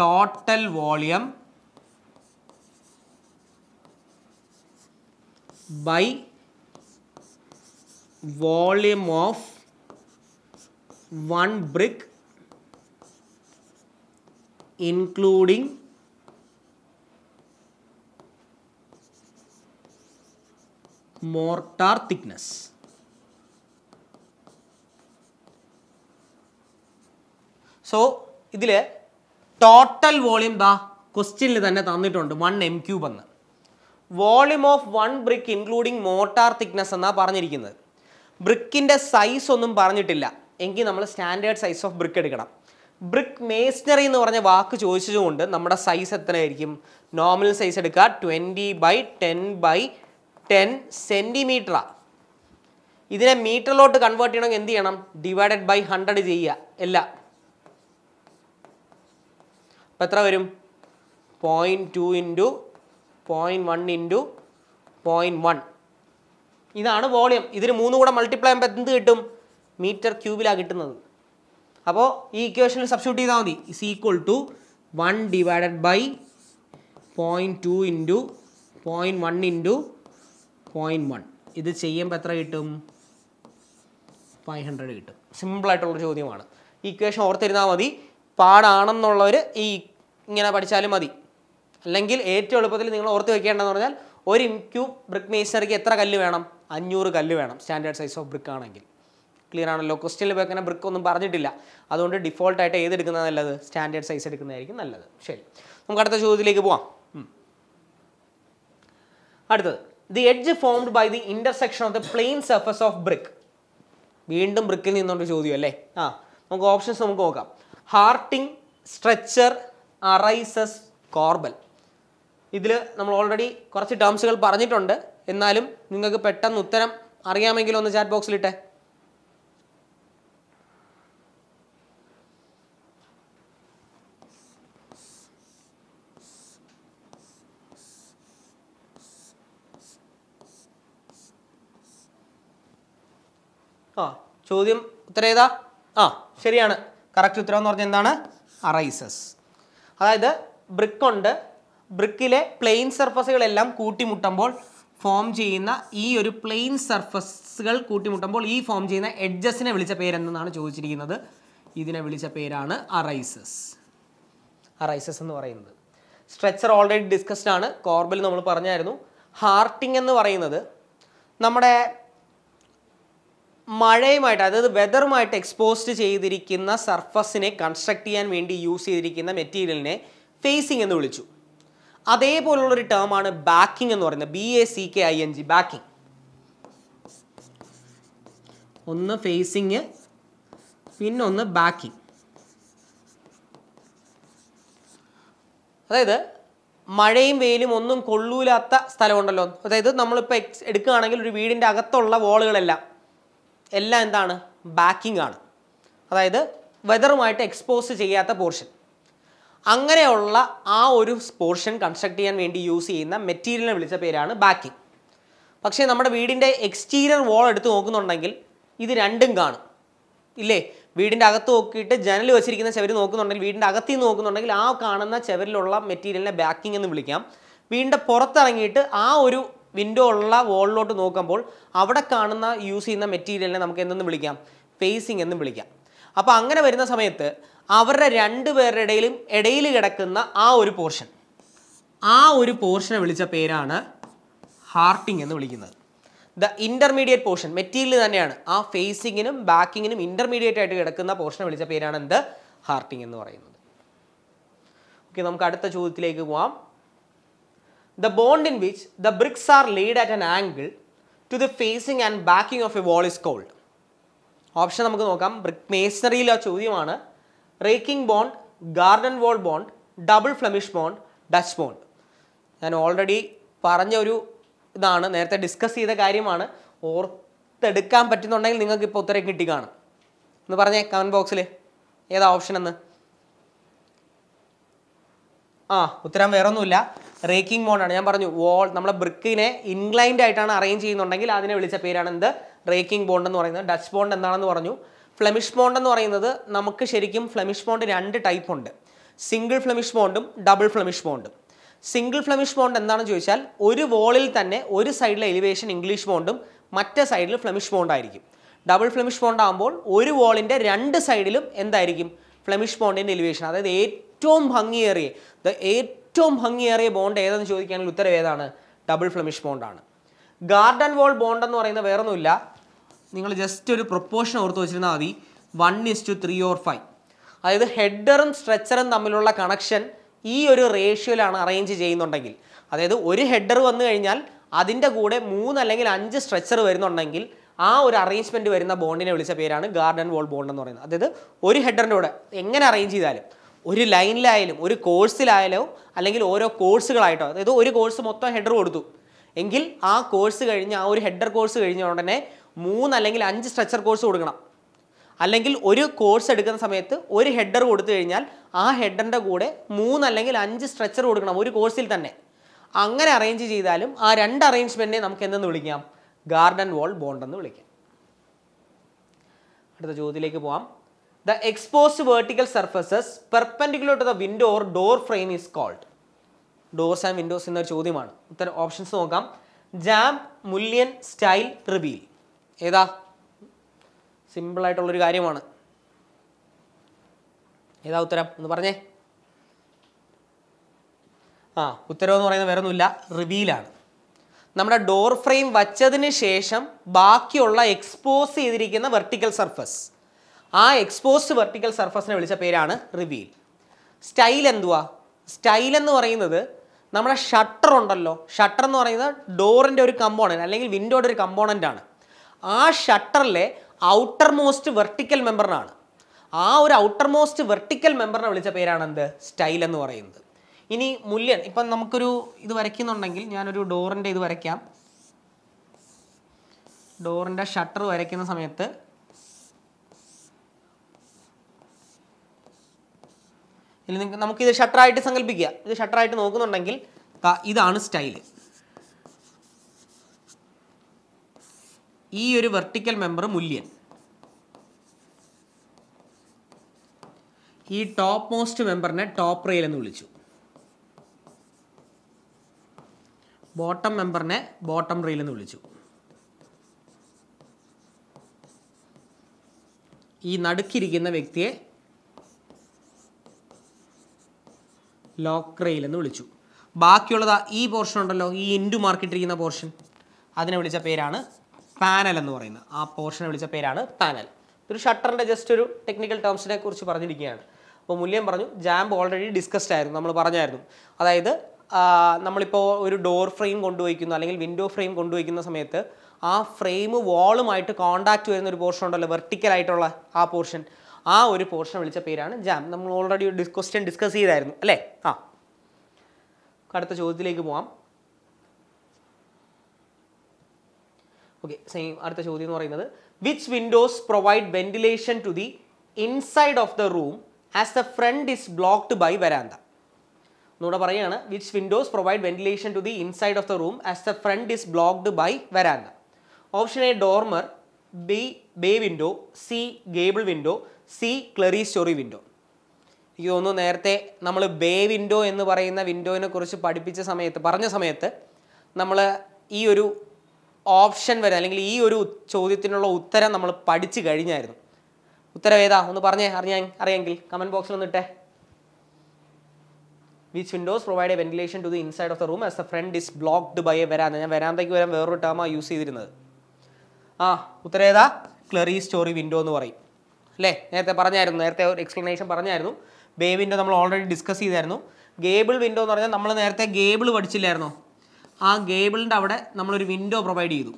total volume by volume of one brick including mortar thickness so ഇതിൽ ടോട്ടൽ വോളിയം ദാ ക്വസ്റ്റ്യനിൽ തന്നെ തന്നിട്ടുണ്ട് വൺ എം ക്യൂബ് എന്ന് volume of one brick including mortar thickness എന്നാണ് പറഞ്ഞിരിക്കുന്നത് ബ്രിക്കിൻ്റെ സൈസ് ഒന്നും പറഞ്ഞിട്ടില്ല എങ്കിൽ നമ്മൾ സ്റ്റാൻഡേർഡ് സൈസ് ഓഫ് ബ്രിക്ക് എടുക്കണം ബ്രിക്ക് മേസ്നറി എന്ന് പറഞ്ഞ വാക്ക് ചോദിച്ചതുകൊണ്ട് നമ്മുടെ സൈസ് എത്രയായിരിക്കും നോർമൽ സൈസ് എടുക്കുക twenty by ten by ten സെൻറ്റിമീറ്ററാണ് ഇതിനെ മീറ്ററിലോട്ട് കൺവേർട്ട് ചെയ്യണമെങ്കിൽ എന്ത് ചെയ്യണം ഡിവൈഡഡ് ബൈ ഹൺഡ്രഡ് ചെയ്യുക അല്ല അപ്പം എത്ര വരും point two into point one into point one ഇതാണ് വോളിയം ഇതിന് മൂന്നും കൂടെ മൾട്ടിപ്ലൈ ചെയ്യുമ്പോൾ എന്ത് കിട്ടും മീറ്റർ ക്യൂബിലാണ് കിട്ടുന്നത് അപ്പോൾ ഈ ഇക്വേഷനിൽ സബ്സ്റ്റിറ്റ്യൂട്ട് ചെയ്താൽ മതി is equal to one divided by point two into point one into point one ഇത് ചെയ്യുമ്പോൾ എത്ര കിട്ടും ഫൈവ് ഹൺഡ്രഡ് കിട്ടും സിമ്പിളായിട്ടുള്ളൊരു ചോദ്യമാണ് ഈക്വേഷൻ ഓർത്തിരുന്നാൽ മതി പാടാണെന്നുള്ളവർ ഈ ഇങ്ങനെ പഠിച്ചാലും മതി അല്ലെങ്കിൽ ഏറ്റവും എളുപ്പത്തിൽ നിങ്ങൾ ഓർത്ത് വയ്ക്കേണ്ടതെന്ന് പറഞ്ഞാൽ ഒരു ക്യൂബ് ബ്രിക്ക് മേസർക്ക് എത്ര കല്ല് വേണം അഞ്ഞൂറ് കല്ല് വേണം സ്റ്റാൻഡേർഡ് സൈസ് ഓഫ് ബ്രിക്ക് ആണെങ്കിൽ ക്ലിയർ ആണല്ലോ ക്വസ്റ്റ്യനിൽ പോയി അങ്ങനെ ബ്രിക്ക് ഒന്നും പറഞ്ഞിട്ടില്ല അതുകൊണ്ട് ഡിഫോൾട്ടായിട്ട് ഏത് നല്ലത് സ്റ്റാൻഡേർഡ് സൈസ് എടുക്കുന്നതായിരിക്കും നല്ലത് ശരി നമുക്ക് അടുത്ത ചോദ്യത്തിലേക്ക് പോവാം അടുത്തത് the edge formed by the intersection of the plain surface of brick വീണ്ടും ബ്രിക്കിൽ നിന്നുകൊണ്ട് ചോദ്യം അല്ലേ ആ നമുക്ക് ഓപ്ഷൻസ് നമുക്ക് നോക്കാം ഹാർട്ടിംഗ് സ്ട്രെച്ചർ അറൈസസ് കോർബൽ ഇതിൽ നമ്മൾ ഓൾറെഡി കുറച്ച് ടേംസുകൾ പറഞ്ഞിട്ടുണ്ട് എന്നാലും നിങ്ങൾക്ക് പെട്ടെന്ന് ഉത്തരം അറിയാമെങ്കിൽ ഒന്ന് ചാറ്റ് ബോക്സിലിട്ടെ ചോദ്യം ഉത്തരം ഏതാ ആ ശരിയാണ് കറക്റ്റ് ഉത്തരം എന്ന് പറഞ്ഞാൽ എന്താണ് അറൈസസ് അതായത് ബ്രിക്ക് ഉണ്ട് ബ്രിക്കിലെ പ്ലെയിൻ സർഫസുകളെല്ലാം കൂട്ടിമുട്ടുമ്പോൾ ഫോം ചെയ്യുന്ന ഈ ഒരു പ്ലെയിൻ സർഫസുകൾ കൂട്ടിമുട്ടുമ്പോൾ ഈ ഫോം ചെയ്യുന്ന എഡ്ജസിനെ വിളിച്ച പേരെന്നാണ് ചോദിച്ചിരിക്കുന്നത് ഇതിനെ വിളിച്ച പേരാണ് അറൈസസ് അറൈസസ് എന്ന് പറയുന്നത് സ്ട്രെച്ചർ ഓൾറെഡി ഡിസ്കസ്ഡ് ആണ് കോർബിൽ നമ്മൾ പറഞ്ഞായിരുന്നു ഹാർട്ടിംഗ് എന്ന് പറയുന്നത് നമ്മുടെ മഴയുമായിട്ട് അതായത് വെതറുമായിട്ട് എക്സ്പോസ്ഡ് ചെയ്തിരിക്കുന്ന സർഫസിനെ കൺസ്ട്രക്ട് ചെയ്യാൻ വേണ്ടി യൂസ് ചെയ്തിരിക്കുന്ന മെറ്റീരിയലിനെ ഫേസിങ് എന്ന് വിളിച്ചു അതേപോലുള്ളൊരു ടേമാണ് ബാക്കിംഗ് എന്ന് പറയുന്നത് B A C K I N G backing ഒന്ന് ഫേസിങ് പിന്നെ ഒന്ന് ബാക്കിംഗ് അതായത് മഴയും വെയിലും ഒന്നും കൊള്ളൂലാത്ത സ്ഥലമുണ്ടല്ലോ അതായത് നമ്മളിപ്പോൾ എടുക്കുകയാണെങ്കിൽ ഒരു വീടിൻ്റെ അകത്തുള്ള വോളുകളെല്ലാം എല്ലാം എന്താണ് ബാക്കിംഗ് ആണ് അതായത് വെതറുമായിട്ട് എക്സ്പോസ് ചെയ്യാത്ത പോർഷൻ അങ്ങനെയുള്ള ആ ഒരു പോർഷൻ കൺസ്ട്രക്ട് ചെയ്യാൻ വേണ്ടി യൂസ് ചെയ്യുന്ന മെറ്റീരിയലിനെ വിളിച്ച പേരാണ് ബാക്കിംഗ് പക്ഷേ നമ്മുടെ വീടിൻ്റെ എക്സ്റ്റീരിയർ വോൾ എടുത്ത് നോക്കുന്നുണ്ടെങ്കിൽ ഇത് രണ്ടും കാണും ഇല്ലേ വീടിൻ്റെ അകത്ത് നോക്കിയിട്ട് ജനൽ വെച്ചിരിക്കുന്ന ചവര് നോക്കുന്നുണ്ടെങ്കിൽ വീടിൻ്റെ അകത്ത് നിന്ന് നോക്കുന്നുണ്ടെങ്കിൽ ആ കാണുന്ന ചവരിലുള്ള മെറ്റീരിയലിനെ ബാക്കിംഗ് എന്ന് വിളിക്കാം വീടിൻ്റെ പുറത്തിറങ്ങിയിട്ട് ആ ഒരു വിൻഡോ ഉള്ള വോളിലോട്ട് നോക്കുമ്പോൾ അവിടെ കാണുന്ന യൂസ് ചെയ്യുന്ന മെറ്റീരിയലിനെ നമുക്ക് എന്തെന്ന് വിളിക്കാം ഫേസിങ് എന്ന് വിളിക്കാം അപ്പോൾ അങ്ങനെ വരുന്ന സമയത്ത് അവരുടെ രണ്ട് പേരുടെ ഇടയിലും ഇടയിൽ കിടക്കുന്ന ആ ഒരു പോർഷൻ ആ ഒരു പോർഷനെ വിളിച്ച പേരാണ് ഹാർട്ടിംഗ് എന്ന് വിളിക്കുന്നത് ദ ഇൻ്റർമീഡിയറ്റ് പോർഷൻ മെറ്റീരിയൽ തന്നെയാണ് ആ ഫേസിങ്ങിനും ബാക്കിങ്ങിനും ഇൻ്റർമീഡിയറ്റ് ആയിട്ട് കിടക്കുന്ന പോർഷനെ വിളിച്ച പേരാണ് എന്ത് ഹാർട്ടിംഗ് എന്ന് പറയുന്നത് ഓക്കെ നമുക്ക് അടുത്ത ചോദ്യത്തിലേക്ക് പോവാം the bond in which the bricks are laid at an angle to the facing and backing of a wall is called. Option നമുക്ക് നോക്കാം ബ്രിക്ക് മേസണറിയിലെ ചോദ്യമാണ് raking bond garden wall bond double Flemish bond Dutch bond ഞാൻ already പറഞ്ഞ ഒരു ഇതാണ് നേരത്തെ discuss ചെയ്ത കാര്യമാണ് ഓർത്തെടുക്കാൻ പറ്റുന്നുണ്ടെങ്കിൽ നിങ്ങൾക്ക് ഇപ്പോൾ ഉത്തരം കിട്ടി കാണും എന്ന് പറഞ്ഞേ കമൻറ്റ് ബോക്സിൽ ഏതാ ഓപ്ഷൻ എന്ന് ആ ഉത്തരം വേറൊന്നുമില്ല റേക്കിംഗ് മോഡാണ് ഞാൻ പറഞ്ഞു വോൾ നമ്മളെ ബ്രിക്കിനെ ഇൻക്ലൈൻഡ് ആയിട്ടാണ് അറേഞ്ച് ചെയ്യുന്നുണ്ടെങ്കിൽ അതിനെ വിളിച്ച പേരാണ് എന്ത് റേക്കിംഗ് ബോണ്ട് എന്ന് പറയുന്നത് ഡച്ച് ബോണ്ട് എന്താണെന്ന് പറഞ്ഞു ഫ്ലെമിഷ് ബോണ്ട് എന്ന് പറയുന്നത് നമുക്ക് ശരിക്കും ഫ്ലെമിഷ് ബോണ്ട് രണ്ട് ടൈപ്പ് ഉണ്ട് സിംഗിൾ ഫ്ലെമിഷ് ബോണ്ടും ഡബിൾ ഫ്ലെമിഷ് ബോണ്ടും സിംഗിൾ ഫ്ലെമിഷ് ബോണ്ട് എന്താണെന്ന് ചോദിച്ചാൽ ഒരു വോളിൽ തന്നെ ഒരു സൈഡിലെ എലിവേഷൻ ഇംഗ്ലീഷ് ബോണ്ടും മറ്റേ സൈഡിൽ ഫ്ലെമിഷ് ബോണ്ടായിരിക്കും ഡബിൾ ഫ്ലെമിഷ് ബോണ്ട് ആകുമ്പോൾ ഒരു വോളിൻ്റെ രണ്ട് സൈഡിലും എന്തായിരിക്കും ഫ്ലെമിഷ് ബോണ്ടിൻ്റെ എലിവേഷൻ അതായത് ഏറ്റവും ഭംഗിയേറിയ ദ ഏറ്റവും ഏറ്റവും ഭംഗിയേറിയ ബോണ്ട് ഏതെന്ന് ചോദിക്കുകയാണെങ്കിൽ ഉത്തരം ഏതാണ് ഡബിൾ ഫ്ലമിഷ് ബോണ്ടാണ് ഗാർഡൻ വോൾ ബോണ്ട് എന്ന് പറയുന്നത് വേറൊന്നുമില്ല നിങ്ങൾ ജസ്റ്റ് ഒരു പ്രൊപ്പോർഷൻ ഓർത്ത് വെച്ചിരുന്നാൽ മതി one is to three or five അതായത് ഹെഡറും സ്ട്രെച്ചറും തമ്മിലുള്ള കണക്ഷൻ ഈ ഒരു റേഷ്യോയിലാണ് അറേഞ്ച് ചെയ്യുന്നുണ്ടെങ്കിൽ അതായത് ഒരു ഹെഡർ വന്നു കഴിഞ്ഞാൽ അതിൻ്റെ കൂടെ മൂന്ന് അല്ലെങ്കിൽ അഞ്ച് സ്ട്രെച്ചർ വരുന്നുണ്ടെങ്കിൽ ആ ഒരു അറേഞ്ച്മെൻറ്റ് വരുന്ന ബോണ്ടിനെ വിളിച്ച പേരാണ് ഗാർഡൻ വോൾ ബോണ്ട് എന്ന് പറയുന്നത് അതായത് ഒരു ഹെഡറിൻ്റെ കൂടെ എങ്ങനെ അറേഞ്ച് ചെയ്താലും ഒരു ലൈനിലായാലും ഒരു കോഴ്സിലായാലോ അല്ലെങ്കിൽ ഓരോ കോഴ്സുകളായിട്ടോ അതായത് ഒരു കോഴ്സ് മൊത്തം ഹെഡർ കൊടുത്തു എങ്കിൽ ആ കോഴ്സ് കഴിഞ്ഞ് ആ ഒരു ഹെഡർ കോഴ്സ് കഴിഞ്ഞ ഉടനെ മൂന്ന് അല്ലെങ്കിൽ അഞ്ച് സ്ട്രക്ചർ കോഴ്സ് കൊടുക്കണം അല്ലെങ്കിൽ ഒരു കോഴ്സ് എടുക്കുന്ന സമയത്ത് ഒരു ഹെഡർ കൊടുത്തു കഴിഞ്ഞാൽ ആ ഹെഡറിൻ്റെ കൂടെ മൂന്ന് അല്ലെങ്കിൽ അഞ്ച് സ്ട്രക്ചർ കൊടുക്കണം ഒരു കോഴ്സിൽ തന്നെ അങ്ങനെ അറേഞ്ച് ചെയ്താലും ആ രണ്ട് അറേഞ്ച്മെൻറ്റിനെ നമുക്ക് എന്തെന്ന് വിളിക്കാം ഗാർഡൻ വാൾ ബോണ്ട് എന്ന് വിളിക്കാം അടുത്ത ചോദ്യത്തിലേക്ക് പോവാം The exposed vertical surfaces perpendicular to the window or door frame is called. Doors and windows എന്നൊരു ചോദ്യമാണ് ഇത്തരം ഓപ്ഷൻസ് നോക്കാം ജാം മുല്യൻ സ്റ്റൈൽ റിവീൽ ഏതാ സിമ്പിളായിട്ടുള്ളൊരു കാര്യമാണ് ഏതാ ഉത്തരം എന്ന് പറഞ്ഞേ ആ ഉത്തരം എന്ന് പറയുന്നത് വേറൊന്നുമില്ല റിവീലാണ് നമ്മുടെ ഡോർ ഫ്രെയിം വച്ചതിന് ശേഷം ബാക്കിയുള്ള എക്സ്പോസ് ചെയ്തിരിക്കുന്ന വെർട്ടിക്കൽ സർഫസ് ആ എക്സ്പോസ്ഡ് വെർട്ടിക്കൽ സർഫസിനെ വിളിച്ച പേരാണ് റിവീൽ സ്റ്റൈൽ എന്തുവാ സ്റ്റൈൽ എന്ന് പറയുന്നത് നമ്മുടെ ഷട്ടർ ഉണ്ടല്ലോ ഷട്ടർ എന്ന് പറയുന്നത് ഡോറിൻ്റെ ഒരു കമ്പോണൻറ്റ് അല്ലെങ്കിൽ വിൻഡോയുടെ ഒരു കമ്പോണൻ്റ് ആണ് ആ ഷട്ടറിലെ ഔട്ടർ മോസ്റ്റ് വെർട്ടിക്കൽ മെമ്പറിനാണ് ആ ഒരു ഔട്ടർ മോസ്റ്റ് വെർട്ടിക്കൽ മെമ്പറിനെ വിളിച്ച പേരാണ് എന്ത് സ്റ്റൈൽ എന്ന് പറയുന്നത് ഇനി മുല്യൻ ഇപ്പം നമുക്കൊരു ഇത് വരയ്ക്കുന്നുണ്ടെങ്കിൽ ഞാനൊരു ഡോറിൻ്റെ ഇത് വരയ്ക്കാം ഡോറിൻ്റെ ഷട്ടർ വരയ്ക്കുന്ന സമയത്ത് ഇനി നമുക്ക് നമുക്കിത് ഷട്ടറായിട്ട് സങ്കല്പിക്കുക ഇത് ഷട്ടറായിട്ട് നോക്കുന്നുണ്ടെങ്കിൽ ഇതാണ് സ്റ്റൈൽ ഈ ഒരു വെർട്ടിക്കൽ മെമ്പർ മുല്യൻ ഈ ടോപ്പ് മോസ്റ്റ് മെമ്പറിനെ ടോപ്പ് റെയിൽ എന്ന് വിളിച്ചു ബോട്ടം മെമ്പറിനെ ബോട്ടം റെയിൽ എന്ന് വിളിച്ചു ഈ നടുക്കിരിക്കുന്ന വ്യക്തിയെ ലോക്രയിൽ എന്ന് വിളിച്ചു ബാക്കിയുള്ളത് ഈ പോർഷൻ ഉണ്ടല്ലോ ഈ ഇൻഡു മാർക്കിട്ടിരിക്കുന്ന പോർഷൻ അതിനെ വിളിച്ച പേരാണ് പാനൽ എന്ന് പറയുന്നത് ആ പോർഷനെ വിളിച്ച പേരാണ് പാനൽ ഇതൊരു ഷട്ടറിൻ്റെ ജസ്റ്റ് ഒരു ടെക്നിക്കൽ ടേംസിനെ കുറിച്ച് പറഞ്ഞിരിക്കുകയാണ് അപ്പോൾ മുല്യം പറഞ്ഞു ജാമ്പ് ഓൾറെഡി ഡിസ്കസ്ഡ് ആയിരുന്നു നമ്മൾ പറഞ്ഞായിരുന്നു അതായത് നമ്മളിപ്പോൾ ഒരു ഡോർ ഫ്രെയിം കൊണ്ടുവയ്ക്കുന്നു അല്ലെങ്കിൽ വിൻഡോ ഫ്രെയിം കൊണ്ടുവയ്ക്കുന്ന സമയത്ത് ആ ഫ്രെയിം വാളുമായിട്ട് കോണ്ടാക്ട് വരുന്ന ഒരു പോർഷൻ ഉണ്ടല്ലോ വെർട്ടിക്കലായിട്ടുള്ള ആ പോർഷൻ ആ ഒരു പോർഷൻ വിളിച്ച പേരാണ് ജാം നമ്മൾ ഓൾറെഡി ഒരു ക്വസ്റ്റ്യൻ ഡിസ്കസ് ചെയ്തായിരുന്നു അല്ലേ ആ അടുത്ത ചോദ്യത്തിലേക്ക് പോവാം ഓക്കെ സെയിം അടുത്ത ചോദ്യം എന്ന് പറയുന്നത് which windows provide ventilation to the inside of the room as the front is blocked by veranda ഒന്നുകൂടെ പറയുകയാണ് which windows provide ventilation to the inside of the room as the front is blocked by veranda option A dormer B bay window C gable window C clerestory window എനിക്ക് തോന്നുന്നു നേരത്തെ നമ്മൾ bay window എന്ന് പറയുന്ന വിൻഡോയിനെ കുറിച്ച് പഠിപ്പിച്ച സമയത്ത് പറഞ്ഞ സമയത്ത് നമ്മൾ ഈ ഒരു ഓപ്ഷൻ വരെ അല്ലെങ്കിൽ ഈ ഒരു ചോദ്യത്തിനുള്ള ഉത്തരം നമ്മൾ പഠിച്ചു കഴിഞ്ഞായിരുന്നു ഉത്തരം ഏതാ ഒന്ന് പറഞ്ഞേ അറിയാൻ അറിയാമെങ്കിൽ കമൻറ്റ് ബോക്സിൽ ഒന്നിട്ടെ which windows provide a ventilation to the inside of the room as the front is blocked by a veranda ഞാൻ വരാന്തയ്ക്ക് വരാൻ വേറൊരു ടേമാണ് യൂസ് ചെയ്തിരുന്നത് ആ ഉത്തരം ഏതാ ക്ലറി സ്റ്റോറി വിൻഡോ എന്ന് പറയും അല്ലേ നേരത്തെ പറഞ്ഞായിരുന്നു നേരത്തെ ഒരു എക്സ്പ്ലനേഷൻ പറഞ്ഞായിരുന്നു ബേ വിൻഡോ നമ്മൾ ഓൾറെഡി ഡിസ്കസ് ചെയ്തായിരുന്നു ഗേബിൾ വിൻഡോ എന്ന് പറഞ്ഞാൽ നമ്മൾ നേരത്തെ ഗേബിൾ പഠിച്ചില്ലായിരുന്നോ ആ ഗേബിളിൻ്റെ അവിടെ നമ്മളൊരു വിൻഡോ പ്രൊവൈഡ് ചെയ്തു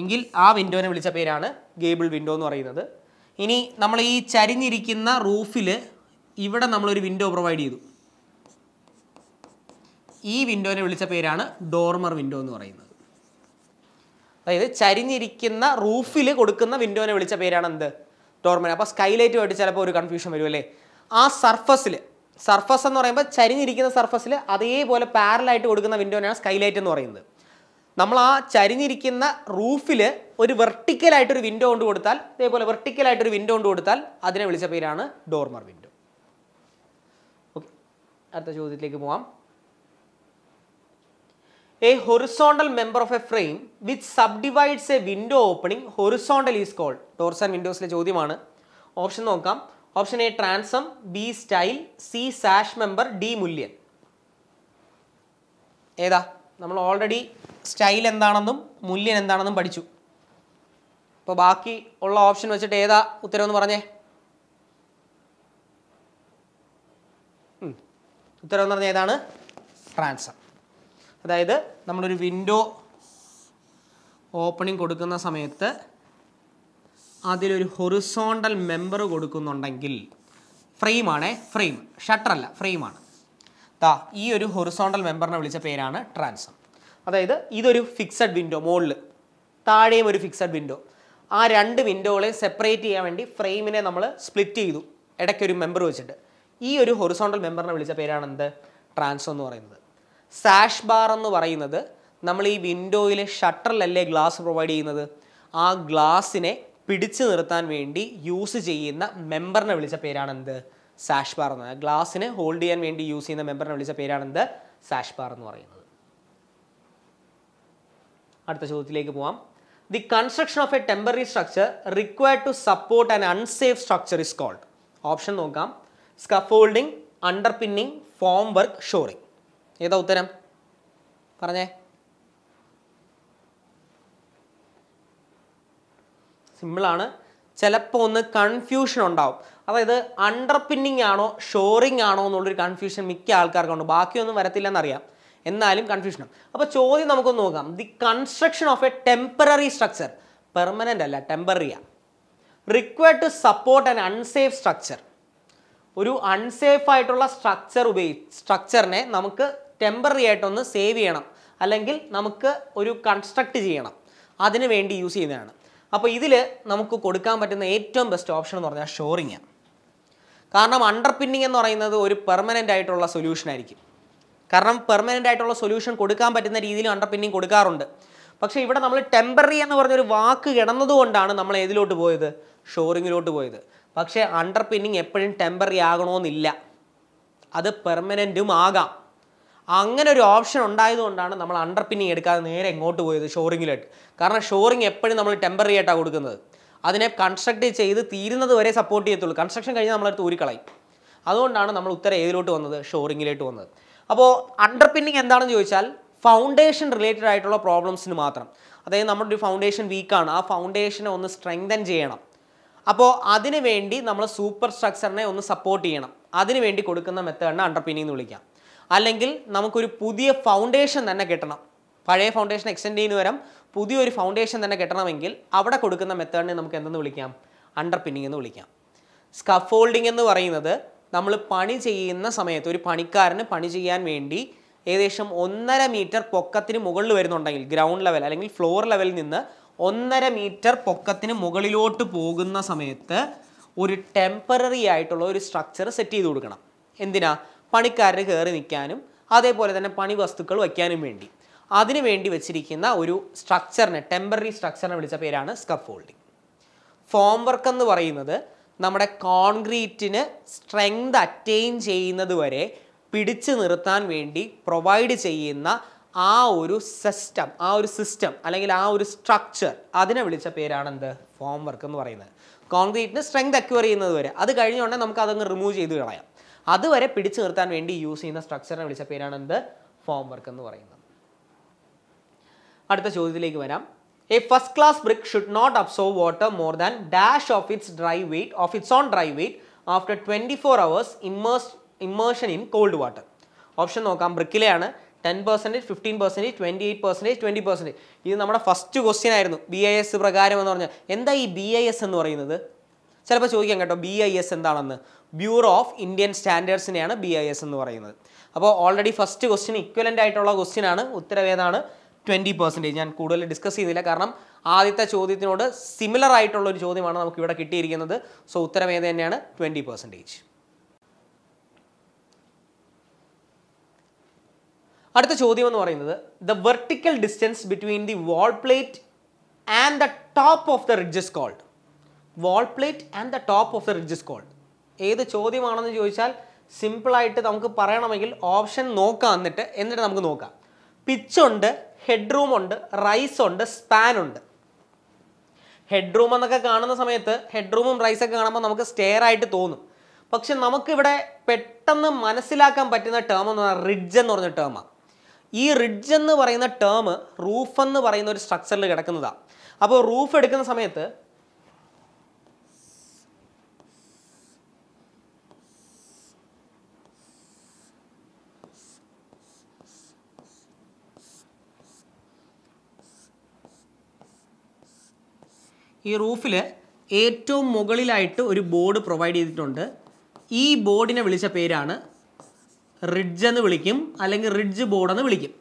എങ്കിൽ ആ വിൻഡോനെ വിളിച്ച പേരാണ് ഗേബിൾ വിൻഡോ എന്ന് പറയുന്നത് ഇനി നമ്മൾ ഈ ചരിഞ്ഞിരിക്കുന്ന റൂഫിൽ ഇവിടെ നമ്മളൊരു വിൻഡോ പ്രൊവൈഡ് ചെയ്തു ഈ വിൻഡോനെ വിളിച്ച പേരാണ് ഡോർമർ വിൻഡോ എന്ന് പറയുന്നത് അതായത് ചരിഞ്ഞിരിക്കുന്ന റൂഫിൽ കൊടുക്കുന്ന വിൻഡോനെ വിളിച്ച പേരാണ് എന്ത് ഡോർമൻ അപ്പോൾ സ്കൈലൈറ്റുമായിട്ട് ചിലപ്പോൾ ഒരു കൺഫ്യൂഷൻ വരും അല്ലേ ആ സർഫസിൽ സർഫസ് എന്ന് പറയുമ്പോൾ ചരിഞ്ഞിരിക്കുന്ന സർഫസിൽ അതേപോലെ പാരലായിട്ട് കൊടുക്കുന്ന വിൻഡോനാണ് സ്കൈലൈറ്റ് എന്ന് പറയുന്നത് നമ്മൾ ആ ചരിഞ്ഞിരിക്കുന്ന റൂഫിൽ ഒരു വെർട്ടിക്കലായിട്ടൊരു വിൻഡോ കൊണ്ട് കൊടുത്താൽ ഇതേപോലെ വെർട്ടിക്കലായിട്ടൊരു വിൻഡോ കൊണ്ട് കൊടുത്താൽ അതിനെ വിളിച്ച പേരാണ് ഡോർമർ വിൻഡോ ഓക്കെ അടുത്ത ചോദ്യത്തിലേക്ക് പോവാം a horizontal member of a frame with subdivides a window opening horizontal is Doors doors and ലെ ചോദ്യമാണ് ഓപ്ഷൻ നോക്കാം option A transom B stile C sash member D mullion ഏതാ നമ്മൾ already style എന്താണെന്നും മുല്യൻ എന്താണെന്നും പഠിച്ചു അപ്പോൾ ബാക്കി ഉള്ള ഓപ്ഷൻ വെച്ചിട്ട് ഏതാ ഉത്തരം എന്ന് പറഞ്ഞേ ഉത്തരം എന്ന് പറഞ്ഞാൽ ഏതാണ് ട്രാൻസം അതായത് നമ്മളൊരു വിൻഡോ ഓപ്പണിംഗ് കൊടുക്കുന്ന സമയത്ത് അതിലൊരു ഹൊറിസോണ്ടൽ മെമ്പർ കൊടുക്കുന്നുണ്ടെങ്കിൽ ഫ്രെയിമാണ് ഫ്രെയിം ഷട്ടറല്ല ഫ്രെയിമാണ് താ ഈ ഒരു ഹൊറിസോണ്ടൽ മെമ്പറിനെ വിളിച്ച പേരാണ് ട്രാൻസം അതായത് ഇതൊരു ഫിക്സഡ് വിൻഡോ മുകളിൽ താഴെയും ഒരു ഫിക്സഡ് വിൻഡോ ആ രണ്ട് വിൻഡോകളെ സെപ്പറേറ്റ് ചെയ്യാൻ വേണ്ടി ഫ്രെയിമിനെ നമ്മൾ സ്പ്ലിറ്റ് ചെയ്തു ഇടയ്ക്കൊരു മെമ്പർ വെച്ചിട്ട് ഈ ഒരു ഹൊറിസോണ്ടൽ മെമ്പറിനെ വിളിച്ച പേരാണ് എന്ത് ട്രാൻസം എന്ന് പറയുന്നത് സാഷ് ബാർ എന്ന് പറയുന്നത് നമ്മൾ ഈ വിൻഡോയിൽ ഷട്ടറിലല്ലേ ഗ്ലാസ് പ്രൊവൈഡ് ചെയ്യുന്നത് ആ ഗ്ലാസിനെ പിടിച്ചു നിർത്താൻ വേണ്ടി യൂസ് ചെയ്യുന്ന മെമ്പറിനെ വിളിച്ച പേരാണെന്ത് സാഷ് ബാർ എന്ന് ഗ്ലാസിനെ ഹോൾഡ് ചെയ്യാൻ വേണ്ടി യൂസ് ചെയ്യുന്ന മെമ്പറിനെ വിളിച്ച പേരാണെന്ത് സാഷ് ബാർ എന്ന് പറയുന്നത് അടുത്ത ചോദ്യത്തിലേക്ക് പോവാം the construction of a temporary structure required to support an unsafe structure is called option നോക്കാം scaffolding pinning formwork shoring ഏതാ ഉത്തരം പറഞ്ഞേ സിമ്പിളാണ് ചിലപ്പോൾ ഒന്ന് കൺഫ്യൂഷൻ ഉണ്ടാവും അതായത് അണ്ടർപിന്നിങ് ആണോ ഷോറിങ് ആണോ എന്നുള്ളൊരു കൺഫ്യൂഷൻ മിക്ക ആൾക്കാർക്കുണ്ട് ബാക്കിയൊന്നും എന്നറിയാം എന്നാലും കൺഫ്യൂഷനും അപ്പോൾ ചോദ്യം നമുക്കൊന്ന് നോക്കാം the construction of a temporary structure permanent അല്ല ടെമ്പററിയാണ് required to support an unsafe structure ഒരു അൺസേഫ് ആയിട്ടുള്ള സ്ട്രക്ചർ ഉപയോഗി സ്ട്രക്ചറിനെ നമുക്ക് ടെമ്പററി ആയിട്ടൊന്ന് സേവ് ചെയ്യണം അല്ലെങ്കിൽ നമുക്ക് ഒരു കൺസ്ട്രക്റ്റ് ചെയ്യണം അതിന് വേണ്ടി യൂസ് ചെയ്യുന്നതാണ് അപ്പോൾ ഇതിൽ നമുക്ക് കൊടുക്കാൻ പറ്റുന്ന ഏറ്റവും ബെസ്റ്റ് ഓപ്ഷൻ എന്ന് പറഞ്ഞാൽ ഷോറിങ് കാരണം അണ്ടർ പിന്നിങ് എന്ന് പറയുന്നത് ഒരു പെർമനൻ്റ് ആയിട്ടുള്ള സൊല്യൂഷൻ ആയിരിക്കും കാരണം പെർമനൻ്റ് ആയിട്ടുള്ള സൊല്യൂഷൻ കൊടുക്കാൻ പറ്റുന്ന രീതിയിൽ അണ്ടർ പിന്നിങ് കൊടുക്കാറുണ്ട് പക്ഷേ ഇവിടെ നമ്മൾ ടെമ്പററി എന്ന് പറഞ്ഞൊരു വാക്ക് കിടന്നതുകൊണ്ടാണ് നമ്മൾ ഏതിലോട്ട് പോയത് ഷോറിങ്ങിലോട്ട് പോയത് പക്ഷേ അണ്ടർ പിന്നിങ് എപ്പോഴും ടെമ്പററി ആകണമെന്നില്ല അത് പെർമനൻറ്റും ആകാം അങ്ങനെ ഒരു ഓപ്ഷൻ ഉണ്ടായതുകൊണ്ടാണ് നമ്മൾ പിന്നിങ് എടുക്കാതെ നേരെ എങ്ങോട്ട് പോയത് ഷോറിങ്ങിലായിട്ട് കാരണം ഷോറിങ് എപ്പോഴും നമ്മൾ ടെമ്പററി ആയിട്ടാണ് കൊടുക്കുന്നത് അതിനെ കൺസ്ട്രക്ട് ചെയ്ത് തീരുന്നത് വരെ സപ്പോർട്ട് ചെയ്യത്തുള്ളൂ കൺസ്ട്രക്ഷൻ കഴിഞ്ഞാൽ നമ്മളടുത്ത് ഊരിക്കളയും അതുകൊണ്ടാണ് നമ്മൾ ഉത്തരം ഏതിലോട്ട് വന്നത് ഷോറിങ്ങിലോട്ട് വന്നത് അപ്പോൾ പിന്നിങ് എന്താണെന്ന് ചോദിച്ചാൽ ഫൗണ്ടേഷൻ റിലേറ്റഡ് ആയിട്ടുള്ള പ്രോബ്ലംസിന് മാത്രം അതായത് നമ്മുടെ ഒരു ഫൗണ്ടേഷൻ വീക്കാണ് ആ ഫൗണ്ടേഷനെ ഒന്ന് സ്ട്രെങ്തൻ ചെയ്യണം അപ്പോൾ അതിനുവേണ്ടി നമ്മൾ സൂപ്പർ സ്ട്രക്ചറിനെ ഒന്ന് സപ്പോർട്ട് ചെയ്യണം അതിനുവേണ്ടി കൊടുക്കുന്ന മെത്തേഡിനെ പിന്നിങ് എന്ന് വിളിക്കാം അല്ലെങ്കിൽ നമുക്കൊരു പുതിയ ഫൗണ്ടേഷൻ തന്നെ കിട്ടണം പഴയ ഫൗണ്ടേഷൻ എക്സ്റ്റെൻഡ് ചെയ്യുന്ന വരം പുതിയൊരു ഫൗണ്ടേഷൻ തന്നെ കിട്ടണമെങ്കിൽ അവിടെ കൊടുക്കുന്ന മെത്തേഡിനെ നമുക്ക് എന്തെന്ന് വിളിക്കാം പിന്നിങ് എന്ന് വിളിക്കാം സ്കഫോൾഡിംഗ് എന്ന് പറയുന്നത് നമ്മൾ പണി ചെയ്യുന്ന സമയത്ത് ഒരു പണിക്കാരന് പണി ചെയ്യാൻ വേണ്ടി ഏകദേശം ഒന്നര മീറ്റർ പൊക്കത്തിന് മുകളിൽ വരുന്നുണ്ടെങ്കിൽ ഗ്രൗണ്ട് ലെവൽ അല്ലെങ്കിൽ ഫ്ലോർ ലെവലിൽ നിന്ന് ഒന്നര മീറ്റർ പൊക്കത്തിന് മുകളിലോട്ട് പോകുന്ന സമയത്ത് ഒരു ടെമ്പററി ആയിട്ടുള്ള ഒരു സ്ട്രക്ചർ സെറ്റ് ചെയ്ത് കൊടുക്കണം എന്തിനാ പണിക്കാരന് കയറി നിൽക്കാനും അതേപോലെ തന്നെ പണി വസ്തുക്കൾ വയ്ക്കാനും വേണ്ടി അതിനു വേണ്ടി വെച്ചിരിക്കുന്ന ഒരു സ്ട്രക്ചറിനെ ടെമ്പററി സ്ട്രക്ചറിനെ വിളിച്ച പേരാണ് സ്കഫോൾഡിംഗ് ഫോം വർക്ക് എന്ന് പറയുന്നത് നമ്മുടെ കോൺക്രീറ്റിന് സ്ട്രെങ്ത് അറ്റൈൻ ചെയ്യുന്നത് വരെ പിടിച്ചു നിർത്താൻ വേണ്ടി പ്രൊവൈഡ് ചെയ്യുന്ന ആ ഒരു സിസ്റ്റം ആ ഒരു സിസ്റ്റം അല്ലെങ്കിൽ ആ ഒരു സ്ട്രക്ചർ അതിനെ വിളിച്ച പേരാണ് എന്ത് ഫോം വർക്ക് എന്ന് പറയുന്നത് കോൺക്രീറ്റിന് സ്ട്രെങ്ത് അക്വയർ ചെയ്യുന്നത് വരെ അത് കഴിഞ്ഞുകൊണ്ടേ നമുക്ക് അതങ്ങ് റിമൂവ് ചെയ്ത് കളയാം അതുവരെ പിടിച്ചു നിർത്താൻ വേണ്ടി യൂസ് ചെയ്യുന്ന സ്ട്രക്ചറിനെ വിളിച്ച പേരാണ് എന്ത് ഫോം വർക്ക് എന്ന് പറയുന്നത് അടുത്ത ചോദ്യത്തിലേക്ക് വരാം a first class brick should not absorb water more than dash of its dry weight of its own dry weight after twenty four hours immerse immersion in cold water option നോക്കാം ബ്രിക്കിലെയാണ് ten percentage fifteen percentage twenty eight percentage twenty percentage ഇത് നമ്മുടെ first question ആയിരുന്നു B I S പ്രകാരം എന്ന് പറഞ്ഞാൽ എന്താ ഈ ബി ഐ എസ് എന്ന് പറയുന്നത് ചിലപ്പോൾ ചോദിക്കാം കേട്ടോ ബി ഐ എസ് എന്താണെന്ന് ബ്യൂറോ ഓഫ് ഇന്ത്യൻ സ്റ്റാൻഡേർഡ്സിനെയാണ് ബി ഐ എസ് എന്ന് പറയുന്നത് അപ്പോൾ ഓൾറെഡി ഫസ്റ്റ് ക്വസ്റ്റിന് ഇക്വലൻ്റ് ആയിട്ടുള്ള ക്വസ്റ്റ്യൻ ആണ് ഉത്തരവേദാണ് ട്വൻറ്റി പെർസെൻറ്റേജ് ഞാൻ കൂടുതൽ ഡിസ്കസ് ചെയ്തില്ല കാരണം ആദ്യത്തെ ചോദ്യത്തിനോട് സിമിലർ ആയിട്ടുള്ള ഒരു ചോദ്യമാണ് നമുക്ക് ഇവിടെ കിട്ടിയിരിക്കുന്നത് സോ ഉത്തരവേദ തന്നെയാണ് ട്വൻറ്റി പെർസെൻറ്റേജ് അടുത്ത ചോദ്യം എന്ന് പറയുന്നത് the vertical distance between the wall plate and the top of the ridges called wall plate and the top of the ridges called ഏത് ചോദ്യമാണെന്ന് ചോദിച്ചാൽ സിമ്പിളായിട്ട് നമുക്ക് പറയണമെങ്കിൽ ഓപ്ഷൻ നോക്കാം എന്നിട്ട് എന്നിട്ട് നമുക്ക് നോക്കാം പിച്ചുണ്ട് ഹെഡ് റൂം ഉണ്ട് റൈസ് ഉണ്ട് സ്പാൻ ഉണ്ട് ഹെഡ് റൂം എന്നൊക്കെ കാണുന്ന സമയത്ത് ഹെഡ് റൂമും റൈസൊക്കെ കാണുമ്പോൾ നമുക്ക് സ്റ്റെയർ ആയിട്ട് തോന്നും പക്ഷെ നമുക്കിവിടെ പെട്ടെന്ന് മനസ്സിലാക്കാൻ പറ്റുന്ന ടേം എന്ന് പറഞ്ഞാൽ റിഡ്ജ് എന്ന് പറഞ്ഞ ടേമാണ് ഈ റിഡ്ജ് എന്ന് പറയുന്ന ടേം റൂഫ് എന്ന് പറയുന്ന ഒരു സ്ട്രക്ചറിൽ കിടക്കുന്നതാണ് അപ്പോൾ റൂഫ് എടുക്കുന്ന സമയത്ത് ഈ റൂഫിൽ ഏറ്റവും മുകളിലായിട്ട് ഒരു ബോർഡ് പ്രൊവൈഡ് ചെയ്തിട്ടുണ്ട് ഈ ബോർഡിനെ വിളിച്ച പേരാണ് റിഡ്ജ് എന്ന് വിളിക്കും അല്ലെങ്കിൽ റിഡ്ജ് ബോർഡ് എന്ന് വിളിക്കും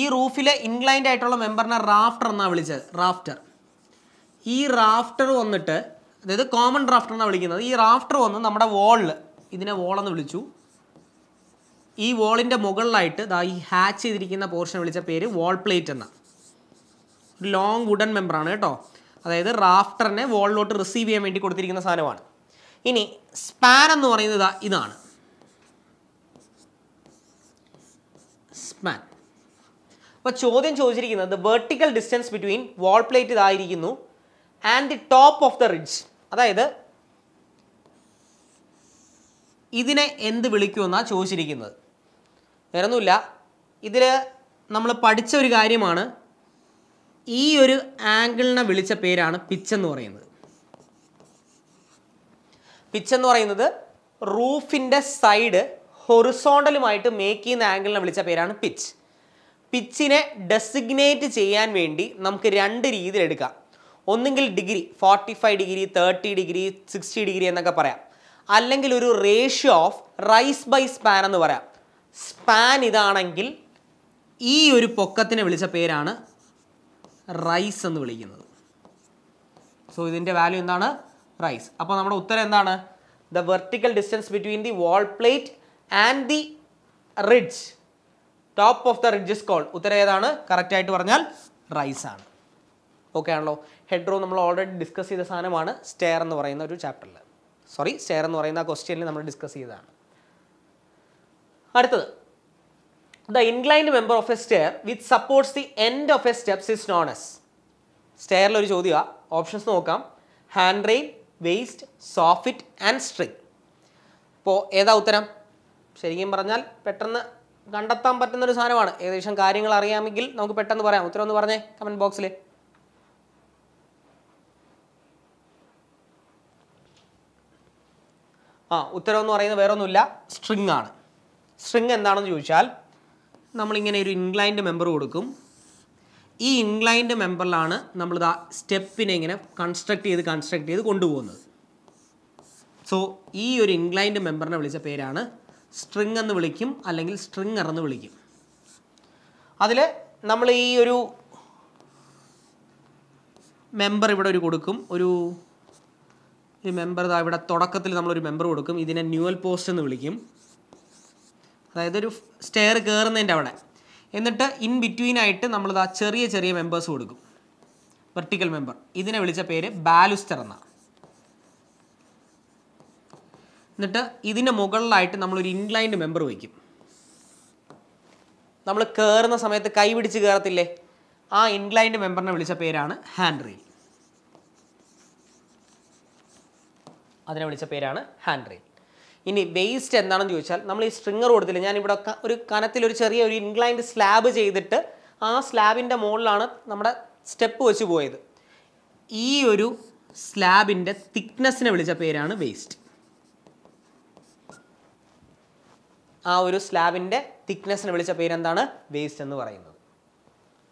ഈ റൂഫിലെ ഇൻക്ലൈൻഡ് ആയിട്ടുള്ള മെമ്പറിനെ റാഫ്റ്റർ എന്നാണ് വിളിച്ചത് റാഫ്റ്റർ ഈ റാഫ്റ്റർ വന്നിട്ട് അതായത് കോമൺ റാഫ്റ്റർ എന്നാണ് വിളിക്കുന്നത് ഈ റാഫ്റ്റർ വന്ന് നമ്മുടെ വോളിൽ ഇതിനെ വോളെന്ന് വിളിച്ചു ഈ വോളിൻ്റെ മുകളിലായിട്ട് ദാ ഈ ഹാച്ച് ചെയ്തിരിക്കുന്ന പോർഷൻ വിളിച്ച പേര് വോൾ പ്ലേറ്റ് എന്നാണ് ഒരു ലോങ് വുഡൻ മെമ്പറാണ് കേട്ടോ അതായത് റാഫ്റ്ററിനെ വോളിലോട്ട് റിസീവ് ചെയ്യാൻ വേണ്ടി കൊടുത്തിരിക്കുന്ന സാധനമാണ് ഇനി സ്പാൻ എന്ന് പറയുന്നത് ഇതാണ് സ്പാൻ അപ്പോൾ ചോദ്യം ചോദിച്ചിരിക്കുന്നത് vertical distance between wall plate ഇതായിരിക്കുന്നു and the top of the ridge അതായത് ഇതിനെ എന്ത് വിളിക്കുമെന്നാണ് ചോദിച്ചിരിക്കുന്നത് വേറൊന്നുമില്ല ഇതിൽ നമ്മൾ പഠിച്ച ഒരു കാര്യമാണ് ഈ ഒരു ആംഗിളിനെ വിളിച്ച പേരാണ് പിച്ച് എന്ന് പറയുന്നത് പിച്ച് എന്ന് പറയുന്നത് റൂഫിൻ്റെ സൈഡ് ഹൊറിസോണ്ടലുമായിട്ട് മേക്ക് ചെയ്യുന്ന ആംഗിളിനെ വിളിച്ച പേരാണ് പിച്ച് പിച്ചിനെ ഡെസിഗ്നേറ്റ് ചെയ്യാൻ വേണ്ടി നമുക്ക് രണ്ട് രീതിയിൽ എടുക്കാം ഒന്നുകിൽ degree forty five degree thirty degree sixty degree എന്നൊക്കെ പറയാം അല്ലെങ്കിൽ ഒരു ratio of rise by span എന്ന് പറയാം സ്പാൻ ഇതാണെങ്കിൽ ഈ ഒരു പൊക്കത്തിനെ വിളിച്ച പേരാണ് റൈസ് എന്ന് വിളിക്കുന്നത് സോ ഇതിൻ്റെ വാല്യൂ എന്താണ് റൈസ് അപ്പോൾ നമ്മുടെ ഉത്തരം എന്താണ് the vertical distance between the wall plate and the ridge top of the ridge is call ഉത്തരം ഏതാണ് കറക്റ്റായിട്ട് പറഞ്ഞാൽ റൈസ് ആണ് ഓക്കെ ആണല്ലോ റോ നമ്മൾ ഓൾറെഡി ഡിസ്കസ് ചെയ്ത സാധനമാണ് സ്റ്റെയർ എന്ന് പറയുന്ന ഒരു ചാപ്റ്ററിൽ സോറി സ്റ്റെയർ എന്ന് പറയുന്ന ആ ക്വസ്റ്റ്യനിൽ നമ്മൾ ഡിസ്കസ് ചെയ്തതാണ് അടുത്തത് the inclined member of a stair with supports the end of a steps is known as സ്റ്റെയറിൽ ഒരു ചോദ്യമാണ് ഓപ്ഷൻസ് നോക്കാം hand rail waist soffit and string അപ്പോൾ ഏതാ ഉത്തരം ശരിക്കും പറഞ്ഞാൽ പെട്ടെന്ന് കണ്ടെത്താൻ പറ്റുന്നൊരു സാധനമാണ് ഏകദേശം കാര്യങ്ങൾ അറിയാമെങ്കിൽ നമുക്ക് പെട്ടെന്ന് പറയാം ഉത്തരം ഒന്ന് പറഞ്ഞേ കമൻറ്റ് ബോക്സിൽ ആ ഉത്തരം എന്ന് പറയുന്നത് വേറൊന്നുമില്ല സ്ട്രിങ് ആണ് സ്ട്രിങ് എന്താണെന്ന് ചോദിച്ചാൽ നമ്മളിങ്ങനെ ഒരു ഇൻക്ലൈൻഡ് മെമ്പർ കൊടുക്കും ഈ ഇൻക്ലൈൻഡ് മെമ്പറിലാണ് നമ്മൾ ആ സ്റ്റെപ്പിനെ ഇങ്ങനെ കൺസ്ട്രക്ട് ചെയ്ത് കൺസ്ട്രക്ട് ചെയ്ത് കൊണ്ടുപോകുന്നത് സോ ഈ ഒരു ഇൻക്ലൈൻഡ് മെമ്പറിനെ വിളിച്ച പേരാണ് സ്ട്രിങ് എന്ന് വിളിക്കും അല്ലെങ്കിൽ സ്ട്രിങ്ങർ എന്ന് വിളിക്കും അതിൽ നമ്മൾ ഈ ഒരു മെമ്പർ ഇവിടെ ഒരു കൊടുക്കും ഒരു ഒരു മെമ്പർ ഇവിടെ തുടക്കത്തിൽ നമ്മളൊരു മെമ്പർ കൊടുക്കും ഇതിനെ ന്യൂവൽ പോസ്റ്റ് എന്ന് വിളിക്കും അതായത് ഒരു സ്റ്റെയർ കയറുന്നതിൻ്റെ അവിടെ എന്നിട്ട് ഇൻ ബിറ്റ്വീൻ ആയിട്ട് ആ ചെറിയ ചെറിയ മെമ്പേഴ്സ് കൊടുക്കും വെർട്ടിക്കൽ മെമ്പർ ഇതിനെ വിളിച്ച പേര് ബാലുസ്റ്റർ എന്നാണ് എന്നിട്ട് ഇതിൻ്റെ മുകളിലായിട്ട് നമ്മളൊരു ഇൻക്ലൈൻഡ് മെമ്പർ വയ്ക്കും നമ്മൾ കയറുന്ന സമയത്ത് കൈ പിടിച്ച് കയറത്തില്ലേ ആ ഇൻക്ലൈൻഡ് മെമ്പറിനെ വിളിച്ച പേരാണ് ഹാൻഡ് റെയിൽ അതിനെ വിളിച്ച പേരാണ് ഹാൻഡ് റെയിൽ ഇനി വേസ്റ്റ് എന്താണെന്ന് ചോദിച്ചാൽ നമ്മൾ ഈ സ്ട്രിങ്ങർ കൊടുത്തില്ല ഞാനിവിടെ ഒരു കനത്തിൽ ഒരു ചെറിയ ഒരു ഇൻക്ലൈൻഡ് സ്ലാബ് ചെയ്തിട്ട് ആ സ്ലാബിൻ്റെ മുകളിലാണ് നമ്മുടെ സ്റ്റെപ്പ് വെച്ച് പോയത് ഈ ഒരു സ്ലാബിൻ്റെ തിക്നെസ്സിനെ വിളിച്ച പേരാണ് വേസ്റ്റ് ആ ഒരു സ്ലാബിൻ്റെ തിക്നെസ്സിനെ വിളിച്ച പേരെന്താണ് വേസ്റ്റ് എന്ന് പറയുന്നത്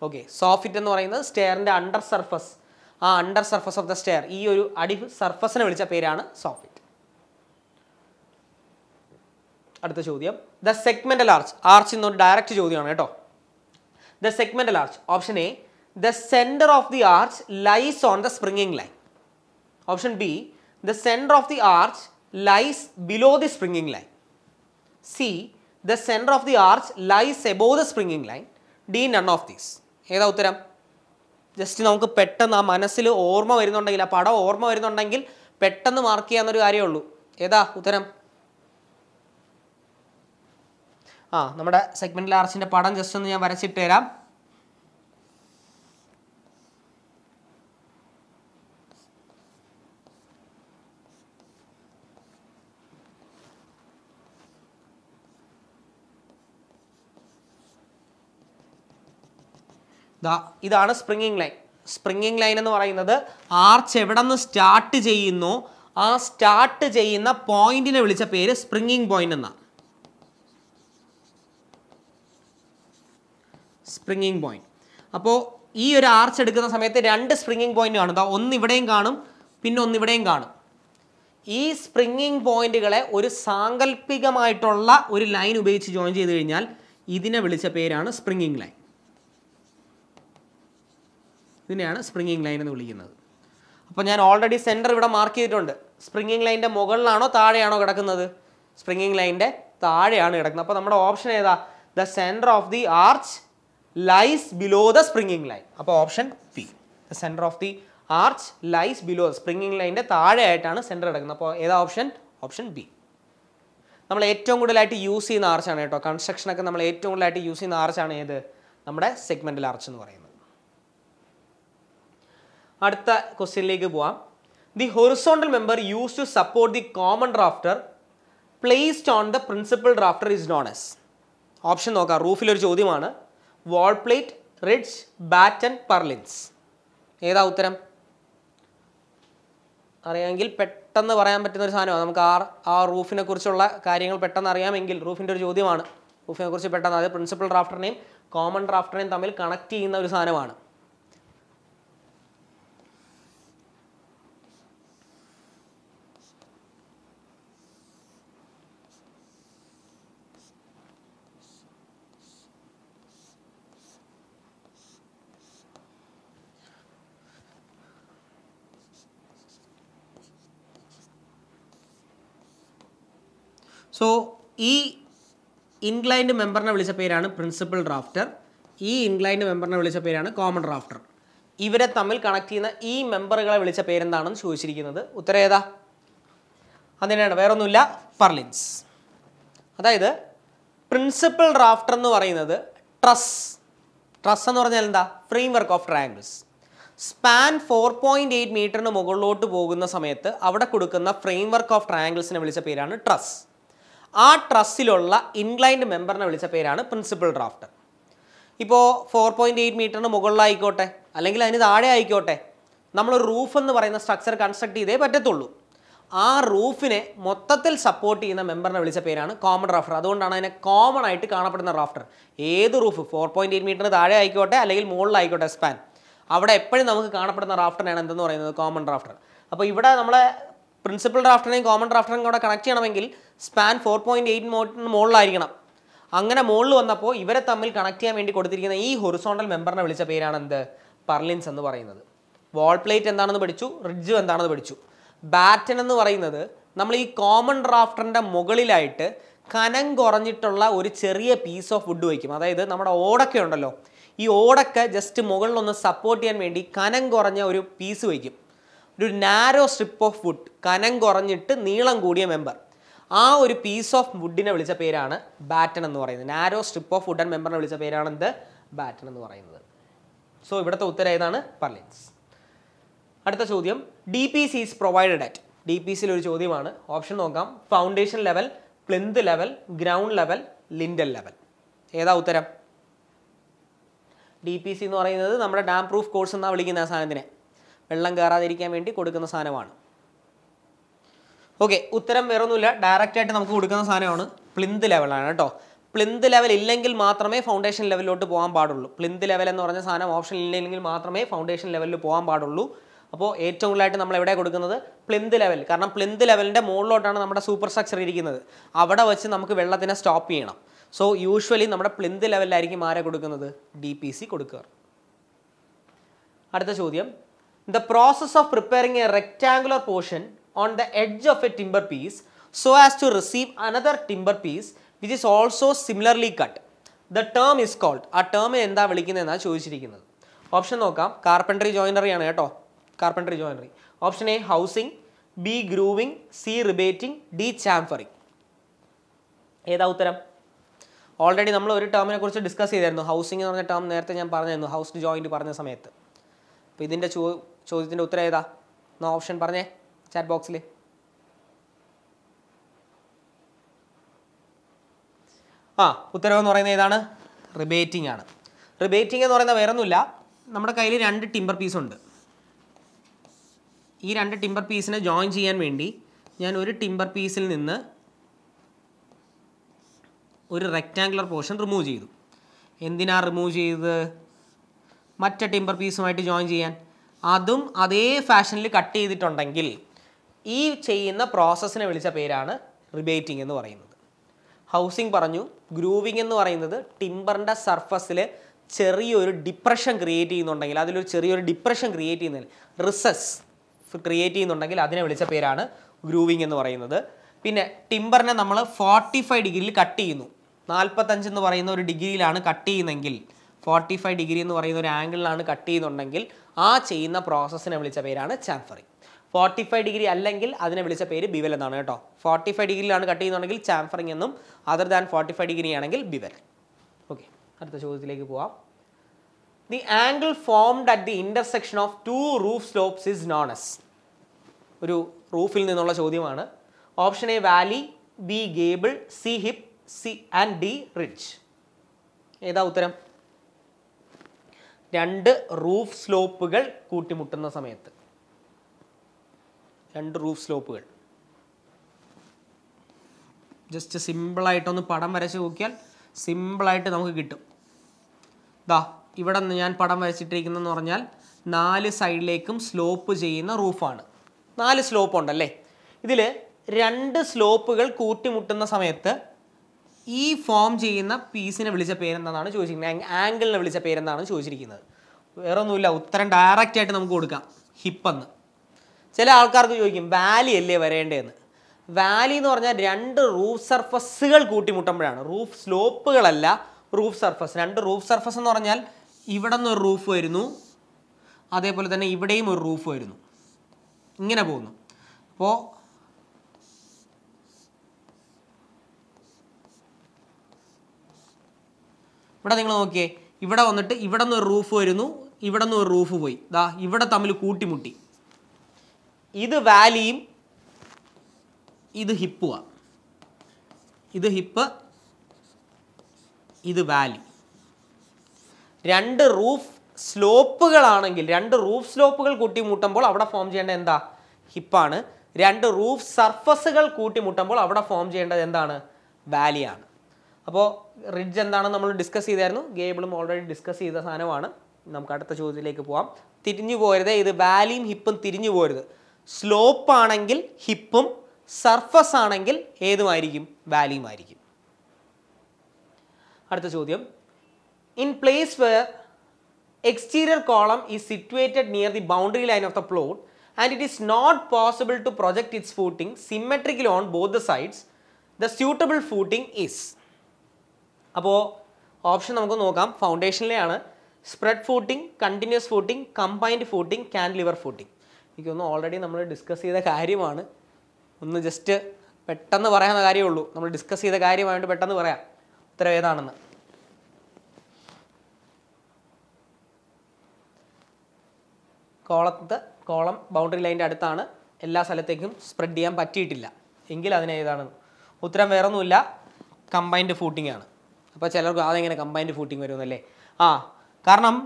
ഓക്കെ സോഫിറ്റ് എന്ന് പറയുന്നത് സ്റ്റെയറിൻ്റെ അണ്ടർ സർഫസ് ആ under surface of the stair ഈ ഒരു അടി സർഫസിനെ വിളിച്ച പേരാണ് സോഫിറ്റ് അടുത്ത ചോദ്യം ദ സെഗ്മെൻ്റൽ ആർച്ച് ആർച്ച് എന്നൊരു ഡയറക്റ്റ് ചോദ്യമാണ് കേട്ടോ the segmental arch option A the centre of the arch lies on the springing line option B the centre of the arch lies below the springing line C the centre of the arch lies above the springing line D none of these ഏതാ ഉത്തരം just നമുക്ക് പെട്ടെന്ന് ആ മനസ്സിൽ ഓർമ്മ വരുന്നുണ്ടെങ്കിൽ ആ പടം ഓർമ്മ വരുന്നുണ്ടെങ്കിൽ പെട്ടെന്ന് മാർക്ക് ചെയ്യാവുന്നൊരു കാര്യമേ ഉള്ളൂ ഏതാ ഉത്തരം ആ നമ്മുടെ സെഗ്മെൻറ്റിൽ ആർച്ചിന്റെ പടം ജസ്റ്റ് ഒന്ന് ഞാൻ വരച്ചിട്ട് തരാം ഇതാണ് സ്പ്രിംഗിങ് ലൈൻ സ്പ്രിംഗിങ് ലൈൻ എന്ന് പറയുന്നത് ആർച്ച് എവിടെ നിന്ന് സ്റ്റാർട്ട് ചെയ്യുന്നു ആ സ്റ്റാർട്ട് ചെയ്യുന്ന പോയിന്റിനെ വിളിച്ച പേര് സ്പ്രിംഗിങ് പോയിന്റ് എന്നാണ് സ്പ്രിങ്ങിങ് പോയിന്റ് അപ്പോൾ ഈ ഒരു ആർച്ച് എടുക്കുന്ന സമയത്ത് രണ്ട് സ്പ്രിങ്ങിങ് പോയിന്റ് കാണും ഒന്ന് ഇവിടെയും കാണും പിന്നെ ഒന്ന് ഇവിടെയും കാണും ഈ സ്പ്രിങ്ങിങ് പോയിന്റുകളെ ഒരു സാങ്കല്പികമായിട്ടുള്ള ഒരു ലൈൻ ഉപയോഗിച്ച് ജോയിൻ ചെയ്ത് കഴിഞ്ഞാൽ ഇതിനെ വിളിച്ച പേരാണ് സ്പ്രിങ്ങിങ് ലൈൻ ഇതിനെയാണ് സ്പ്രിങ്ങിങ് ലൈൻ എന്ന് വിളിക്കുന്നത് അപ്പോൾ ഞാൻ ഓൾറെഡി സെൻറ്റർ ഇവിടെ മാർക്ക് ചെയ്തിട്ടുണ്ട് സ്പ്രിങ്ങിങ് ലൈൻ്റെ മുകളിലാണോ താഴെയാണോ കിടക്കുന്നത് സ്പ്രിങ്ങിങ് ലൈൻ്റെ താഴെയാണ് കിടക്കുന്നത് അപ്പോൾ നമ്മുടെ ഓപ്ഷൻ ഏതാ the centre of the arch lies below the springing line അപ്പോൾ option P the centre of the arch lies below springing ലൈൻ്റെ താഴെയായിട്ടാണ് സെൻറ്റർ കിടക്കുന്നത് അപ്പോൾ ഏതാ ഓപ്ഷൻ ഓപ്ഷൻ ബി നമ്മൾ ഏറ്റവും കൂടുതലായിട്ട് യൂസ് ചെയ്യുന്ന ആർച്ചാണ് കേട്ടോ കൺസ്ട്രക്ഷനൊക്കെ നമ്മൾ ഏറ്റവും കൂടുതലായിട്ട് യൂസ് ചെയ്യുന്ന ആർച്ചാണ് ഏത് നമ്മുടെ സെഗ്മെൻറ്റൽ ആർച്ച് എന്ന് പറയുന്നത് അടുത്ത ക്വസ്റ്റ്യനിലേക്ക് പോവാം the horizontal member use to support the common rafter placed on the principal rafter is known as option നോക്കാം റൂഫിലൊരു ചോദ്യമാണ് wall plate ridge batten purlins ഏതാ ഉത്തരം അറിയാമെങ്കിൽ പെട്ടെന്ന് പറയാൻ പറ്റുന്ന ഒരു സാധനമാണ് നമുക്ക് ആ ആ റൂഫിനെ കുറിച്ചുള്ള കാര്യങ്ങൾ പെട്ടെന്ന് അറിയാമെങ്കിൽ റൂഫിൻ്റെ ഒരു ചോദ്യമാണ് റൂഫിനെ കുറിച്ച് പെട്ടെന്ന് അതായത് പ്രിൻസിപ്പൽ ഡ്രാഫ്റ്ററിനെയും കോമൺ ഡ്രാഫ്റ്ററിനെയും തമ്മിൽ കണക്ട് ചെയ്യുന്ന ഒരു സാധനമാണ് സോ ഈ ഇൻക്ലൈൻഡ് മെമ്പറിനെ വിളിച്ച പേരാണ് പ്രിൻസിപ്പൽ ഡ്രാഫ്റ്റർ ഈ ഇൻക്ലൈൻഡ് മെമ്പറിനെ വിളിച്ച പേരാണ് കോമൺ ഡ്രാഫ്റ്റർ ഇവരെ തമ്മിൽ കണക്ട് ചെയ്യുന്ന ഈ മെമ്പറുകളെ വിളിച്ച പേരെന്താണെന്ന് ചോദിച്ചിരിക്കുന്നത് ഉത്തരം ഏതാ അതിനാണ് വേറൊന്നുമില്ല പർലിൻസ് അതായത് പ്രിൻസിപ്പൽ ഡ്രാഫ്റ്റർ എന്ന് പറയുന്നത് ട്രസ് ട്രസ് എന്ന് പറഞ്ഞാൽ എന്താ framework of triangles span four point eight മീറ്ററിന് മുകളിലോട്ട് പോകുന്ന സമയത്ത് അവിടെ കൊടുക്കുന്ന ഫ്രെയിം വർക്ക് ഓഫ് ട്രയാങ്കിൾസിനെ വിളിച്ച പേരാണ് ട്രസ് ആ ട്രസ്സിലുള്ള ഇൻക്ലൈൻഡ് മെമ്പറിനെ വിളിച്ച പേരാണ് പ്രിൻസിപ്പൽ ഡ്രാഫ്റ്റർ ഇപ്പോൾ ഫോർ പോയിൻ്റ് എയ്റ്റ് മീറ്ററിന് മുകളിലായിക്കോട്ടെ അല്ലെങ്കിൽ അതിന് താഴെ ആയിക്കോട്ടെ നമ്മൾ റൂഫ് എന്ന് പറയുന്ന സ്ട്രക്ചർ കൺസ്ട്രക്ട് ചെയ്തേ പറ്റത്തുള്ളൂ ആ റൂഫിനെ മൊത്തത്തിൽ സപ്പോർട്ട് ചെയ്യുന്ന മെമ്പറിനെ വിളിച്ച പേരാണ് കോമൺ റാഫ്റ്റർ അതുകൊണ്ടാണ് അതിനെ കോമൺ ആയിട്ട് കാണപ്പെടുന്ന റാഫ്റ്റർ ഏത് റൂഫ് ഫോർ പോയിൻറ്റ് എയ്റ്റ് മീറ്ററിന് താഴെ ആയിക്കോട്ടെ അല്ലെങ്കിൽ മുകളിലായിക്കോട്ടെ സ്പാൻ അവിടെ എപ്പോഴും നമുക്ക് കാണപ്പെടുന്ന റാഫ്റ്ററിനാണ് എന്തെന്ന് പറയുന്നത് കോമൺ റാഫ്റ്റർ അപ്പോൾ ഇവിടെ നമ്മളെ പ്രിൻസിപ്പൽ ഡ്രാഫ്റ്ററിനെയും കോമൺ ഡ്രാഫ്റ്ററിനെയും കൂടെ കണക്ട് ചെയ്യണമെങ്കിൽ സ്പാൻ ഫോർ പോയിൻറ്റ് എയ്റ്റ് മോട്ടിന് മുകളിലായിരിക്കണം അങ്ങനെ മുകളിൽ വന്നപ്പോൾ ഇവരെ തമ്മിൽ കണക്ട് ചെയ്യാൻ വേണ്ടി കൊടുത്തിരിക്കുന്ന ഈ ഹൊറിസോണ്ടൽ മെമ്പറിനെ വിളിച്ച പേരാണ് എന്ത് പർലിൻസ് എന്ന് പറയുന്നത് വാൾ പ്ലേറ്റ് എന്താണെന്ന് പഠിച്ചു റിഡ്ജ് എന്താണെന്ന് പഠിച്ചു ബാറ്റൻ എന്ന് പറയുന്നത് നമ്മൾ ഈ കോമൺ ഡ്രാഫ്റ്ററിൻ്റെ മുകളിലായിട്ട് കനം കുറഞ്ഞിട്ടുള്ള ഒരു ചെറിയ പീസ് ഓഫ് വുഡ് വയ്ക്കും അതായത് നമ്മുടെ ഓടൊക്കെ ഉണ്ടല്ലോ ഈ ഓടൊക്കെ ജസ്റ്റ് മുകളിലൊന്ന് സപ്പോർട്ട് ചെയ്യാൻ വേണ്ടി കനം കുറഞ്ഞ ഒരു പീസ് വയ്ക്കും ഒരു നാരോ സ്ട്രിപ്പ് ഓഫ് വുഡ് കനം കുറഞ്ഞിട്ട് നീളം കൂടിയ മെമ്പർ ആ ഒരു പീസ് ഓഫ് വുഡിനെ വിളിച്ച പേരാണ് ബാറ്റൺ എന്ന് പറയുന്നത് നാരോ സ്ട്രിപ്പ് ഓഫ് വുഡൻ മെമ്പറിനെ വിളിച്ച പേരാണ് എന്ത് ബാറ്റൺ എന്ന് പറയുന്നത് സോ ഇവിടുത്തെ ഉത്തരം ഏതാണ് പർലിൻസ് അടുത്ത ചോദ്യം D P C is provided at D P സിയിൽ ഒരു ചോദ്യമാണ് ഓപ്ഷൻ നോക്കാം foundation level plinth level ground level lintel level ഏതാ ഉത്തരം ഡി പി സി എന്ന് പറയുന്നത് നമ്മുടെ ഡാം പ്രൂഫ് കോഴ്സ് എന്നാണ് വിളിക്കുന്ന ആ സാധനത്തിനെ വെള്ളം കയറാതിരിക്കാൻ വേണ്ടി കൊടുക്കുന്ന സാധനമാണ് ഓക്കെ ഉത്തരം വേറൊന്നുമില്ല ഡയറക്റ്റ് ആയിട്ട് നമുക്ക് കൊടുക്കുന്ന സാധനമാണ് പ്ലിന്ത് ലെവലാണ് കേട്ടോ പ്ലിന്ത് ലെവൽ ഇല്ലെങ്കിൽ മാത്രമേ ഫൗണ്ടേഷൻ ലെവലിലോട്ട് പോകാൻ പാടുള്ളൂ പ്ലിന്ത് ലെവൽ എന്ന് പറഞ്ഞ സാധനം ഓപ്ഷൻ ഇല്ലെങ്കിൽ മാത്രമേ ഫൗണ്ടേഷൻ ലെവലിൽ പോകാൻ പാടുള്ളൂ അപ്പോൾ ഏറ്റവും കൂടുതലായിട്ട് നമ്മൾ എവിടെ കൊടുക്കുന്നത് പ്ലിന്ത് ലെവൽ കാരണം പ്ലിന്ത് ലെവലിൻ്റെ മുകളിലോട്ടാണ് നമ്മുടെ സൂപ്പർ സ്ട്രക്ചർ ഇരിക്കുന്നത് അവിടെ വെച്ച് നമുക്ക് വെള്ളത്തിനെ സ്റ്റോപ്പ് ചെയ്യണം സോ യൂഷ്വലി നമ്മുടെ പ്ലിന്ത് ലെവലിലായിരിക്കും ആരെ കൊടുക്കുന്നത് ഡി പി സി കൊടുക്കുക അടുത്ത ചോദ്യം the process of preparing a rectangular portion on the edge of a timber piece so as to receive another timber piece which is also similarly cut. The term is called ആ ടേമിനെ എന്താ വിളിക്കുന്നതെന്നാണ് ചോദിച്ചിരിക്കുന്നത് option നോക്കാം carpentry joinery ആണ് കേട്ടോ carpentry joinery option A housing B grooving C rebating D chamfering ഏതാ ഉത്തരം already നമ്മൾ ഒരു ടേമിനെ കുറിച്ച് ഡിസ്കസ് ചെയ്തായിരുന്നു ഹൗസിംഗ് എന്ന് പറഞ്ഞ ടേം നേരത്തെ ഞാൻ പറഞ്ഞായിരുന്നു ഹൗസ് ജോയിൻറ്റ് പറഞ്ഞ സമയത്ത് അപ്പോൾ ഇതിൻ്റെ ചോ ചോദ്യത്തിൻ്റെ ഉത്തരം ഏതാ എന്നാ ഓപ്ഷൻ പറഞ്ഞേ ചാറ്റ് ബോക്സിൽ ആ ഉത്തരവ് എന്ന് പറയുന്നത് ഏതാണ് റിബേറ്റിംഗ് ആണ് റിബേറ്റിംഗ് എന്ന് പറയുന്നത് ഒന്നുമില്ല നമ്മുടെ കയ്യിൽ രണ്ട് ടിമ്പർ പീസ് ഉണ്ട് ഈ രണ്ട് ടിമ്പർ പീസിനെ ജോയിൻ ചെയ്യാൻ വേണ്ടി ഞാൻ ഒരു ടിമ്പർ പീസിൽ നിന്ന് ഒരു റെക്റ്റാങ്കുലർ പോർഷൻ റിമൂവ് ചെയ്തു എന്തിനാ റിമൂവ് ചെയ്തത് മറ്റേ ടിമ്പർ പീസുമായിട്ട് ജോയിൻ ചെയ്യാൻ അതും അതേ ഫാഷനിൽ കട്ട് ചെയ്തിട്ടുണ്ടെങ്കിൽ ഈ ചെയ്യുന്ന പ്രോസസ്സിനെ വിളിച്ച പേരാണ് റിബേറ്റിംഗ് എന്ന് പറയുന്നത് ഹൗസിംഗ് പറഞ്ഞു ഗ്രൂവിംഗ് എന്ന് പറയുന്നത് ടിമ്പറിൻ്റെ സർഫസിൽ ചെറിയൊരു ഡിപ്രഷൻ ക്രിയേറ്റ് ചെയ്യുന്നുണ്ടെങ്കിൽ അതിലൊരു ചെറിയൊരു ഡിപ്രഷൻ ക്രിയേറ്റ് ചെയ്യുന്നതിൽ റിസസ് ക്രിയേറ്റ് ചെയ്യുന്നുണ്ടെങ്കിൽ അതിനെ വിളിച്ച പേരാണ് ഗ്രൂവിംഗ് എന്ന് പറയുന്നത് പിന്നെ ടിമ്പറിനെ നമ്മൾ ഫോർട്ടി ഫൈവ് ഡിഗ്രിയിൽ കട്ട് ചെയ്യുന്നു നാൽപ്പത്തഞ്ച് എന്ന് പറയുന്ന ഒരു ഡിഗ്രിയിലാണ് കട്ട് ചെയ്യുന്നതെങ്കിൽ ഫോർട്ടി ഫൈവ് ഡിഗ്രി എന്ന് പറയുന്ന ഒരു ആംഗിളിലാണ് കട്ട് ചെയ്യുന്നുണ്ടെങ്കിൽ ആ ചെയ്യുന്ന പ്രോസസ്സിനെ വിളിച്ച പേരാണ് ചാംഫറിങ് ഫോർട്ടി ഫൈവ് ഡിഗ്രി അല്ലെങ്കിൽ അതിനെ വിളിച്ച പേര് ബിവൽ എന്നാണ് കേട്ടോ ഫോർട്ടി ഫൈവ് ഡിഗ്രിയിലാണ് കട്ട് ചെയ്യുന്നുണ്ടെങ്കിൽ ചാംഫറിംഗ് എന്നും other than forty five degree ആണെങ്കിൽ ബിവൽ ഓക്കെ അടുത്ത ചോദ്യത്തിലേക്ക് പോവാം the angle formed at the intersection of two roof slopes is known as ഒരു റൂഫിൽ നിന്നുള്ള ചോദ്യമാണ് option A valley B gable C hip C and D ridge ഏതാ ഉത്തരം രണ്ട് റൂഫ് സ്ലോപ്പുകൾ കൂട്ടിമുട്ടുന്ന സമയത്ത് രണ്ട് റൂഫ് സ്ലോപ്പുകൾ ജസ്റ്റ് സിമ്പിളായിട്ടൊന്ന് പടം വരച്ച് നോക്കിയാൽ സിമ്പിളായിട്ട് നമുക്ക് കിട്ടും ദാ ഇവിടെ നിന്ന് ഞാൻ പടം വരച്ചിട്ടിരിക്കുന്നതെന്ന് പറഞ്ഞാൽ നാല് സൈഡിലേക്കും സ്ലോപ്പ് ചെയ്യുന്ന റൂഫാണ് നാല് സ്ലോപ്പ് ഉണ്ടല്ലേ ഇതിൽ രണ്ട് സ്ലോപ്പുകൾ കൂട്ടിമുട്ടുന്ന സമയത്ത് ഈ ഫോം ചെയ്യുന്ന പീസിനെ വിളിച്ച പേരെന്താണെന്നാണ് ചോദിച്ചിരിക്കുന്നത് ആംഗിളിനെ വിളിച്ച പേരെന്താണെന്ന് ചോദിച്ചിരിക്കുന്നത് വേറെ ഒന്നുമില്ല ഉത്തരം ഡയറക്റ്റ് ആയിട്ട് നമുക്ക് കൊടുക്കാം ഹിപ്പെന്ന് ചില ആൾക്കാർക്ക് ചോദിക്കും വാലി അല്ലേ വരേണ്ടതെന്ന് വാലി എന്ന് പറഞ്ഞാൽ രണ്ട് റൂഫ് സർഫസുകൾ കൂട്ടിമുട്ടുമ്പോഴാണ് റൂഫ് സ്ലോപ്പുകളല്ല റൂഫ് സർഫസ് രണ്ട് റൂഫ് സർഫസ് എന്ന് പറഞ്ഞാൽ ഇവിടെ നിന്ന് ഒരു റൂഫ് വരുന്നു അതേപോലെ തന്നെ ഇവിടെയും ഒരു റൂഫ് വരുന്നു ഇങ്ങനെ പോകുന്നു അപ്പോൾ ഇവിടെ നിങ്ങൾ നോക്കിയേ ഇവിടെ വന്നിട്ട് ഇവിടെ നിന്ന് ഒരു റൂഫ് വരുന്നു ഇവിടെ നിന്ന് ഒരു റൂഫ് പോയി ദാ ഇവിടെ തമ്മിൽ കൂട്ടിമുട്ടി ഇത് വാലിയും ഇത് ഹിപ്പുവാ ഇത് ഹിപ്പ് ഇത് വാലി രണ്ട് റൂഫ് സ്ലോപ്പുകളാണെങ്കിൽ രണ്ട് റൂഫ് സ്ലോപ്പുകൾ കൂട്ടിമുട്ടുമ്പോൾ അവിടെ ഫോം ചെയ്യേണ്ടത് എന്താ ഹിപ്പാണ് രണ്ട് റൂഫ് സർഫസുകൾ കൂട്ടിമുട്ടുമ്പോൾ അവിടെ ഫോം ചെയ്യേണ്ടത് എന്താണ് വാലിയാണ് അപ്പോൾ റിഡ്ജ് എന്താണെന്ന് നമ്മൾ ഡിസ്കസ് ചെയ്തായിരുന്നു ഗേബിളും ഓൾറെഡി ഡിസ്കസ് ചെയ്ത സാധനമാണ് നമുക്ക് അടുത്ത ചോദ്യത്തിലേക്ക് പോവാം തിരിഞ്ഞു പോരുത് ഇത് വാലിയും ഹിപ്പും തിരിഞ്ഞു പോരുത് സ്ലോപ്പ് ആണെങ്കിൽ ഹിപ്പും സർഫസ് ആണെങ്കിൽ ഏതുമായിരിക്കും വാലിയുമായിരിക്കും അടുത്ത ചോദ്യം in place where exterior column is situated near the boundary line of the plot and it is not possible to project its footing symmetrical on both the sides the suitable footing is അപ്പോൾ option നമുക്ക് നോക്കാം ഫൗണ്ടേഷനിലെയാണ് spread footing continuous footing combined footing lever footing എനിക്കൊന്ന് already നമ്മൾ discuss ചെയ്ത കാര്യമാണ് ഒന്ന് just പെട്ടെന്ന് പറയാവുന്ന കാര്യമേ ഉള്ളൂ നമ്മൾ ഡിസ്കസ് ചെയ്ത കാര്യമായിട്ട് പെട്ടെന്ന് പറയാം ഉത്തരം ഏതാണെന്ന് കോളത്ത് കോളം ബൗണ്ടറി ലൈൻ്റെ അടുത്താണ് എല്ലാ സ്ഥലത്തേക്കും സ്പ്രെഡ് ചെയ്യാൻ പറ്റിയിട്ടില്ല എങ്കിൽ അതിനേതാണെന്ന് ഉത്തരം ഉത്തരം ഒന്നുമില്ല കമ്പൈൻഡ് ഫൂട്ടിംഗ് ആണ് അപ്പോൾ ചിലർക്ക് അതെങ്ങനെ കമ്പൈൻഡ് ഫൂട്ടിംഗ് വരുമെന്നല്ലേ ആ കാരണം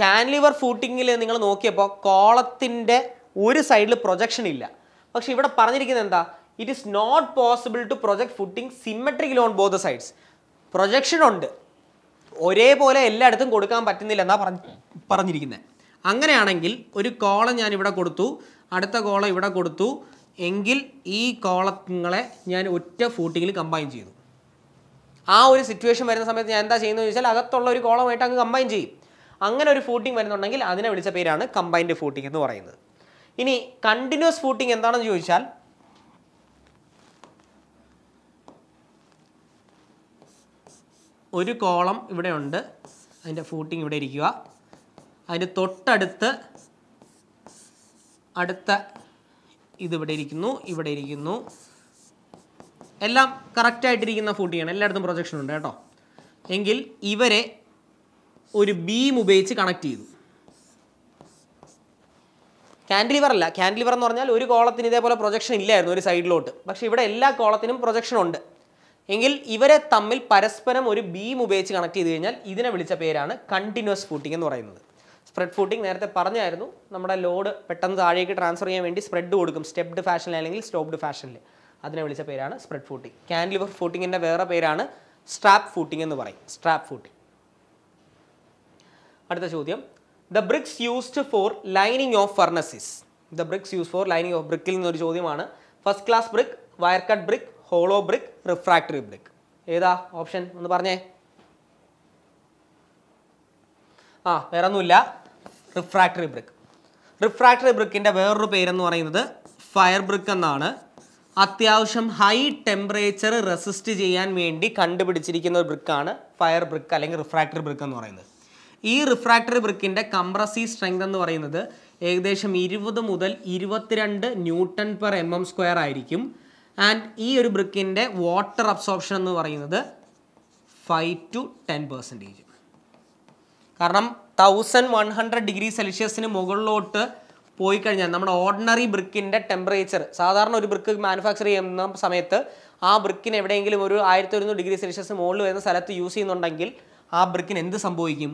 കാൻലിവർ ഫൂട്ടിങ്ങിൽ നിങ്ങൾ നോക്കിയപ്പോൾ കോളത്തിൻ്റെ ഒരു സൈഡിൽ പ്രൊജക്ഷൻ ഇല്ല പക്ഷെ ഇവിടെ പറഞ്ഞിരിക്കുന്നത് എന്താ it is not possible to project footing symmetrical on both sides projection ഉണ്ട് ഒരേപോലെ എല്ലായിടത്തും കൊടുക്കാൻ പറ്റുന്നില്ല എന്നാ പറഞ്ഞിരിക്കുന്നത് അങ്ങനെയാണെങ്കിൽ ഒരു കോളം ഞാൻ ഇവിടെ കൊടുത്തു അടുത്ത കോളം ഇവിടെ കൊടുത്തു എങ്കിൽ ഈ കോളങ്ങളെ ഞാൻ ഒറ്റ ഫൂട്ടിങ്ങിൽ കമ്പൈൻ ചെയ്തു ആ ഒരു സിറ്റുവേഷൻ വരുന്ന സമയത്ത് ഞാൻ എന്താ ചെയ്യുന്നത് ചോദിച്ചാൽ അകത്തുള്ള ഒരു കോളമായിട്ട് അങ്ങ് കമ്പൈൻ ചെയ്യും അങ്ങനെ ഒരു ഫൂട്ടിംഗ് വരുന്നുണ്ടെങ്കിൽ അതിനെ വിളിച്ച പേരാണ് കമ്പൈൻഡ് ഫൂട്ടിംഗ് എന്ന് പറയുന്നത് ഇനി കണ്ടിന്യൂസ് ഫൂട്ടിംഗ് എന്താണെന്ന് ചോദിച്ചാൽ ഒരു കോളം ഇവിടെ ഉണ്ട് അതിൻ്റെ ഫൂട്ടിംഗ് ഇവിടെ ഇരിക്കുക അതിൻ്റെ തൊട്ടടുത്ത് അടുത്ത ഇതിവിടെ ഇരിക്കുന്നു ഇവിടെ ഇരിക്കുന്നു എല്ലാം കറക്റ്റായിട്ടിരിക്കുന്ന ആണ് എല്ലായിടത്തും പ്രൊജക്ഷൻ ഉണ്ട് കേട്ടോ എങ്കിൽ ഇവരെ ഒരു ബീം ഉപയോഗിച്ച് കണക്ട് ചെയ്തു കാൻഡിലിവർ അല്ല കാൻഡിലിവർ എന്ന് പറഞ്ഞാൽ ഒരു കോളത്തിന് ഇതേപോലെ പ്രൊജക്ഷൻ ഇല്ലായിരുന്നു ഒരു സൈഡിലോട്ട് പക്ഷേ ഇവിടെ എല്ലാ കോളത്തിനും പ്രൊജക്ഷൻ ഉണ്ട് എങ്കിൽ ഇവരെ തമ്മിൽ പരസ്പരം ഒരു ബീം ഉപയോഗിച്ച് കണക്ട് ചെയ്ത് കഴിഞ്ഞാൽ ഇതിനെ വിളിച്ച പേരാണ് കണ്ടിന്യൂസ് ഫൂട്ടിംഗ് എന്ന് പറയുന്നത് സ്പ്രെഡ് ഫൂട്ടിംഗ് നേരത്തെ പറഞ്ഞായിരുന്നു നമ്മുടെ ലോഡ് പെട്ടെന്ന് താഴേക്ക് ട്രാൻസ്ഫർ ചെയ്യാൻ വേണ്ടി സ്പ്രെഡ് കൊടുക്കും സ്റ്റെപ്ഡ് ഫാഷനിൽ അല്ലെങ്കിൽ സ്റ്റോപ്ഡ് ഫാഷനിൽ അതിനെ വിളിച്ച പേരാണ് സ്പ്രെഡ് ഫൂട്ടിംഗ് കാൻഡിലിവർ ഫൂട്ടിങ്ങിൻ്റെ വേറെ പേരാണ് സ്ട്രാപ്പ് ഫൂട്ടിംഗ് എന്ന് പറയും സ്ട്രാപ്പ് ഫൂട്ടിംഗ് അടുത്ത ചോദ്യം the bricks used for lining of furnaces the bricks use for lining of ബ്രിക്കിൽ നിന്നൊരു ചോദ്യമാണ് first class brick wire cut brick hollow brick refractory brick ഏതാ ഓപ്ഷൻ ഒന്ന് പറഞ്ഞേ ആ വേറെ ഒന്നുമില്ല റിഫ്രാക്ടറി ബ്രിക്ക് റിഫ്രാക്ടറി ബ്രിക്കിൻ്റെ വേറൊരു പേരെന്ന് പറയുന്നത് ഫയർ ബ്രിക്ക് എന്നാണ് അത്യാവശ്യം ഹൈ ടെമ്പറേച്ചർ റെസിസ്റ്റ് ചെയ്യാൻ വേണ്ടി കണ്ടുപിടിച്ചിരിക്കുന്ന ഒരു ബ്രിക്കാണ് ഫയർ ബ്രിക്ക് അല്ലെങ്കിൽ റിഫ്രാക്ടറി ബ്രിക്ക് എന്ന് പറയുന്നത് ഈ റിഫ്രാക്ടറി ബ്രിക്കിൻ്റെ കംപ്രസീവ് സ്ട്രെങ്ത് എന്ന് പറയുന്നത് ഏകദേശം ഇരുപത് മുതൽ ഇരുപത്തിരണ്ട് newton per M M square ആയിരിക്കും ആൻഡ് ഈ ഒരു ബ്രിക്കിൻ്റെ വാട്ടർ അബ്സോർപ്ഷൻ എന്ന് പറയുന്നത് ഫൈവ് ടു ടെൻ പെർസെൻറ്റേജ് കാരണം തൗസൻഡ് വൺ ഹൺഡ്രഡ് ഡിഗ്രി സെൽഷ്യസിന് മുകളിലോട്ട് പോയി കഴിഞ്ഞാൽ നമ്മുടെ ഓർഡിനറി ബ്രിക്കിൻ്റെ ടെമ്പറേച്ചർ സാധാരണ ഒരു ബ്രിക്ക് മാനുഫാക്ചർ ചെയ്യുന്ന സമയത്ത് ആ ബ്രിക്കിന് എവിടെയെങ്കിലും ഒരു ആയിരത്തി ഒരുന്നൂറ് ഡിഗ്രി സെൽഷ്യസ് മുകളിൽ വരുന്ന സ്ഥലത്ത് യൂസ് ചെയ്യുന്നുണ്ടെങ്കിൽ ആ ബ്രിക്കിന് എന്ത് സംഭവിക്കും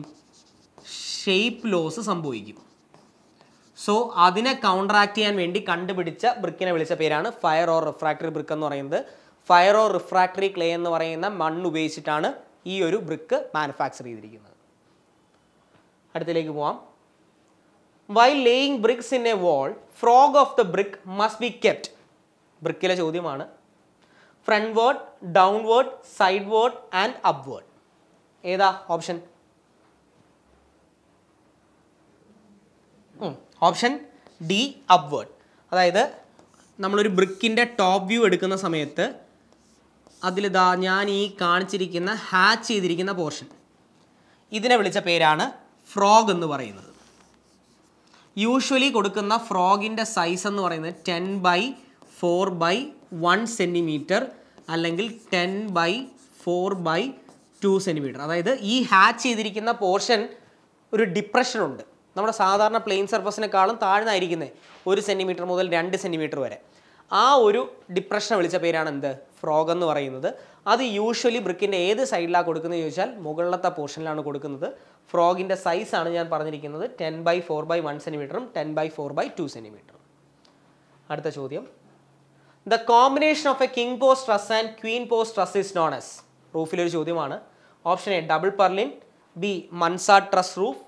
ഷേപ്പ് ലോസ് സംഭവിക്കും സോ അതിനെ കൗണ്ടറാക്ട് ചെയ്യാൻ വേണ്ടി കണ്ടുപിടിച്ച ബ്രിക്കിനെ വിളിച്ച പേരാണ് ഫയർ ഓർ റിഫ്രാക്ടറി ബ്രിക്ക് എന്ന് പറയുന്നത് ഫയർ ഓർ റിഫ്രാക്ടറി ക്ലേ എന്ന് പറയുന്ന മണ്ണ് ഉപയോഗിച്ചിട്ടാണ് ഈ ഒരു ബ്രിക്ക് മാനുഫാക്ചർ ചെയ്തിരിക്കുന്നത് അടുത്തിലേക്ക് പോവാം why laying bricks in a wall frog of the brick must be kept ബ്രിക്കിലെ ചോദ്യമാണ് frontward downward sideward and upward ഏതാ ഓപ്ഷൻ ഓപ്ഷൻ ഡി അപ്വേർഡ് അതായത് നമ്മളൊരു ബ്രിക്കിൻ്റെ ടോപ്പ് വ്യൂ എടുക്കുന്ന സമയത്ത് ഇതാ ഞാൻ ഈ കാണിച്ചിരിക്കുന്ന ഹാച്ച് ചെയ്തിരിക്കുന്ന പോർഷൻ ഇതിനെ വിളിച്ച പേരാണ് ഫ്രോഗ് എന്ന് പറയുന്നത് യൂഷ്വലി കൊടുക്കുന്ന ഫ്രോഗിൻ്റെ സൈസ് എന്ന് പറയുന്നത് ten by four by one centimetre അല്ലെങ്കിൽ ten by four by two centimetre അതായത് ഈ ഹാച്ച് ചെയ്തിരിക്കുന്ന പോർഷൻ ഒരു ഡിപ്രഷനുണ്ട് നമ്മുടെ സാധാരണ പ്ലെയിൻ സർഫസിനേക്കാളും താഴ്ന്നായിരിക്കുന്നത് ഒരു സെൻറ്റിമീറ്റർ മുതൽ രണ്ട് സെൻറ്റിമീറ്റർ വരെ ആ ഒരു ഡിപ്രഷൻ വിളിച്ച പേരാണ് എന്ത് ഫ്രോഗ് എന്ന് പറയുന്നത് അത് യൂഷ്വലി ബ്രിക്കിൻ്റെ ഏത് സൈഡിലാണ് കൊടുക്കുന്നത് ചോദിച്ചാൽ മുകളിലത്തെ പോർഷനിലാണ് കൊടുക്കുന്നത് ഫ്രോഗിൻ്റെ സൈസാണ് ഞാൻ പറഞ്ഞിരിക്കുന്നത് ten by four by one സെൻറ്റിമീറ്ററും ten by four by two സെൻറ്റിമീറ്ററും അടുത്ത ചോദ്യം the combination of a king post truss and queen post truss is known as റൂഫിലൊരു ചോദ്യമാണ് option A double purlin B mansard truss roof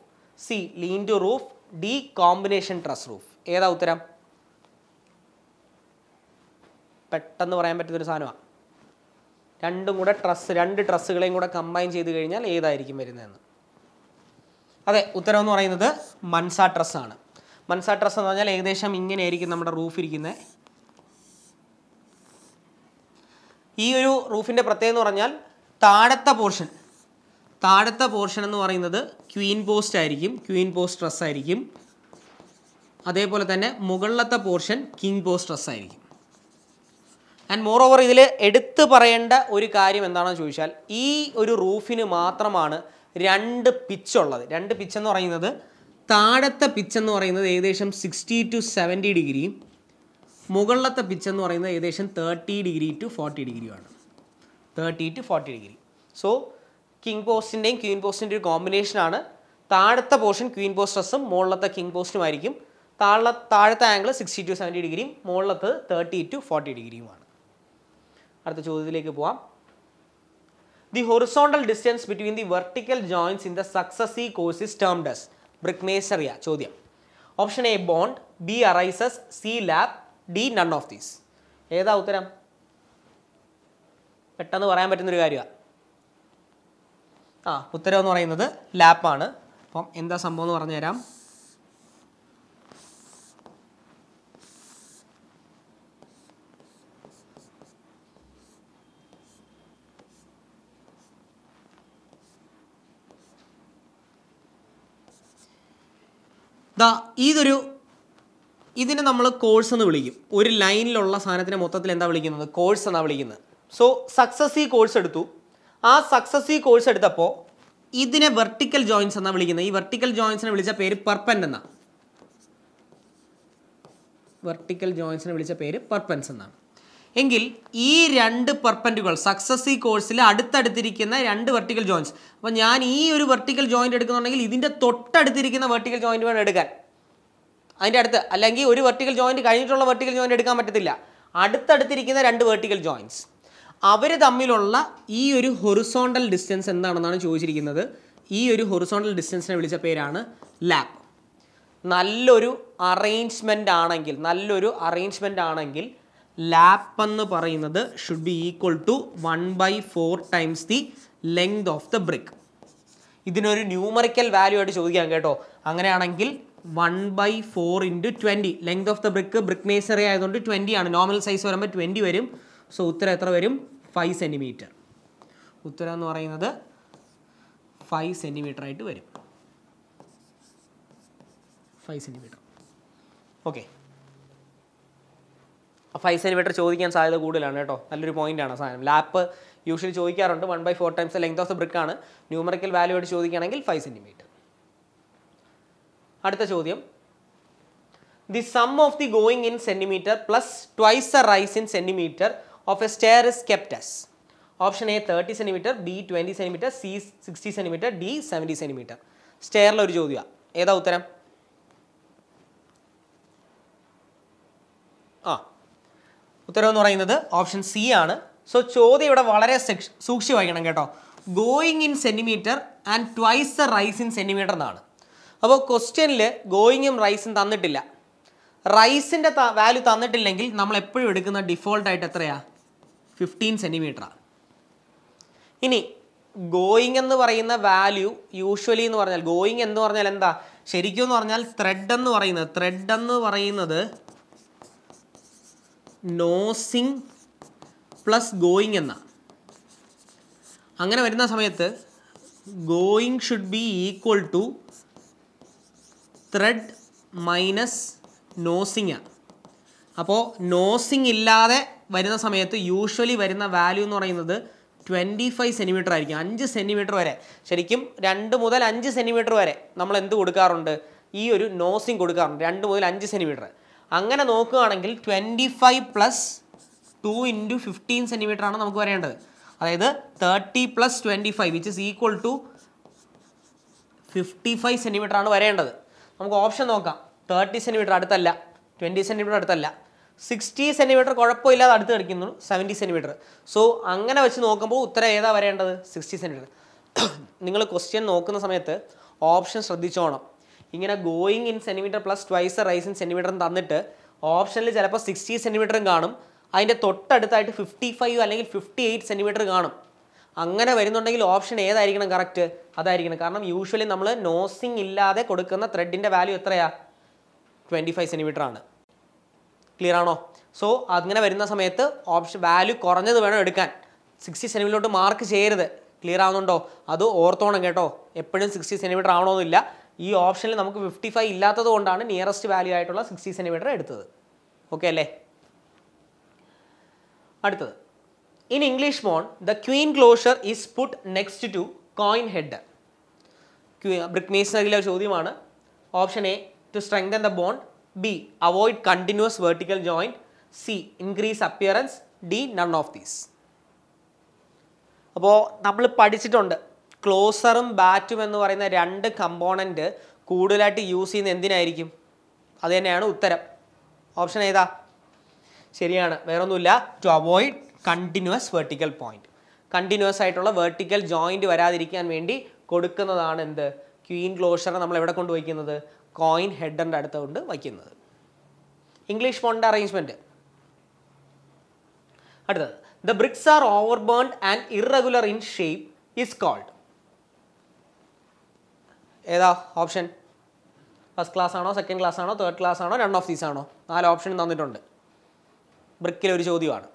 C lean to roof D combination truss roof ഏതാ ഉത്തരം പെട്ടെന്ന് പറയാൻ പറ്റുന്നൊരു സാധനമാണ് രണ്ടും കൂടെ ട്രസ് രണ്ട് ട്രസ്സുകളെയും കൂടെ കമ്പൈൻ ചെയ്ത് കഴിഞ്ഞാൽ ഏതായിരിക്കും വരുന്നതെന്ന് അതെ ഉത്തരം എന്ന് പറയുന്നത് മൻസ ട്രസ് ആണ് ട്രസ് എന്ന് പറഞ്ഞാൽ ഏകദേശം ഇങ്ങനെയായിരിക്കും നമ്മുടെ റൂഫ് ഇരിക്കുന്നത് ഈ ഒരു റൂഫിൻ്റെ പ്രത്യേകത എന്ന് പറഞ്ഞാൽ താഴത്തെ പോർഷൻ താഴത്തെ പോർഷൻ എന്ന് പറയുന്നത് ക്വീൻ പോസ്റ്റ് ആയിരിക്കും ക്വീൻ പോസ്റ്റ് ഡ്രസ് ആയിരിക്കും അതേപോലെ തന്നെ മുകളിലത്തെ പോർഷൻ കിങ് പോസ്റ്റ് ഡ്രസ് ആയിരിക്കും ആൻഡ് മോർ ഓവർ ഇതിൽ എടുത്ത് പറയേണ്ട ഒരു കാര്യം എന്താണെന്ന് ചോദിച്ചാൽ ഈ ഒരു റൂഫിന് മാത്രമാണ് രണ്ട് പിച്ചുള്ളത് രണ്ട് പിച്ച് എന്ന് പറയുന്നത് താഴത്തെ പിച്ച് എന്ന് പറയുന്നത് ഏകദേശം സിക്സ്റ്റി ടു സെവൻറ്റി ഡിഗ്രിയും മുകളിലത്തെ പിച്ച് എന്ന് പറയുന്നത് ഏകദേശം തേർട്ടി ഡിഗ്രി ടു ഫോർട്ടി ഡിഗ്രിയുമാണ് thirty to forty degree so king പോസ്റ്റിൻ്റെയും ക്വീൻ പോസ്റ്റിൻ്റെയും ഒരു കോമ്പിനേഷനാണ് താഴത്തെ പോർഷൻ ക്വീൻ പോസ്റ്റസും മുകളിലത്തെ കിങ് ആയിരിക്കും താഴെ താഴത്തെ ആംഗിൾ സിക്സ്റ്റി ടു സെവൻറ്റി ഡിഗ്രിയും മുകളിലത്ത് തേർട്ടി ടു ഫോർട്ടി ഡിഗ്രിയുമാണ് അടുത്ത ചോദ്യത്തിലേക്ക് പോവാം the horizontal distance between the vertical joints in the successive course is term as ബ്രിക്മേസറിയ ചോദ്യം option A bond B arrises C lap D none of these ഏതാ ഉത്തരം പെട്ടെന്ന് പറയാൻ പറ്റുന്നൊരു കാര്യമാണ് ആ ഉത്തരം എന്ന് പറയുന്നത് ലാപ്പാണ് അപ്പം എന്താ സംഭവം എന്ന് പറഞ്ഞു ദാ ഇതൊരു ഇതിനെ നമ്മൾ കോഴ്സ് എന്ന് വിളിക്കും ഒരു ലൈനിലുള്ള സാധനത്തിനെ മൊത്തത്തിൽ എന്താ വിളിക്കുന്നത് കോഴ്സ് എന്നാണ് വിളിക്കുന്നത് സോ സക്സസ് ഈ കോഴ്സ് എടുത്തു ആ സക്സസ് ഈ കോഴ്സ് എടുത്തപ്പോൾ ഇതിനെ വെർട്ടിക്കൽ ജോയിൻസ് എന്നാണ് വിളിക്കുന്നത് ഈ വെർട്ടിക്കൽ ജോയിൻസിനെ വിളിച്ച പേര് പെർപ്പൻ്റ് എന്നാണ് വെർട്ടിക്കൽ ജോയിൻസിനെ വിളിച്ച പേര് പെർപ്പൻസ് എന്നാണ് എങ്കിൽ ഈ രണ്ട് പെർപ്പൻറ്റുകൾ സക്സസ് ഈ കോഴ്സിൽ അടുത്തടുത്തിരിക്കുന്ന രണ്ട് വെർട്ടിക്കൽ ജോയിൻസ് അപ്പോൾ ഞാൻ ഈ ഒരു വെർട്ടിക്കൽ ജോയിൻ്റ് എടുക്കുന്നുണ്ടെങ്കിൽ ഇതിൻ്റെ തൊട്ടടുത്തിരിക്കുന്ന വെർട്ടിക്കൽ ജോയിൻ്റ് വേണം എടുക്കാൻ അതിൻ്റെ അടുത്ത് അല്ലെങ്കിൽ ഒരു വെർട്ടിക്കൽ ജോയിൻറ്റ് കഴിഞ്ഞിട്ടുള്ള വെർട്ടിക്കൽ ജോയിൻ്റ് എടുക്കാൻ പറ്റത്തില്ല അടുത്തടുത്തിരിക്കുന്ന രണ്ട് വെർട്ടിക്കൽ ജോയിൻസ് അവർ തമ്മിലുള്ള ഈ ഒരു ഹൊറിസോണ്ടൽ ഡിസ്റ്റൻസ് എന്താണെന്നാണ് ചോദിച്ചിരിക്കുന്നത് ഈ ഒരു ഹൊറിസോണ്ടൽ ഡിസ്റ്റൻസിനെ വിളിച്ച പേരാണ് ലാപ്പ് നല്ലൊരു അറേഞ്ച്മെൻ്റ് ആണെങ്കിൽ നല്ലൊരു അറേഞ്ച്മെൻ്റ് ആണെങ്കിൽ ലാപ്പ് എന്ന് പറയുന്നത് should be equal to one by four times the length of the brick ഇതിനൊരു ന്യൂമറിക്കൽ വാല്യൂ ആയിട്ട് ചോദിക്കാം കേട്ടോ അങ്ങനെയാണെങ്കിൽ one by four into twenty length of the brick brick masonry ആയതുകൊണ്ട് ട്വൻറ്റി ആണ് നോർമൽ സൈസ് വരുമ്പോൾ ട്വൻറ്റി വരും സോ ഉത്തരം എത്ര വരും ഫൈവ് സെൻറ്റിമീറ്റർ ഉത്തരം എന്ന് പറയുന്നത് ഫൈവ് സെൻറ്റിമീറ്റർ ആയിട്ട് വരും five centimetre okay five centimetre ചോദിക്കാൻ സാധ്യത കൂടുതലാണ് കേട്ടോ നല്ലൊരു പോയിൻ്റാണ് സാധനം ലാപ്പ് യൂഷ്വലി ചോദിക്കാറുണ്ട് one by four times length of the ബ്രിക്കാണ് ന്യൂമറിക്കൽ വാല്യൂ ആയിട്ട് ചോദിക്കുകയാണെങ്കിൽ ഫൈവ് സെൻറ്റിമീറ്റർ അടുത്ത ചോദ്യം the sum of the going in centimetre plus twice a rise in centimetre of a stair is option A thirty centimetre B twenty centimetre C sixty centimetre D seventy centimetre സ്റ്റെയറിൽ ഒരു ചോദ്യമാണ് ഏതാ ഉത്തരം ആ ഉത്തരം എന്ന് പറയുന്നത് ഓപ്ഷൻ സി ആണ് സോ ചോദ്യം ഇവിടെ വളരെ സൂക്ഷിച്ച് വായിക്കണം കേട്ടോ going in centimetre and twice the rise in centimetre എന്നാണ് അപ്പോൾ ക്വസ്റ്റ്യനിൽ ഗോയിങ്ങും റൈസും തന്നിട്ടില്ല റൈസിൻ്റെ വാല്യൂ തന്നിട്ടില്ലെങ്കിൽ നമ്മൾ എപ്പോഴും എടുക്കുന്ന ഡിഫോൾട്ടായിട്ട് എത്രയാണ് ഫിഫ്റ്റീൻ സെൻറ്റിമീറ്ററാണ് ഇനി ഗോയിങ് എന്ന് പറയുന്ന വാല്യൂ യൂഷ്വലി എന്ന് പറഞ്ഞാൽ ഗോയിങ് എന്ന് പറഞ്ഞാൽ എന്താ ശരിക്കും എന്ന് പറഞ്ഞാൽ ത്രെഡ് എന്ന് പറയുന്നത് ത്രെഡ് എന്ന് പറയുന്നത് നോസിങ് പ്ലസ് ഗോയിങ് എന്നാണ് അങ്ങനെ വരുന്ന സമയത്ത് going should be equal to tread minus nosing അപ്പോൾ നോസിങ് ഇല്ലാതെ വരുന്ന സമയത്ത് യൂഷ്വലി വരുന്ന വാല്യൂ എന്ന് പറയുന്നത് ട്വൻറ്റി ഫൈവ് സെൻറ്റിമീറ്റർ ആയിരിക്കും അഞ്ച് സെൻറ്റിമീറ്റർ വരെ ശരിക്കും രണ്ട് മുതൽ അഞ്ച് സെൻറ്റിമീറ്റർ വരെ നമ്മൾ എന്ത് കൊടുക്കാറുണ്ട് ഈ ഒരു നോസിങ് കൊടുക്കാറുണ്ട് രണ്ട് മുതൽ അഞ്ച് സെൻറ്റിമീറ്റർ അങ്ങനെ നോക്കുകയാണെങ്കിൽ twenty five plus two into fifteen centimetre ആണ് നമുക്ക് വരേണ്ടത് അതായത് thirty plus twenty five which is equal to fifty five centimetre ആണ് വരേണ്ടത് നമുക്ക് ഓപ്ഷൻ നോക്കാം തേർട്ടി സെൻറ്റിമീറ്റർ അടുത്തല്ല ട്വൻറ്റി സെൻറ്റിമീറ്റർ അടുത്തല്ല സിക്സ്റ്റി സെൻറ്റിമീറ്റർ കുഴപ്പമില്ലാതെ അടുത്ത് കളിക്കുന്നു സെവൻറ്റി സെൻറ്റിമീറ്റർ സോ അങ്ങനെ വെച്ച് നോക്കുമ്പോൾ ഉത്തരം ഏതാ വരേണ്ടത് സിക്സ്റ്റി സെൻറ്റിമീറ്റർ നിങ്ങൾ ക്വസ്റ്റ്യൻ നോക്കുന്ന സമയത്ത് ഓപ്ഷൻ ശ്രദ്ധിച്ചോണം ഇങ്ങനെ going in centimetre plus twice rise in സെൻറ്റിമീറ്ററും തന്നിട്ട് ഓപ്ഷനിൽ ചിലപ്പോൾ സിക്സ്റ്റി സെൻറ്റിമീറ്ററും കാണും അതിൻ്റെ തൊട്ടടുത്തായിട്ട് ഫിഫ്റ്റി ഫൈവ് അല്ലെങ്കിൽ ഫിഫ്റ്റി എയ്റ്റ് സെൻറ്റിമീറ്റർ കാണും അങ്ങനെ വരുന്നുണ്ടെങ്കിൽ ഓപ്ഷൻ ഏതായിരിക്കണം കറക്റ്റ് അതായിരിക്കണം കാരണം യൂഷ്വലി നമ്മൾ നോസിങ് ഇല്ലാതെ കൊടുക്കുന്ന ത്രെഡിൻ്റെ വാല്യൂ എത്രയാണ് ട്വൻറ്റി ഫൈവ് സെൻറ്റിമീറ്റർ ആണ് ക്ലിയർ ആണോ സോ അങ്ങനെ വരുന്ന സമയത്ത് ഓപ്ഷൻ വാല്യൂ കുറഞ്ഞത് വേണം എടുക്കാൻ സിക്സ്റ്റി സെൻറ്റിമീറ്ററിലോട്ട് മാർക്ക് ചെയ്യരുത് ക്ലിയർ ആവുന്നുണ്ടോ അത് ഓർത്തോണം കേട്ടോ എപ്പോഴും സിക്സ്റ്റി സെൻറ്റിമീറ്റർ ആവണമെന്നില്ല ഈ ഓപ്ഷനിൽ നമുക്ക് ഫിഫ്റ്റി ഫൈവ് ഇല്ലാത്തത് കൊണ്ടാണ് നിയറസ്റ്റ് വാല്യൂ ആയിട്ടുള്ള സിക്സ്റ്റി സെൻറ്റിമീറ്റർ എടുത്തത് ഓക്കെ അല്ലേ അടുത്തത് ഇൻ ഇംഗ്ലീഷ് മോൺ the queen closure is put next to quoin header ബ്രിക്മേസിനറിയിലെ ചോദ്യമാണ് option A to strengthen the bond B. Avoid continuous vertical joint. C. Increase appearance. D. None of these. അപ്പോൾ നമ്മൾ പഠിച്ചിട്ടുണ്ട് ക്ലോസറും ബാറ്റും എന്ന് പറയുന്ന രണ്ട് കമ്പോണൻറ്റ് കൂടുതലായിട്ട് യൂസ് ചെയ്യുന്ന എന്തിനായിരിക്കും അത് തന്നെയാണ് ഉത്തരം ഓപ്ഷൻ ഏതാ ശരിയാണ് വേറൊന്നുമില്ല ടു അവോയ്ഡ് കണ്ടിന്യൂസ് വെർട്ടിക്കൽ പോയിന്റ് കണ്ടിന്യൂസ് ആയിട്ടുള്ള വെർട്ടിക്കൽ ജോയിൻറ്റ് വരാതിരിക്കാൻ വേണ്ടി കൊടുക്കുന്നതാണ് എന്ത് ക്വീൻ ക്ലോഷർ നമ്മൾ എവിടെ കൊണ്ടുപോയിക്കുന്നത് കോയിൻ ഹെഡറിൻ്റെ അടുത്ത് കൊണ്ട് വയ്ക്കുന്നത് ഇംഗ്ലീഷ് ഫോണിൻ്റെ അറേഞ്ച്മെൻറ്റ് അടുത്തത് the bricks are over burned and irregular in shape is called ഏതാ ഓപ്ഷൻ ഫസ്റ്റ് ക്ലാസ് ആണോ സെക്കൻഡ് ക്ലാസ് ആണോ തേർഡ് ക്ലാസ് ആണോ രണ്ട് ഓഫ് ദീസ് ആണോ നാല് ഓപ്ഷൻ തന്നിട്ടുണ്ട് ബ്രിക്കിലൊരു ചോദ്യമാണ്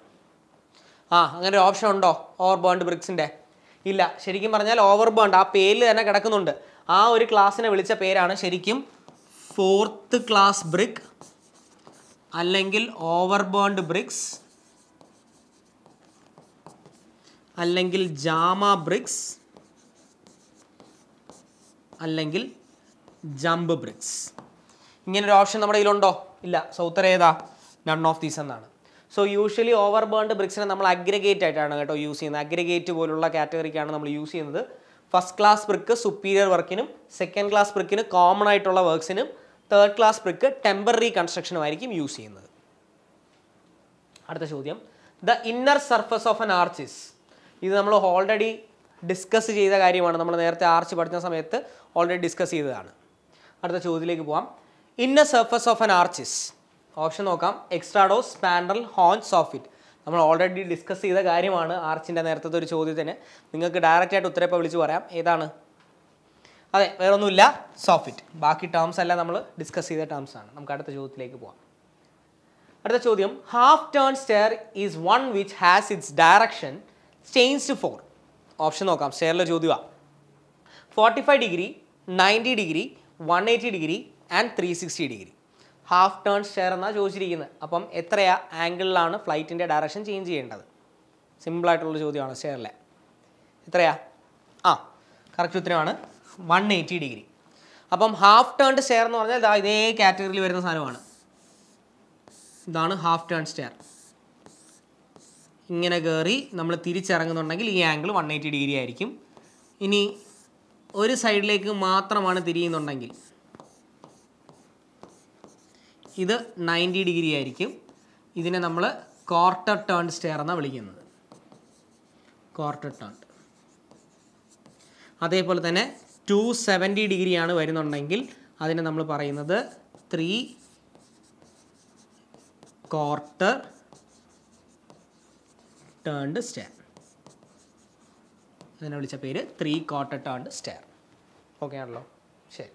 ആ അങ്ങനെ ഒരു ഓപ്ഷൻ ഉണ്ടോ ഓവർ ബേൺഡ് ബ്രിക്സിൻ്റെ ഇല്ല ശരിക്കും പറഞ്ഞാൽ ഓവർ ബേൺഡ് ആ പേരിൽ തന്നെ കിടക്കുന്നുണ്ട് ആ ഒരു ക്ലാസ്സിനെ വിളിച്ച പേരാണ് ശരിക്കും ഫോർത്ത് ക്ലാസ് ബ്രിക്ക് അല്ലെങ്കിൽ ഓവർ ബോണ്ട് ബ്രിക്സ് അല്ലെങ്കിൽ ജാമ ബ്രിക്സ് അല്ലെങ്കിൽ ജമ്പ് ബ്രിക്സ് ഇങ്ങനൊരു ഓപ്ഷൻ നമ്മുടെ ഇതിലുണ്ടോ ഇല്ല സൗത്തർ ഏതാ നൺ ഓഫ് ദീസ് എന്നാണ് സോ യൂഷ്വലി ഓവർ ബേൺഡ് ബ്രിക്സിനെ നമ്മൾ അഗ്രഗേറ്റ് ആയിട്ടാണ് കേട്ടോ യൂസ് ചെയ്യുന്നത് അഗ്രഗേറ്റ് പോലുള്ള കാറ്റഗറിക്കാണ് നമ്മൾ യൂസ് ചെയ്യുന്നത് ഫസ്റ്റ് ക്ലാസ് ബ്രിക്ക് സുപ്പീരിയർ വർക്കിനും സെക്കൻഡ് ക്ലാസ് ബ്രിക്കിന് കോമൺ ആയിട്ടുള്ള വർക്ക്സിനും തേർഡ് ക്ലാസ് ബ്രിക്ക് ടെമ്പററി കൺസ്ട്രക്ഷനുമായിരിക്കും യൂസ് ചെയ്യുന്നത് അടുത്ത ചോദ്യം the inner surface of an arch is ഇത് നമ്മൾ ഓൾറെഡി ഡിസ്കസ് ചെയ്ത കാര്യമാണ് നമ്മൾ നേരത്തെ ആർച്ച് പഠിച്ച സമയത്ത് ഓൾറെഡി ഡിസ്കസ് ചെയ്തതാണ് അടുത്ത ചോദ്യത്തിലേക്ക് പോവാം inner surface of an arch is option നോക്കാം extrados spandrel haunches soffit നമ്മൾ ഓൾറെഡി ഡിസ്കസ് ചെയ്ത കാര്യമാണ് ആർച്ചിൻ്റെ നേരത്തെ ഒരു ചോദ്യത്തിന് നിങ്ങൾക്ക് ഡയറക്റ്റായിട്ട് ഉത്തരപ്പം വിളിച്ച് പറയാം ഏതാണ് അതെ വേറൊന്നുമില്ല സോഫിറ്റ് ബാക്കി ടേംസ് എല്ലാം നമ്മൾ ഡിസ്കസ് ചെയ്ത ടേംസ് ആണ് നമുക്ക് അടുത്ത ചോദ്യത്തിലേക്ക് പോകാം അടുത്ത ചോദ്യം half turn stair is one which has its direction change to for option നോക്കാം സ്റ്റെയറിലെ ചോദ്യമാണ് forty five degree ninety degree one eighty degree and three sixty degree half turn stair എന്നാണ് ചോദിച്ചിരിക്കുന്നത് അപ്പം എത്രയാ ആംഗിളിലാണ് ഫ്ലൈറ്റിൻ്റെ ഡയറക്ഷൻ ചേഞ്ച് ചെയ്യേണ്ടത് സിമ്പിളായിട്ടുള്ള ചോദ്യമാണ് സ്റ്റെയറിലെ എത്രയാ ആ കറക്റ്റ് ഉത്തരമാണ് വൺ എയ്റ്റി ഡിഗ്രി അപ്പം ഹാഫ് ടേൺഡ് സ്റ്റെയർ എന്ന് പറഞ്ഞാൽ ഇതാ ഇതേ കാറ്റഗറിയിൽ വരുന്ന സാധനമാണ് ഇതാണ് ഹാഫ് ടേൺ സ്റ്റെയർ ഇങ്ങനെ കയറി നമ്മൾ തിരിച്ചിറങ്ങുന്നുണ്ടെങ്കിൽ ഈ ആംഗിൾ വൺ എയ്റ്റി ഡിഗ്രി ആയിരിക്കും ഇനി ഒരു സൈഡിലേക്ക് മാത്രമാണ് തിരിയുന്നുണ്ടെങ്കിൽ ഇത് നയൻറ്റി ഡിഗ്രി ആയിരിക്കും ഇതിനെ നമ്മൾ ക്വാർട്ടർ ടേൺ സ്റ്റെയർ എന്നാണ് വിളിക്കുന്നത് ക്വാർട്ടർ ടേൺ അതേപോലെ തന്നെ ടു സെവൻറ്റി ഡിഗ്രിയാണ് വരുന്നുണ്ടെങ്കിൽ അതിനെ നമ്മൾ പറയുന്നത് ത്രീ ക്വാർട്ടർ ടേൺഡ് സ്റ്റെയർ അതിനെ വിളിച്ച പേര് three quarter turned stair okay ആണല്ലോ ശരി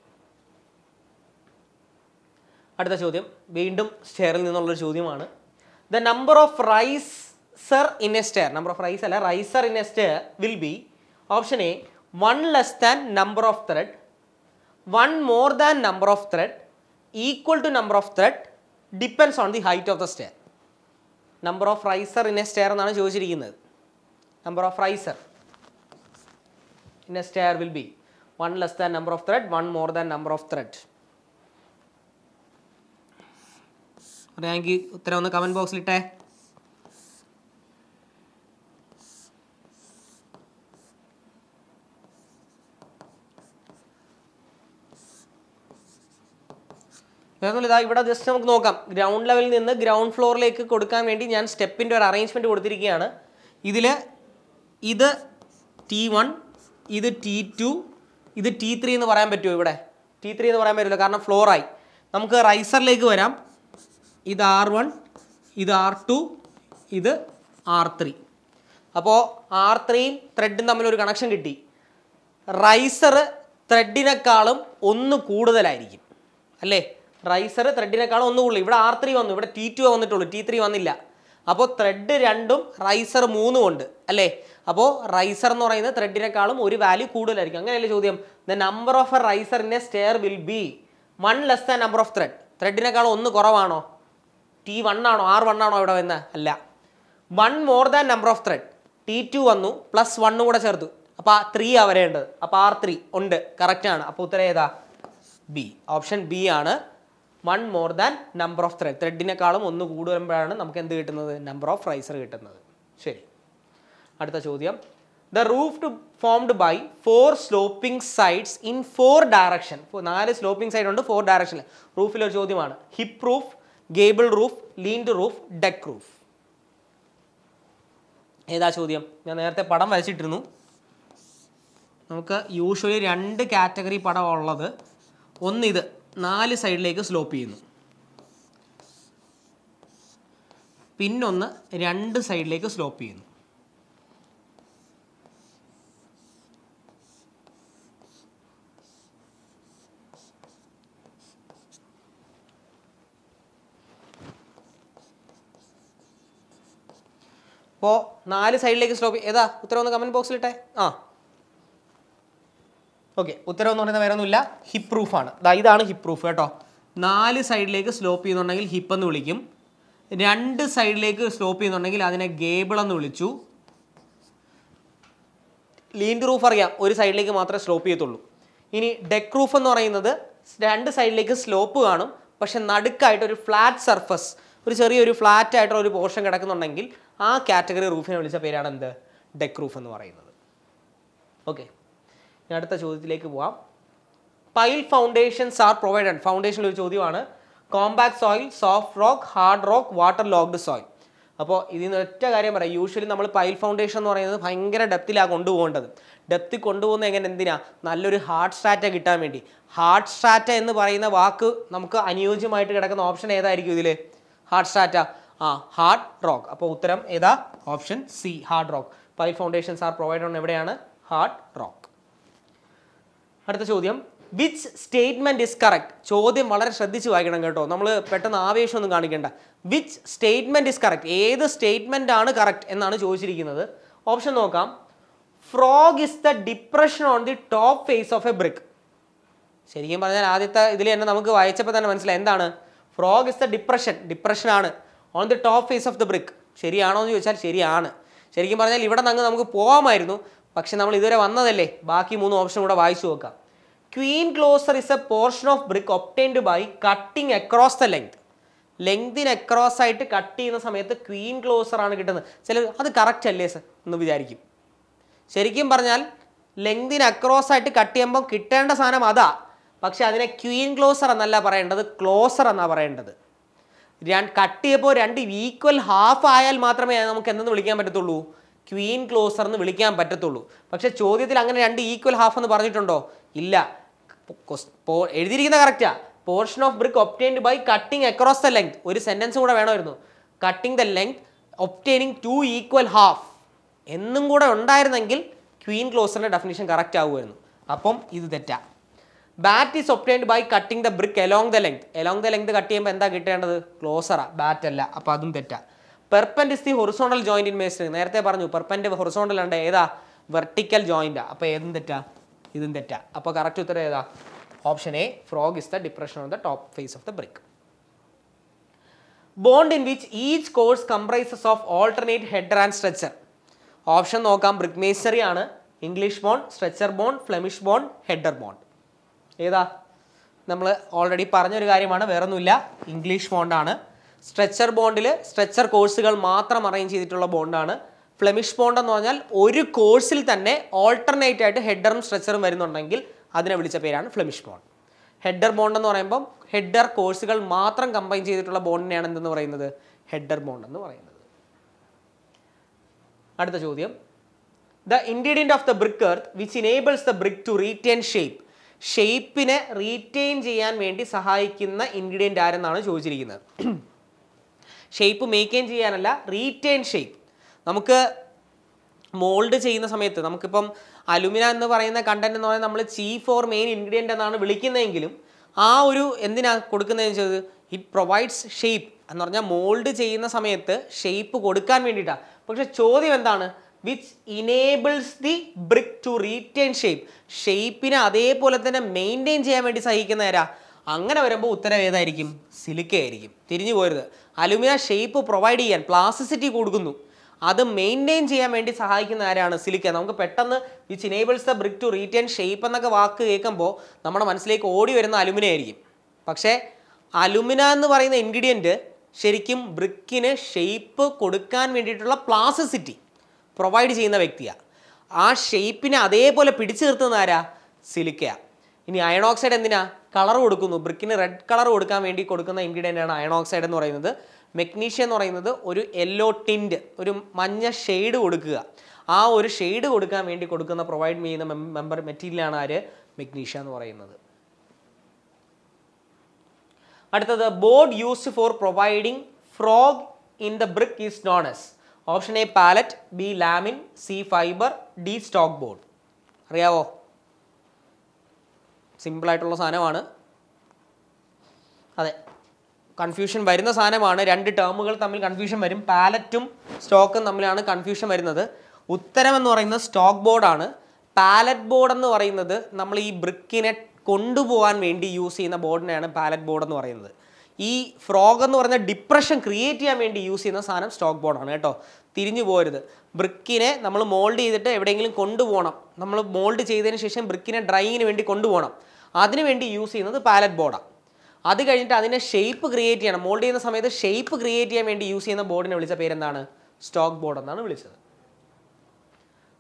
അടുത്ത ചോദ്യം വീണ്ടും സ്റ്റെയറിൽ നിന്നുള്ളൊരു ചോദ്യമാണ് the number of riser in a stair number of rise അല്ല riser in a stair will be option A one less than number of thread, one more than number of thread, equal to number of thread depends on the height of the stair. Number of riser in a stair എന്നാണ് ചോദിച്ചിരിക്കുന്നത് number of riser in a stair will be one less than number of tread one more than number of tread പറയാമെങ്കിൽ ഉത്തരം ഒന്ന് comment ബോക്സിലിട്ടേ വേറൊന്നുമില്ല ഇതാ ഇവിടെ just നമുക്ക് നോക്കാം ഗ്രൗണ്ട് ലെവലിൽ നിന്ന് ഗ്രൗണ്ട് ഫ്ലോറിലേക്ക് കൊടുക്കാൻ വേണ്ടി ഞാൻ സ്റ്റെപ്പിൻ്റെ ഒരു അറേഞ്ച്മെൻറ്റ് കൊടുത്തിരിക്കുകയാണ് ഇതിൽ ഇത് ടി വൺ ഇത് ടി ടു ഇത് ടി ത്രീ എന്ന് പറയാൻ പറ്റുമോ ഇവിടെ ടി ത്രീ എന്ന് പറയാൻ പറ്റില്ല കാരണം ഫ്ലോറായി നമുക്ക് റൈസറിലേക്ക് വരാം ഇത് ആർ വൺ ഇത് ആർ ടു ഇത് ആർ ത്രീ അപ്പോൾ ആർ ത്രീയും ത്രെഡും തമ്മിലൊരു കണക്ഷൻ കിട്ടി റൈസർ ത്രെഡിനേക്കാളും ഒന്ന് കൂടുതലായിരിക്കും അല്ലേ റൈസർ ത്രെഡിനേക്കാളും ഒന്ന് കൂടുതൽ ഇവിടെ ആർ ത്രീ വന്നു ഇവിടെ ടി ടു വന്നിട്ടുള്ളൂ ടി ത്രീ വന്നില്ല അപ്പോൾ ത്രെഡ് രണ്ടും റൈസർ മൂന്നും ഉണ്ട് അല്ലേ അപ്പോൾ റൈസർ എന്ന് പറയുന്നത് ത്രെഡിനേക്കാളും ഒരു വാല്യൂ കൂടുതലായിരിക്കും അങ്ങനെയല്ലേ ചോദ്യം the number of a riser in a stair will be one less the number of tread ത്രെഡിനേക്കാളും ഒന്ന് കുറവാണോ ടി വൺ ആണോ ആർ വൺ ആണോ ഇവിടെ വരുന്നത് അല്ല one more than number of tread T two വന്നു പ്ലസ് വണ്ണും കൂടെ ചേർത്തു അപ്പോൾ ആ ത്രീ ആ വരേണ്ടത് അപ്പോൾ ആർ ത്രീ ഉണ്ട് കറക്റ്റാണ് അപ്പോൾ ഉത്തരം ഏതാ ബി ഓപ്ഷൻ ബി ആണ് one more than number of tread ത്രെഡിനേക്കാളും ഒന്ന് കൂടുമ്പോഴാണ് നമുക്ക് എന്ത് കിട്ടുന്നത് നമ്പർ ഓഫ് റൈസർ കിട്ടുന്നത് ശരി അടുത്ത ചോദ്യം the roof formed by four sloping sides in four direction നാല് സ്ലോപ്പിംഗ് സൈഡ് ഉണ്ട് ഫോർ ഡയറക്ഷൻ റൂഫിലൊരു ചോദ്യമാണ് hip roof gable roof leaned roof deck roof ഏതാ ചോദ്യം ഞാൻ നേരത്തെ പടം വരച്ചിട്ടിരുന്നു നമുക്ക് യൂഷ്വലി രണ്ട് കാറ്റഗറി പടം ഉള്ളത് ഒന്നിത് നാല് സൈഡിലേക്ക് സ്ലോപ്പ് ചെയ്യുന്നു പിന്നൊന്ന് രണ്ട് സൈഡിലേക്ക് സ്ലോപ്പ് ചെയ്യുന്നു അപ്പോൾ നാല് സൈഡിലേക്ക് സ്ലോപ്പ് ഏതാ ഉത്തരം ഒന്ന് കമൻറ്റ് ബോക്സിലിട്ടെ ആ ഓക്കെ ഉത്തരം എന്ന് പറയുന്നത് വേറെ ഒന്നുമില്ല ഹിപ്പ് പ്രൂഫാണ് ഇതാണ് ഹിപ്പ് പ്രൂഫ് കേട്ടോ നാല് സൈഡിലേക്ക് സ്ലോപ്പ് ചെയ്യുന്നുണ്ടെങ്കിൽ ഹിപ്പ് എന്ന് വിളിക്കും രണ്ട് സൈഡിലേക്ക് സ്ലോപ്പ് ചെയ്യുന്നുണ്ടെങ്കിൽ അതിനെ ഗേബിൾ എന്ന് വിളിച്ചു ലീൻഡ് റൂഫ് അറിയാം ഒരു സൈഡിലേക്ക് മാത്രമേ സ്ലോപ്പ് ചെയ്യത്തുള്ളൂ ഇനി ഡെക്ക് റൂഫ് എന്ന് പറയുന്നത് രണ്ട് സൈഡിലേക്ക് സ്ലോപ്പ് കാണും പക്ഷെ നടുക്കായിട്ട് ഒരു ഫ്ലാറ്റ് സർഫസ് ഒരു ചെറിയൊരു ഫ്ലാറ്റ് ആയിട്ടുള്ള ഒരു പോർഷൻ കിടക്കുന്നുണ്ടെങ്കിൽ ആ കാറ്റഗറി റൂഫിനെ വിളിച്ച പേരാണ് എന്ത് ഡെക്ക് റൂഫ് എന്ന് പറയുന്നത് ഓക്കെ ഞാൻ അടുത്ത ചോദ്യത്തിലേക്ക് പോവാം pile foundations are provided foundation ഒരു ചോദ്യമാണ് compact soil soft rock hard rock water logged soil അപ്പോൾ ഇതിൽ നിന്ന് ഒറ്റ കാര്യം പറയാം യൂഷ്വലി നമ്മൾ പൈൽ ഫൗണ്ടേഷൻ എന്ന് പറയുന്നത് ഭയങ്കര ഡെപ്തിലാണ് കൊണ്ടുപോകേണ്ടത് ഡെപ്തിൽ കൊണ്ടുപോകുന്നത് എങ്ങനെ എന്തിനാണ് നല്ലൊരു ഹാർഡ് സ്ട്രാറ്റ കിട്ടാൻ വേണ്ടി ഹാർഡ് സ്ട്രാറ്റ എന്ന് പറയുന്ന വാക്ക് നമുക്ക് അനുയോജ്യമായിട്ട് കിടക്കുന്ന ഓപ്ഷൻ ഏതായിരിക്കും ഇതിൽ ഹാർഡ് സ്ട്രാറ്റ ആ ഹാർഡ് റോക്ക് അപ്പോൾ ഉത്തരം ഏതാ option C hard rock pile foundations are provide on എവിടെയാണ് ഹാർഡ് റോക്ക് അടുത്ത ചോദ്യം വിച്ച് സ്റ്റേറ്റ്മെന്റ് ഇസ് കറക്റ്റ് ചോദ്യം വളരെ ശ്രദ്ധിച്ച് വായിക്കണം കേട്ടോ നമ്മൾ പെട്ടെന്ന് ആവേശമൊന്നും കാണിക്കേണ്ട വിച്ച് സ്റ്റേറ്റ്മെന്റ് ഇസ് കറക്റ്റ് ഏത് സ്റ്റേറ്റ്മെന്റ് ആണ് കറക്റ്റ് എന്നാണ് ചോദിച്ചിരിക്കുന്നത് ഓപ്ഷൻ നോക്കാം frog is the depression on the top face of a brick ശരിക്കും പറഞ്ഞാൽ ആദ്യത്തെ ഇതിൽ തന്നെ നമുക്ക് വായിച്ചപ്പോൾ തന്നെ മനസ്സിലായി എന്താണ് ഫ്രോഗ് ഇസ് ദ ഡിപ്രഷൻ ആണ് on the top face of the brick ശരിയാണോ എന്ന് ചോദിച്ചാൽ ശരിയാണ് ശരിക്കും പറഞ്ഞാൽ ഇവിടെ നിന്ന് നമുക്ക് പോകാമായിരുന്നു പക്ഷെ നമ്മൾ ഇതുവരെ വന്നതല്ലേ ബാക്കി മൂന്ന് ഓപ്ഷൻ കൂടെ വായിച്ചു നോക്കാം queen closer is a portion of brick obtained by cutting across the length ലെങ്തിന് അക്രോസ് ആയിട്ട് കട്ട് ചെയ്യുന്ന സമയത്ത് ക്വീൻ ക്ലോസർ ആണ് കിട്ടുന്നത് ചില അത് കറക്റ്റ് അല്ലേ സർ എന്ന് വിചാരിക്കും ശരിക്കും പറഞ്ഞാൽ ലെങ്തിന് അക്രോസ് ആയിട്ട് കട്ട് ചെയ്യുമ്പോൾ കിട്ടേണ്ട സാധനം അതാ പക്ഷെ അതിനെ ക്വീൻ ക്ലോസർ എന്നല്ല പറയേണ്ടത് ക്ലോസർ എന്നാണ് പറയേണ്ടത് കട്ട് ചെയ്യപ്പോൾ രണ്ട് ഈക്വൽ ഹാഫ് ആയാൽ മാത്രമേ നമുക്ക് എന്തെന്ന് വിളിക്കാൻ പറ്റത്തുള്ളൂ ക്വീൻ ക്ലോസർ എന്ന് വിളിക്കാൻ പറ്റത്തുള്ളൂ പക്ഷെ ചോദ്യത്തിൽ അങ്ങനെ രണ്ട് ഈക്വൽ ഹാഫ് എന്ന് പറഞ്ഞിട്ടുണ്ടോ ഇല്ല എഴുതിയിരിക്കുന്ന കറക്റ്റാ portion of brick obtained by cutting across the length ഒരു സെന്റൻസ് കൂടെ വേണമായിരുന്നു cutting the length obtaining two equal half എന്നും കൂടെ ഉണ്ടായിരുന്നെങ്കിൽ ക്വീൻ ക്ലോസറിൻ്റെ ഡെഫിനേഷൻ കറക്റ്റ് ആകുമായിരുന്നു അപ്പം ഇത് തെറ്റാ bat is obtained by cutting the brick along the length along the length cut ചെയ്യുമ്പോൾ എന്താ കിട്ടേണ്ടത് ക്ലോസറാ ബാറ്റ് അല്ല അപ്പോൾ അതും തെറ്റാ perpend is the horizontal joint in masonry നേരത്തെ പറഞ്ഞു പെർപ്പൻറ്റ് ഹൊറിസോണ്ടൽ ഉണ്ട് ഏതാ വെർട്ടിക്കൽ ജോയിൻറ്റാ അപ്പോൾ ഏതും തെറ്റാ ഇതും തെറ്റാ അപ്പോൾ കറക്റ്റ് ഉത്തരം ഏതാ option A frog is the depression on the top face of the brick bond in which each course comprises of alternate header and stretcher option നോക്കാം ബ്രിക് മേസറി ആണ് English bond stretcher bond Flemish bond header bond ഏതാ നമ്മൾ already പറഞ്ഞൊരു കാര്യമാണ് വേറൊന്നുമില്ല English ബോണ്ടാണ് stretcher ബോണ്ടിൽ stretcher കോഴ്സുകൾ മാത്രം അറേഞ്ച് ചെയ്തിട്ടുള്ള ബോണ്ടാണ് ഫ്ലെമിഷ് ബോണ്ട് എന്ന് പറഞ്ഞാൽ ഒരു കോഴ്സിൽ തന്നെ ഓൾട്ടർനേറ്റ് ആയിട്ട് ഹെഡറും സ്ട്രെച്ചറും വരുന്നുണ്ടെങ്കിൽ അതിനെ വിളിച്ച പേരാണ് ഫ്ലെമിഷ് ബോണ്ട് ഹെഡർ ബോണ്ട് എന്ന് പറയുമ്പം ഹെഡർ കോഴ്സുകൾ മാത്രം കമ്പൈൻ ചെയ്തിട്ടുള്ള ബോണ്ടിനെയാണ് എന്തെന്ന് പറയുന്നത് ഹെഡർ ബോണ്ട് എന്ന് പറയുന്നത് അടുത്ത ചോദ്യം the ingredient of the brick earth which enables the brick to retain shape ഷേപ്പിനെ റീറ്റെയിൻ ചെയ്യാൻ വേണ്ടി സഹായിക്കുന്ന ഇൻഗ്രീഡിയൻ്റ് ആരെന്നാണ് ചോദിച്ചിരിക്കുന്നത് ഷേപ്പ് മെയിൻറ്റെയിൻ ചെയ്യാനല്ല റീറ്റെയിൻ ഷേപ്പ് നമുക്ക് മോൾഡ് ചെയ്യുന്ന സമയത്ത് നമുക്കിപ്പം അലുമിന എന്ന് പറയുന്ന കണ്ടന്റ് എന്ന് പറയുന്നത് നമ്മൾ ചീഫ് ഓർ മെയിൻ ഇൻഗ്രീഡിയൻ്റ് എന്നാണ് വിളിക്കുന്നതെങ്കിലും ആ ഒരു എന്തിനാണ് കൊടുക്കുന്നതെന്ന് വെച്ചത് ഇറ്റ് പ്രൊവൈഡ്സ് ഷേപ്പ് എന്ന് പറഞ്ഞാൽ മോൾഡ് ചെയ്യുന്ന സമയത്ത് ഷേപ്പ് കൊടുക്കാൻ വേണ്ടിയിട്ടാണ് പക്ഷെ ചോദ്യം എന്താണ് which enables the brick to retain shape ഷേപ്പിനെ അതേപോലെ തന്നെ മെയിൻറ്റെയിൻ ചെയ്യാൻ വേണ്ടി സഹിക്കുന്ന ആരാ അങ്ങനെ വരുമ്പോൾ ഉത്തരം ഏതായിരിക്കും സിലിക്ക ആയിരിക്കും തിരിഞ്ഞു പോരുത് അലുമിന ഷേപ്പ് പ്രൊവൈഡ് ചെയ്യാൻ പ്ലാസ്റ്റിസിറ്റി കൊടുക്കുന്നു അത് മെയിൻറ്റെയിൻ ചെയ്യാൻ വേണ്ടി സഹായിക്കുന്ന ആരാണ് സിലിക്ക നമുക്ക് പെട്ടെന്ന് which enables the brick to retain shape എന്നൊക്കെ വാക്ക് കേൾക്കുമ്പോൾ നമ്മുടെ മനസ്സിലേക്ക് ഓടി വരുന്ന അലുമിന ആയിരിക്കും പക്ഷേ അലുമിന എന്ന് പറയുന്ന ഇൻഗ്രീഡിയൻറ്റ് ശരിക്കും ബ്രിക്കിന് ഷേപ്പ് കൊടുക്കാൻ വേണ്ടിയിട്ടുള്ള പ്ലാസ്റ്റിസിറ്റി പ്രൊവൈഡ് ചെയ്യുന്ന വ്യക്തിയാണ് ആ ഷേപ്പിനെ അതേപോലെ പിടിച്ചു നിർത്തുന്ന ആരാ സിലിക്കയാണ് ഇനി അയണോക്സൈഡ് എന്തിനാ കളർ കൊടുക്കുന്നു ബ്രിക്കിന് റെഡ് കളർ കൊടുക്കാൻ വേണ്ടി കൊടുക്കുന്ന ഇൻഗ്രീഡിയൻ്റ് ആണ് അയണോക്സൈഡ് എന്ന് പറയുന്നത് മെഗ്നീഷ്യം എന്ന് പറയുന്നത് ഒരു യെല്ലോ ടിൻറ്റ് ഒരു മഞ്ഞ ഷെയ്ഡ് കൊടുക്കുക ആ ഒരു ഷെയ്ഡ് കൊടുക്കാൻ വേണ്ടി കൊടുക്കുന്ന പ്രൊവൈഡ് ചെയ്യുന്ന മെമ്പർ മെറ്റീരിയലാണ് ആര് മെഗ്നീഷ്യ എന്ന് പറയുന്നത് അടുത്തത് board used for providing frog in the brick is known as option A pallet B lamin C fibre D stock board അറിയാവോ സിമ്പിളായിട്ടുള്ള സാധനമാണ് അതെ കൺഫ്യൂഷൻ വരുന്ന സാധനമാണ് രണ്ട് ടേമുകൾ തമ്മിൽ കൺഫ്യൂഷൻ വരും പാലറ്റും സ്റ്റോക്കും തമ്മിലാണ് കൺഫ്യൂഷൻ വരുന്നത് ഉത്തരം എന്ന് പറയുന്നത് സ്റ്റോക്ക് ബോർഡാണ് പാലറ്റ് ബോർഡ് എന്ന് പറയുന്നത് നമ്മൾ ഈ ബ്രിക്കിനെ കൊണ്ടുപോകാൻ വേണ്ടി യൂസ് ചെയ്യുന്ന ബോർഡിനെയാണ് പാലറ്റ് ബോർഡ് എന്ന് പറയുന്നത് ഈ ഫ്രോഗ് എന്ന് പറയുന്ന ഡിപ്രഷൻ ക്രിയേറ്റ് ചെയ്യാൻ വേണ്ടി യൂസ് ചെയ്യുന്ന സാധനം സ്റ്റോക്ക് ബോർഡാണ് കേട്ടോ തിരിഞ്ഞു പോരുത് ബ്രിക്കിനെ നമ്മൾ മോൾഡ് ചെയ്തിട്ട് എവിടെയെങ്കിലും കൊണ്ടുപോകണം നമ്മൾ മോൾഡ് ചെയ്തതിന് ശേഷം ബ്രിക്കിനെ ഡ്രൈയിങ്ങിന് വേണ്ടി കൊണ്ടുപോകണം അതിനുവേണ്ടി യൂസ് ചെയ്യുന്നത് പാലറ്റ് ബോർഡാണ് അത് കഴിഞ്ഞിട്ട് അതിനെ ഷേപ്പ് ക്രിയേറ്റ് ചെയ്യണം മോൾഡ് ചെയ്യുന്ന സമയത്ത് ഷേപ്പ് ക്രിയേറ്റ് ചെയ്യാൻ വേണ്ടി യൂസ് ചെയ്യുന്ന ബോർഡിനെ വിളിച്ച പേരെന്താണ് സ്റ്റോക്ക് ബോർഡ് എന്നാണ് വിളിച്ചത്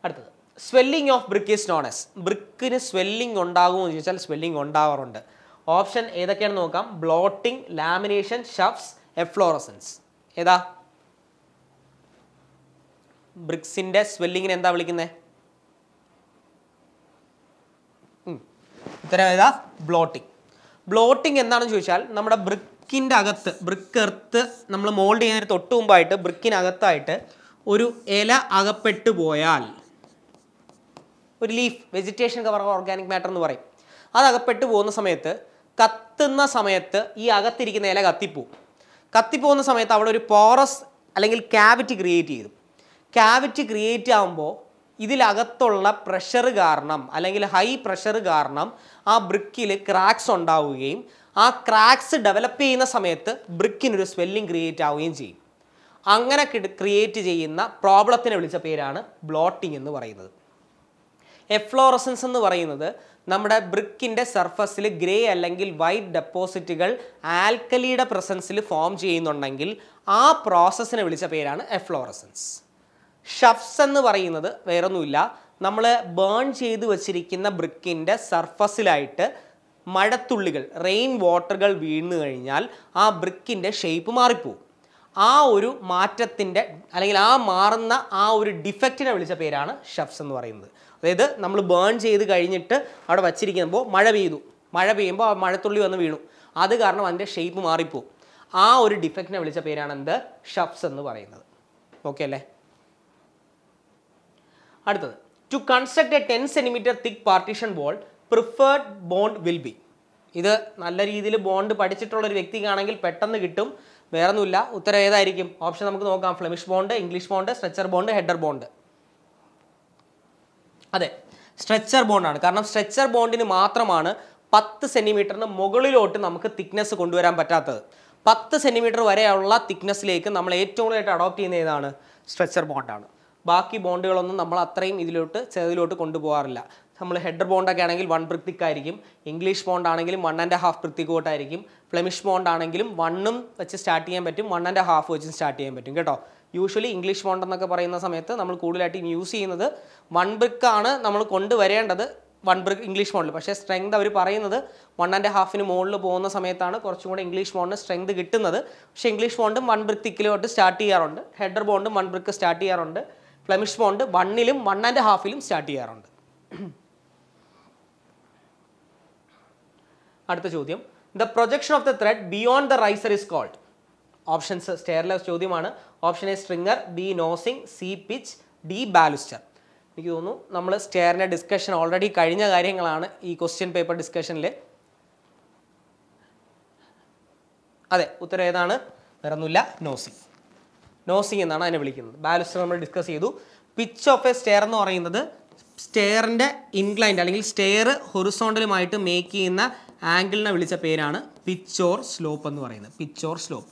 അടുത്തത് swelling of brick is known as ബ്രിക്കിന് സ്വെല്ലിംഗ് ഉണ്ടാകുമോ എന്ന് ചോദിച്ചാൽ സ്വെല്ലിംഗ് ഉണ്ടാവാറുണ്ട് ഓപ്ഷൻ ഏതൊക്കെയാണെന്ന് നോക്കാം ബ്ലോട്ടിംഗ് ലാമിനേഷൻ ഷഫ്സ് എഫ്ലോറസൻസ് ഏതാ ബ്രിക്സിൻ്റെ സ്വെല്ലിങ്ങിന് എന്താ വിളിക്കുന്നത് ഉത്തരം ഏതാ ബ്ലോട്ടിംഗ് ബ്ലോട്ടിംഗ് എന്താണെന്ന് ചോദിച്ചാൽ നമ്മുടെ ബ്രിക്കിൻ്റെ അകത്ത് ബ്രിക്ക് എർത്ത് നമ്മൾ മോൾഡ് ചെയ്യുന്നതിന് തൊട്ട് മുമ്പായിട്ട് ബ്രിക്കിനകത്തായിട്ട് ഒരു ഇല അകപ്പെട്ടു പോയാൽ ഒരു leaf vegetation cover organic matter എന്ന് പറയും അത് അകപ്പെട്ടു പോകുന്ന സമയത്ത് കത്തുന്ന സമയത്ത് ഈ അകത്തിരിക്കുന്ന ഇല കത്തിപ്പോവും കത്തിപ്പോകുന്ന സമയത്ത് അവിടെ ഒരു പോറസ് അല്ലെങ്കിൽ ക്യാവിറ്റി ക്രിയേറ്റ് ചെയ്തു ക്യാവിറ്റി ക്രിയേറ്റ് ആകുമ്പോൾ ഇതിലകത്തുള്ള പ്രഷർ കാരണം അല്ലെങ്കിൽ ഹൈ പ്രഷർ കാരണം ആ ബ്രിക്കിൽ ക്രാക്സ് ഉണ്ടാവുകയും ആ ക്രാക്സ് ഡെവലപ്പ് ചെയ്യുന്ന സമയത്ത് ബ്രിക്കിനൊരു സ്വെല്ലിംഗ് ക്രിയേറ്റ് ആവുകയും ചെയ്യും അങ്ങനെ ക്രിയേറ്റ് ചെയ്യുന്ന പ്രോബ്ലത്തിനെ വിളിച്ച പേരാണ് ബ്ലോട്ടിംഗ് എന്ന് പറയുന്നത് എഫ്ലോറസൻസ് എന്ന് പറയുന്നത് നമ്മുടെ ബ്രിക്കിൻ്റെ സർഫസിൽ ഗ്രേ അല്ലെങ്കിൽ വൈറ്റ് ഡെപ്പോസിറ്റുകൾ ആൽക്കലിയുടെ പ്രസൻസിൽ ഫോം ചെയ്യുന്നുണ്ടെങ്കിൽ ആ പ്രോസസ്സിനെ വിളിച്ച പേരാണ് എഫ്ലോറസൻസ് ഷഫ്സ് എന്ന് പറയുന്നത് വേറൊന്നുമില്ല നമ്മൾ ബേൺ ചെയ്ത് വച്ചിരിക്കുന്ന ബ്രിക്കിൻ്റെ സർഫസിലായിട്ട് മഴത്തുള്ളികൾ റെയിൻ വാട്ടറുകൾ വീണു കഴിഞ്ഞാൽ ആ ബ്രിക്കിൻ്റെ ഷേപ്പ് മാറിപ്പോവും ആ ഒരു മാറ്റത്തിൻ്റെ അല്ലെങ്കിൽ ആ മാറുന്ന ആ ഒരു ഡിഫക്റ്റിനെ വിളിച്ച പേരാണ് ഷഫ്സ് എന്ന് പറയുന്നത് അതായത് നമ്മൾ ബേൺ ചെയ്ത് കഴിഞ്ഞിട്ട് അവിടെ വച്ചിരിക്കുമ്പോൾ മഴ പെയ്തു മഴ പെയ്യുമ്പോൾ ആ മഴത്തുള്ളി വന്ന് വീണു അത് കാരണം അതിൻ്റെ ഷേപ്പ് മാറിപ്പോവും ആ ഒരു ഡിഫക്റ്റിനെ വിളിച്ച പേരാണ് എന്ത് ഷഫ്സ് എന്ന് പറയുന്നത് ഓക്കെ അല്ലേ അടുത്തത് to construct a ten centimetre thick partition wall preferred bond will be ഇത് നല്ല രീതിയിൽ ബോണ്ട് പഠിച്ചിട്ടുള്ള ഒരു വ്യക്തിക്കാണെങ്കിൽ പെട്ടെന്ന് കിട്ടും വേറൊന്നുമില്ല ഉത്തരം ഏതായിരിക്കും ഓപ്ഷൻ നമുക്ക് നോക്കാം Flemish bond English bond stretcher bond header bond അതെ സ്ട്രെച്ചർ ബോണ്ടാണ് കാരണം സ്ട്രെച്ചർ ബോണ്ടിന് മാത്രമാണ് പത്ത് സെൻറ്റിമീറ്ററിന് മുകളിലോട്ട് നമുക്ക് തിക്നെസ് കൊണ്ടുവരാൻ പറ്റാത്തത് പത്ത് സെൻറ്റിമീറ്റർ വരെയുള്ള തിക്നെസ്സിലേക്ക് നമ്മൾ ഏറ്റവും കൂടുതലായിട്ട് അഡോപ്റ്റ് ചെയ്യുന്ന ഏതാണ് സ്ട്രെച്ചർ ബോണ്ടാണ് ബാക്കി ബോണ്ടുകളൊന്നും നമ്മൾ അത്രയും ഇതിലോട്ട് ചെറുതിലോട്ട് കൊണ്ടുപോകാറില്ല നമ്മൾ ഹെഡർ ബോണ്ടൊക്കെ ആണെങ്കിൽ വൺ ആയിരിക്കും ഇംഗ്ലീഷ് ബോണ്ട് ആണെങ്കിലും വൺ ആൻഡ് ഹാഫ് പൃഥ്വിക്കോട്ടായിരിക്കും ഫ്ലെമിഷ് ബോണ്ട് ആണെങ്കിലും വണ്ണും വെച്ച് സ്റ്റാർട്ട് ചെയ്യാൻ പറ്റും വൺ ആൻഡ് ഹാഫ് വെച്ച് സ്റ്റാർട്ട് ചെയ്യാൻ പറ്റും കേട്ടോ യൂഷ്വലി ഇംഗ്ലീഷ് ബോണ്ട് എന്നൊക്കെ പറയുന്ന സമയത്ത് നമ്മൾ കൂടുതലായിട്ടും യൂസ് ചെയ്യുന്നത് വൺ ആണ് നമ്മൾ കൊണ്ടുവരേണ്ടത് വൺ ബ്രിക്ക് ഇംഗ്ലീഷ് മോഡൽ പക്ഷേ സ്ട്രെങ്ത് അവർ പറയുന്നത് വൺ ആൻഡ് ഹാഫിന് മുകളിൽ പോകുന്ന സമയത്താണ് കുറച്ചും കൂടെ ഇംഗ്ലീഷ് മോണിന് സ്ട്രെങ്ത് കിട്ടുന്നത് പക്ഷേ ഇംഗ്ലീഷ് ബോണ്ടും വൺ ബ്രിക്ക് തിക്കിലോട്ട് സ്റ്റാർട്ട് ചെയ്യാറുണ്ട് ഹെഡർ ബോണ്ടും വൺ ബ്രിക്ക് സ്റ്റാർട്ട് ചെയ്യാറുണ്ട് ഫ്ലമിഷ് ബോണ്ട് വണ്ണിലും വൺ ആൻഡ് ഹാഫിലും സ്റ്റാർട്ട് ചെയ്യാറുണ്ട് അടുത്ത ചോദ്യം the projection of the tread beyond the riser is called options stairless ചോദ്യമാണ് option A stringer B nosing C pitch D baluster എനിക്ക് തോന്നുന്നു നമ്മൾ സ്റ്റെയറിൻ്റെ ഡിസ്കഷൻ ഓൾറെഡി കഴിഞ്ഞ കാര്യങ്ങളാണ് ഈ ക്വസ്റ്റ്യൻ പേപ്പർ ഡിസ്കഷനിൽ അതെ ഉത്തരം ഏതാണ് വേറൊന്നുമില്ല നോസിംഗ് നോസിങ് എന്നാണ് അതിനെ വിളിക്കുന്നത് ബാലുസ്റ്റർ നമ്മൾ ഡിസ്കസ് ചെയ്തു പിച്ച് ഓഫ് എ സ്റ്റെയർ എന്ന് പറയുന്നത് സ്റ്റെയറിൻ്റെ ഇൻക്ലൈൻഡ് അല്ലെങ്കിൽ സ്റ്റെയർ ഹൊറിസോണ്ടലുമായിട്ട് മേക്ക് ചെയ്യുന്ന ആംഗിളിനെ വിളിച്ച പേരാണ് പിച്ച് ഓർ സ്ലോപ്പ് എന്ന് പറയുന്നത് പിച്ച് ഓർ സ്ലോപ്പ്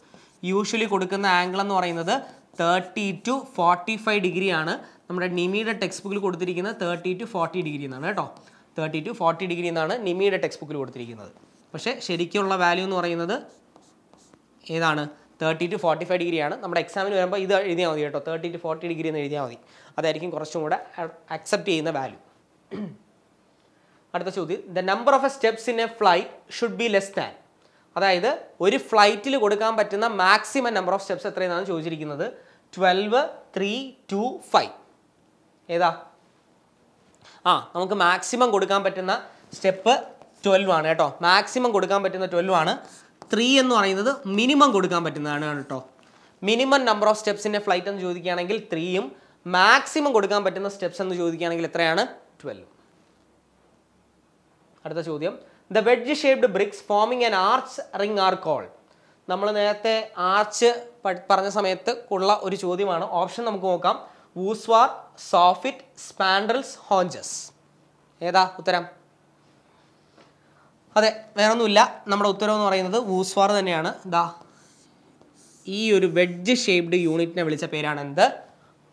യൂഷ്വലി കൊടുക്കുന്ന ആംഗിൾ എന്ന് പറയുന്നത് തേർട്ടി ടു ഫോർട്ടി ഫൈവ് ഡിഗ്രിയാണ് നമ്മുടെ നിമിയുടെ ടെക്സ്റ്റ് ബുക്കിൽ കൊടുത്തിരിക്കുന്നത് തേർട്ടി ടു ഫോർട്ടി ഡിഗ്രി എന്നാണ് കേട്ടോ തേർട്ടി ടു ഫോർട്ടി ഡിഗ്രി എന്നാണ് നിമിയുടെ ടെക്സ്റ്റ് ബുക്കിൽ കൊടുത്തിരിക്കുന്നത് പക്ഷേ ശരിക്കുള്ള വാല്യൂ എന്ന് പറയുന്നത് ഏതാണ് തേർട്ടി ടു ഫോർട്ടി ഫൈവ് ഡിഗ്രിയാണ് നമ്മുടെ എക്സാമിന് വരുമ്പോൾ ഇത് എഴുതിയാൽ മതി കേട്ടോ തേർട്ടി ടു ഫോർട്ടി ഡിഗ്രി എന്ന് എഴുതിയാൽ മതി അതായിരിക്കും കുറച്ചും കൂടെ അക്സെപ്റ്റ് ചെയ്യുന്ന വാല്യൂ അടുത്ത ചോദ്യം the number of a steps in a flight should be less than അതായത് ഒരു ഫ്ലൈറ്റിൽ കൊടുക്കാൻ പറ്റുന്ന മാക്സിമം നമ്പർ ഓഫ് സ്റ്റെപ്സ് എത്രയെന്നാണ് ചോദിച്ചിരിക്കുന്നത് ട്വൽവ് ത്രീ ടു ഫൈവ് ഏതാ ആ നമുക്ക് മാക്സിമം കൊടുക്കാൻ പറ്റുന്ന സ്റ്റെപ്പ് ട്വൽവ് ആണ് കേട്ടോ മാക്സിമം കൊടുക്കാൻ പറ്റുന്ന ട്വൽവ് ആണ് ത്രീ എന്ന് പറയുന്നത് മിനിമം കൊടുക്കാൻ പറ്റുന്നതാണ് കേട്ടോ മിനിമം നമ്പർ ഓഫ് സ്റ്റെപ്സിൻ്റെ ഫ്ലൈറ്റ് എന്ന് ചോദിക്കുകയാണെങ്കിൽ ത്രീയും മാക്സിമം കൊടുക്കാൻ പറ്റുന്ന സ്റ്റെപ്സ് എന്ന് ചോദിക്കുകയാണെങ്കിൽ എത്രയാണ് ട്വൽവ് അടുത്ത ചോദ്യം the wedge shaped bricks forming an arch ring are call നമ്മൾ നേരത്തെ ആർച്ച് പറഞ്ഞ സമയത്ത് ഉള്ള ഒരു ചോദ്യമാണ് ഓപ്ഷൻ നമുക്ക് നോക്കാം വൂസ്വാർ സോഫിറ്റ് സ്പാൻഡ്രൽസ് ഹോഞ്ചസ് ഏതാ ഉത്തരം അതെ വേറൊന്നുമില്ല നമ്മുടെ ഉത്തരവ് എന്ന് പറയുന്നത് വൂസ്വാർ തന്നെയാണ് ദാ ഈ ഒരു വെഡ്ജ് ഷേപ്ഡ് യൂണിറ്റിനെ വിളിച്ച പേരാണ് എന്ത്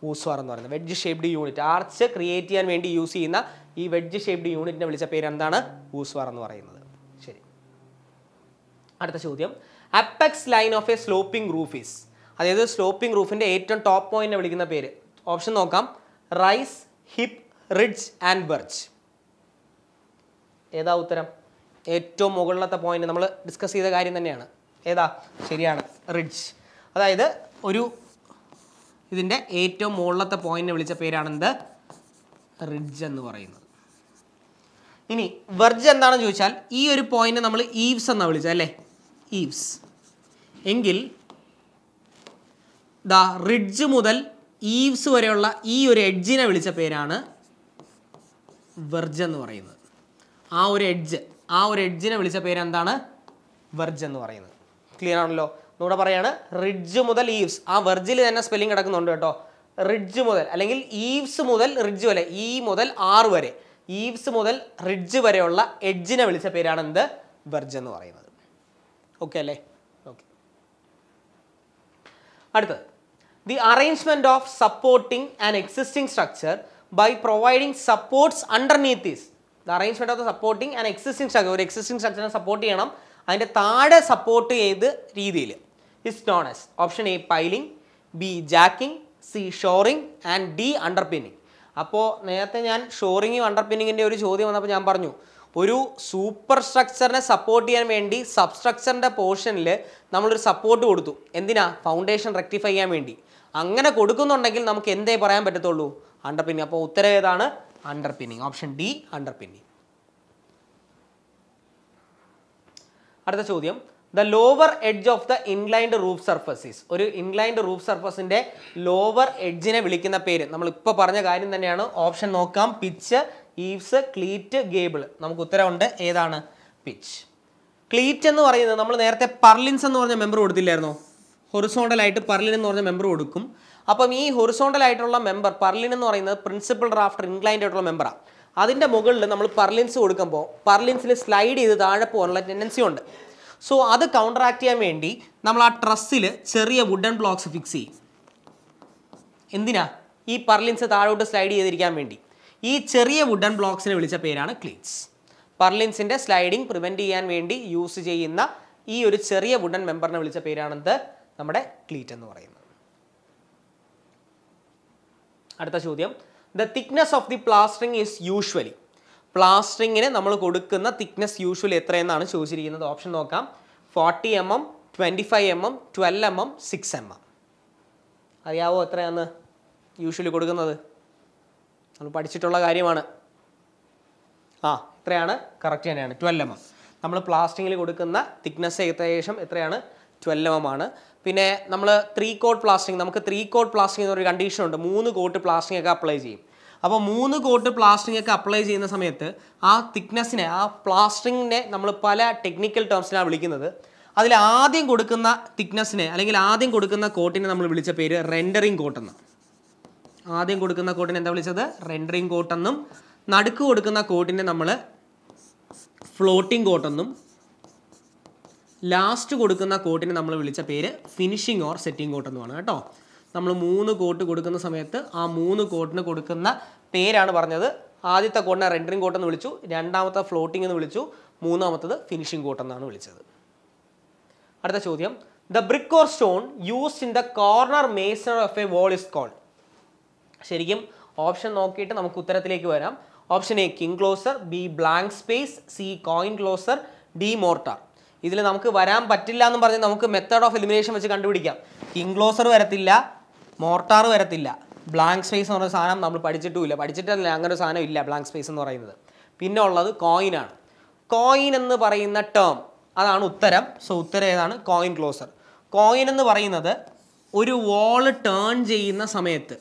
ഊസ്വാർ എന്ന് പറയുന്നത് wedge shaped unit arch create ചെയ്യാൻ വേണ്ടി യൂസ് ചെയ്യുന്ന ഈ വെഡ്ജ് ഷേപ്ഡ് യൂണിറ്റിനെ വിളിച്ച പേര് എന്താണ് ഊസ്വാർ എന്ന് പറയുന്നത് ശരി അടുത്ത ചോദ്യം apex line of a sloping roof is അതായത് സ്ലോപ്പിംഗ് റൂഫിൻ്റെ ഏറ്റവും ടോപ്പ് പോയിന്റിനെ വിളിക്കുന്ന പേര് ഓപ്ഷൻ നോക്കാം rise hip ridge and verge ഏതാ ഉത്തരം ഏറ്റവും മുകളിലത്തെ പോയിന്റ് നമ്മൾ ഡിസ്കസ് ചെയ്ത കാര്യം തന്നെയാണ് ഏതാ ശരിയാണ് റിഡ്ജ് അതായത് ഒരു ഇതിൻ്റെ ഏറ്റവും മുകളിലത്തെ പോയിന്റിനെ വിളിച്ച പേരാണെന്ത് റിഡ്ജ് എന്ന് പറയുന്നത് ഇനി വെർജ് എന്താണെന്ന് ചോദിച്ചാൽ ഈ ഒരു പോയിന്റ് നമ്മൾ ഈവ്സ് എന്നാണ് വിളിച്ചത് അല്ലേ ഈവ്സ് എങ്കിൽ ദ റിഡ്ജ് മുതൽ ഈവ്സ് വരെയുള്ള ഈ ഒരു എഡ്ജിനെ വിളിച്ച പേരാണ് വെർജ് എന്ന് പറയുന്നത് ആ ഒരു എഡ്ജ് ആ ഒരു എഡ്ജിനെ വിളിച്ച പേര് എന്താണ് വെർജ് എന്ന് പറയുന്നത് ക്ലിയർ ആണല്ലോ നമ്മുടെ പറയാണ് റിഡ്ജ് മുതൽ ഈവ്സ് ആ വെർജിൽ തന്നെ സ്പെല്ലിംഗ് കിടക്കുന്നുണ്ട് കേട്ടോ റിഡ്ജ് മുതൽ അല്ലെങ്കിൽ ഈവ്സ് മുതൽ റിഡ്ജ് വരെ ഈ മുതൽ ആറ് വരെ ഈവ്സ് മുതൽ റിഡ്ജ് വരെയുള്ള എഡ്ജിനെ വിളിച്ച പേരാണ് എന്ത് വെർജ് എന്ന് പറയുന്നത് ഓക്കെ അല്ലേ ഓക്കെ അടുത്തത് the arrangement of supporting and existing structure by providing supports underneath is the arrangement of the supporting and existing structure ഒരു എക്സിസ്റ്റിംഗ് സ്ട്രക്ചറിനെ സപ്പോർട്ട് ചെയ്യണം അതിൻ്റെ താഴെ സപ്പോർട്ട് ചെയ്ത് രീതിയിൽ is known as option A piling B jacking C shoring and D pinning അപ്പോൾ നേരത്തെ ഞാൻ ഷോറിങ്ങും പിന്നിങ്ങിൻ്റെ ഒരു ചോദ്യം വന്നപ്പോൾ ഞാൻ പറഞ്ഞു ഒരു സൂപ്പർ സ്ട്രക്ചറിനെ സപ്പോർട്ട് ചെയ്യാൻ വേണ്ടി സബ്സ്ട്രക്ചറിൻ്റെ പോർഷനിൽ നമ്മളൊരു സപ്പോർട്ട് കൊടുത്തു എന്തിനാ ഫൗണ്ടേഷൻ റെക്ടിഫൈ ചെയ്യാൻ വേണ്ടി അങ്ങനെ കൊടുക്കുന്നുണ്ടെങ്കിൽ നമുക്ക് എന്തേ പറയാൻ പറ്റത്തുള്ളൂ പിന്നിങ് അപ്പോൾ ഉത്തരം ഏതാണ് അണ്ടർപിന്നിങ് ഓപ്ഷൻ ഡി അണ്ടർപിന്നിങ് അടുത്ത ചോദ്യം the lower edge of the inclined roof surfaces ഒരു ഇൻലൈൻഡ് റൂഫ് സർഫസിന്റെ ലോവർ എഡ്ജിനെ വിളിക്കുന്ന പേര് നമ്മൾ ഇപ്പോൾ പറഞ്ഞ കാര്യം തന്നെയാണ് ഓപ്ഷൻ നോക്കാം പിച്ച് ഈവ്സ് ക്ലീറ്റ് ഗേബിൾ നമുക്ക് ഉത്തരവുണ്ട് ഏതാണ് പിച്ച് ക്ലീറ്റ് എന്ന് പറയുന്നത് നമ്മൾ നേരത്തെ പർലിൻസ് എന്ന് പറഞ്ഞ മെമ്പർ കൊടുത്തില്ലായിരുന്നോ ആയിട്ട് പർലിൻ എന്ന് പറഞ്ഞ മെമ്പർ കൊടുക്കും അപ്പം ഈ ഹൊറിസോണ്ടൽ ആയിട്ടുള്ള മെമ്പർ പർലിൻ എന്ന് പറയുന്നത് പ്രിൻസിപ്പൽ ഡ്രാഫ്റ്റർ ഇൻക്ലൈൻഡ് ആയിട്ടുള്ള മെമ്പറാണ് അതിൻ്റെ മുകളിൽ നമ്മൾ പർലിൻസ് കൊടുക്കുമ്പോൾ പർലിൻസിൽ സ്ലൈഡ് ചെയ്ത് താഴെ പോകാനുള്ള ടെൻഡൻസി ഉണ്ട് സോ അത് കൗണ്ടറാക്ട് ചെയ്യാൻ വേണ്ടി നമ്മൾ ആ ട്രസ്സിൽ ചെറിയ വുഡൻ ബ്ലോക്സ് ഫിക്സ് ചെയ്യും എന്തിനാ ഈ പർലിൻസ് താഴോട്ട് സ്ലൈഡ് ചെയ്തിരിക്കാൻ വേണ്ടി ഈ ചെറിയ വുഡൻ ബ്ലോക്സിനെ വിളിച്ച പേരാണ് ക്ലീൻസ് പർലിൻസിൻ്റെ സ്ലൈഡിങ് പ്രിവെൻറ്റ് ചെയ്യാൻ വേണ്ടി യൂസ് ചെയ്യുന്ന ഈ ഒരു ചെറിയ വുഡൻ മെമ്പറിനെ വിളിച്ച പേരാണെന്ത് നമ്മുടെ ക്ലീറ്റ് എന്ന് പറയുന്നത് അടുത്ത ചോദ്യം the thickness of the plastering is usually പ്ലാസ്റ്ററിങ്ങിന് നമ്മൾ കൊടുക്കുന്ന തിക്നെസ് യൂഷ്വലി എത്രയെന്നാണ് ചോദിച്ചിരിക്കുന്നത് ഓപ്ഷൻ നോക്കാം forty M M twenty five M M twelve M M six M M അറിയാവോ എത്രയാണ് യൂഷ്വലി കൊടുക്കുന്നത് നമ്മൾ പഠിച്ചിട്ടുള്ള കാര്യമാണ് ആ ഇത്രയാണ് കറക്റ്റ് തന്നെയാണ് ട്വൽവ് എം എം നമ്മൾ പ്ലാസ്റ്റിങ്ങിൽ കൊടുക്കുന്ന തിക്നെസ് ഏകദേശം എത്രയാണ് ട്വൽവ് എം എം ആണ് പിന്നെ നമ്മൾ ത്രീ കോട്ട് പ്ലാസ്റ്റിംഗ് നമുക്ക് ത്രീ കോട്ട് പ്ലാസ്റ്റിംഗ് എന്നൊരു കണ്ടീഷൻ ഉണ്ട് മൂന്ന് കോട്ട് പ്ലാസ്റ്റിംഗ് ഒക്കെ അപ്ലൈ ചെയ്യും അപ്പോൾ മൂന്ന് കോട്ട് പ്ലാസ്റ്റിംഗ് ഒക്കെ അപ്ലൈ ചെയ്യുന്ന സമയത്ത് ആ തിക്നെസ്സിനെ ആ പ്ലാസ്റ്ററിങ്ങിനെ നമ്മൾ പല ടെക്നിക്കൽ ടേംസിനാണ് വിളിക്കുന്നത് അതിൽ ആദ്യം കൊടുക്കുന്ന തിക്നെസ്സിനെ അല്ലെങ്കിൽ ആദ്യം കൊടുക്കുന്ന കോട്ടിനെ നമ്മൾ വിളിച്ച പേര് റെൻഡറിങ് കോട്ടെന്ന് ആദ്യം കൊടുക്കുന്ന കോട്ടിനെ എന്താ വിളിച്ചത് റെൻഡറിങ് കോട്ടെന്നും നടുക്ക് കൊടുക്കുന്ന കോട്ടിനെ നമ്മൾ ഫ്ലോട്ടിംഗ് കോട്ടെന്നും ലാസ്റ്റ് കൊടുക്കുന്ന കോട്ടിന് നമ്മൾ വിളിച്ച പേര് ഫിനിഷിംഗ് ഓർ സെറ്റിംഗ് കോട്ട് എന്നുമാണ് കേട്ടോ നമ്മൾ മൂന്ന് കോട്ട് കൊടുക്കുന്ന സമയത്ത് ആ മൂന്ന് കോട്ടിന് കൊടുക്കുന്ന പേരാണ് പറഞ്ഞത് ആദ്യത്തെ കോട്ടിനെ റെൻഡറിങ് കോട്ട് എന്ന് വിളിച്ചു രണ്ടാമത്തെ ഫ്ലോട്ടിംഗ് എന്ന് വിളിച്ചു മൂന്നാമത്തത് ഫിനിഷിംഗ് കോട്ട് എന്നാണ് വിളിച്ചത് അടുത്ത ചോദ്യം the brick or stone used in the corner mason of a wall is call ശരിക്കും ഓപ്ഷൻ നോക്കിയിട്ട് നമുക്ക് ഉത്തരത്തിലേക്ക് വരാം option A king closer B blank space C quoin closer D mortar ഇതിൽ നമുക്ക് വരാൻ പറ്റില്ല എന്ന് പറഞ്ഞ് നമുക്ക് മെത്തേഡ് ഓഫ് എലിമിനേഷൻ വെച്ച് കണ്ടുപിടിക്കാം കിങ്ക്ലോസർ വരത്തില്ല മോർട്ടാർ വരത്തില്ല ബ്ലാങ്ക് സ്പേസ് എന്ന് പറയുന്ന സാധനം നമ്മൾ പഠിച്ചിട്ടുമില്ല പഠിച്ചിട്ടല്ല അങ്ങനെ ഒരു സാധനം ഇല്ല ബ്ലാങ്ക് സ്പേസ് എന്ന് പറയുന്നത് പിന്നെ ഉള്ളത് കോയിനാണ് കോയിൻ എന്ന് പറയുന്ന ടേം അതാണ് ഉത്തരം സോ ഉത്തരം ഏതാണ് കോയിൻ ക്ലോസർ കോയിൻ എന്ന് പറയുന്നത് ഒരു വോള് ടേൺ ചെയ്യുന്ന സമയത്ത്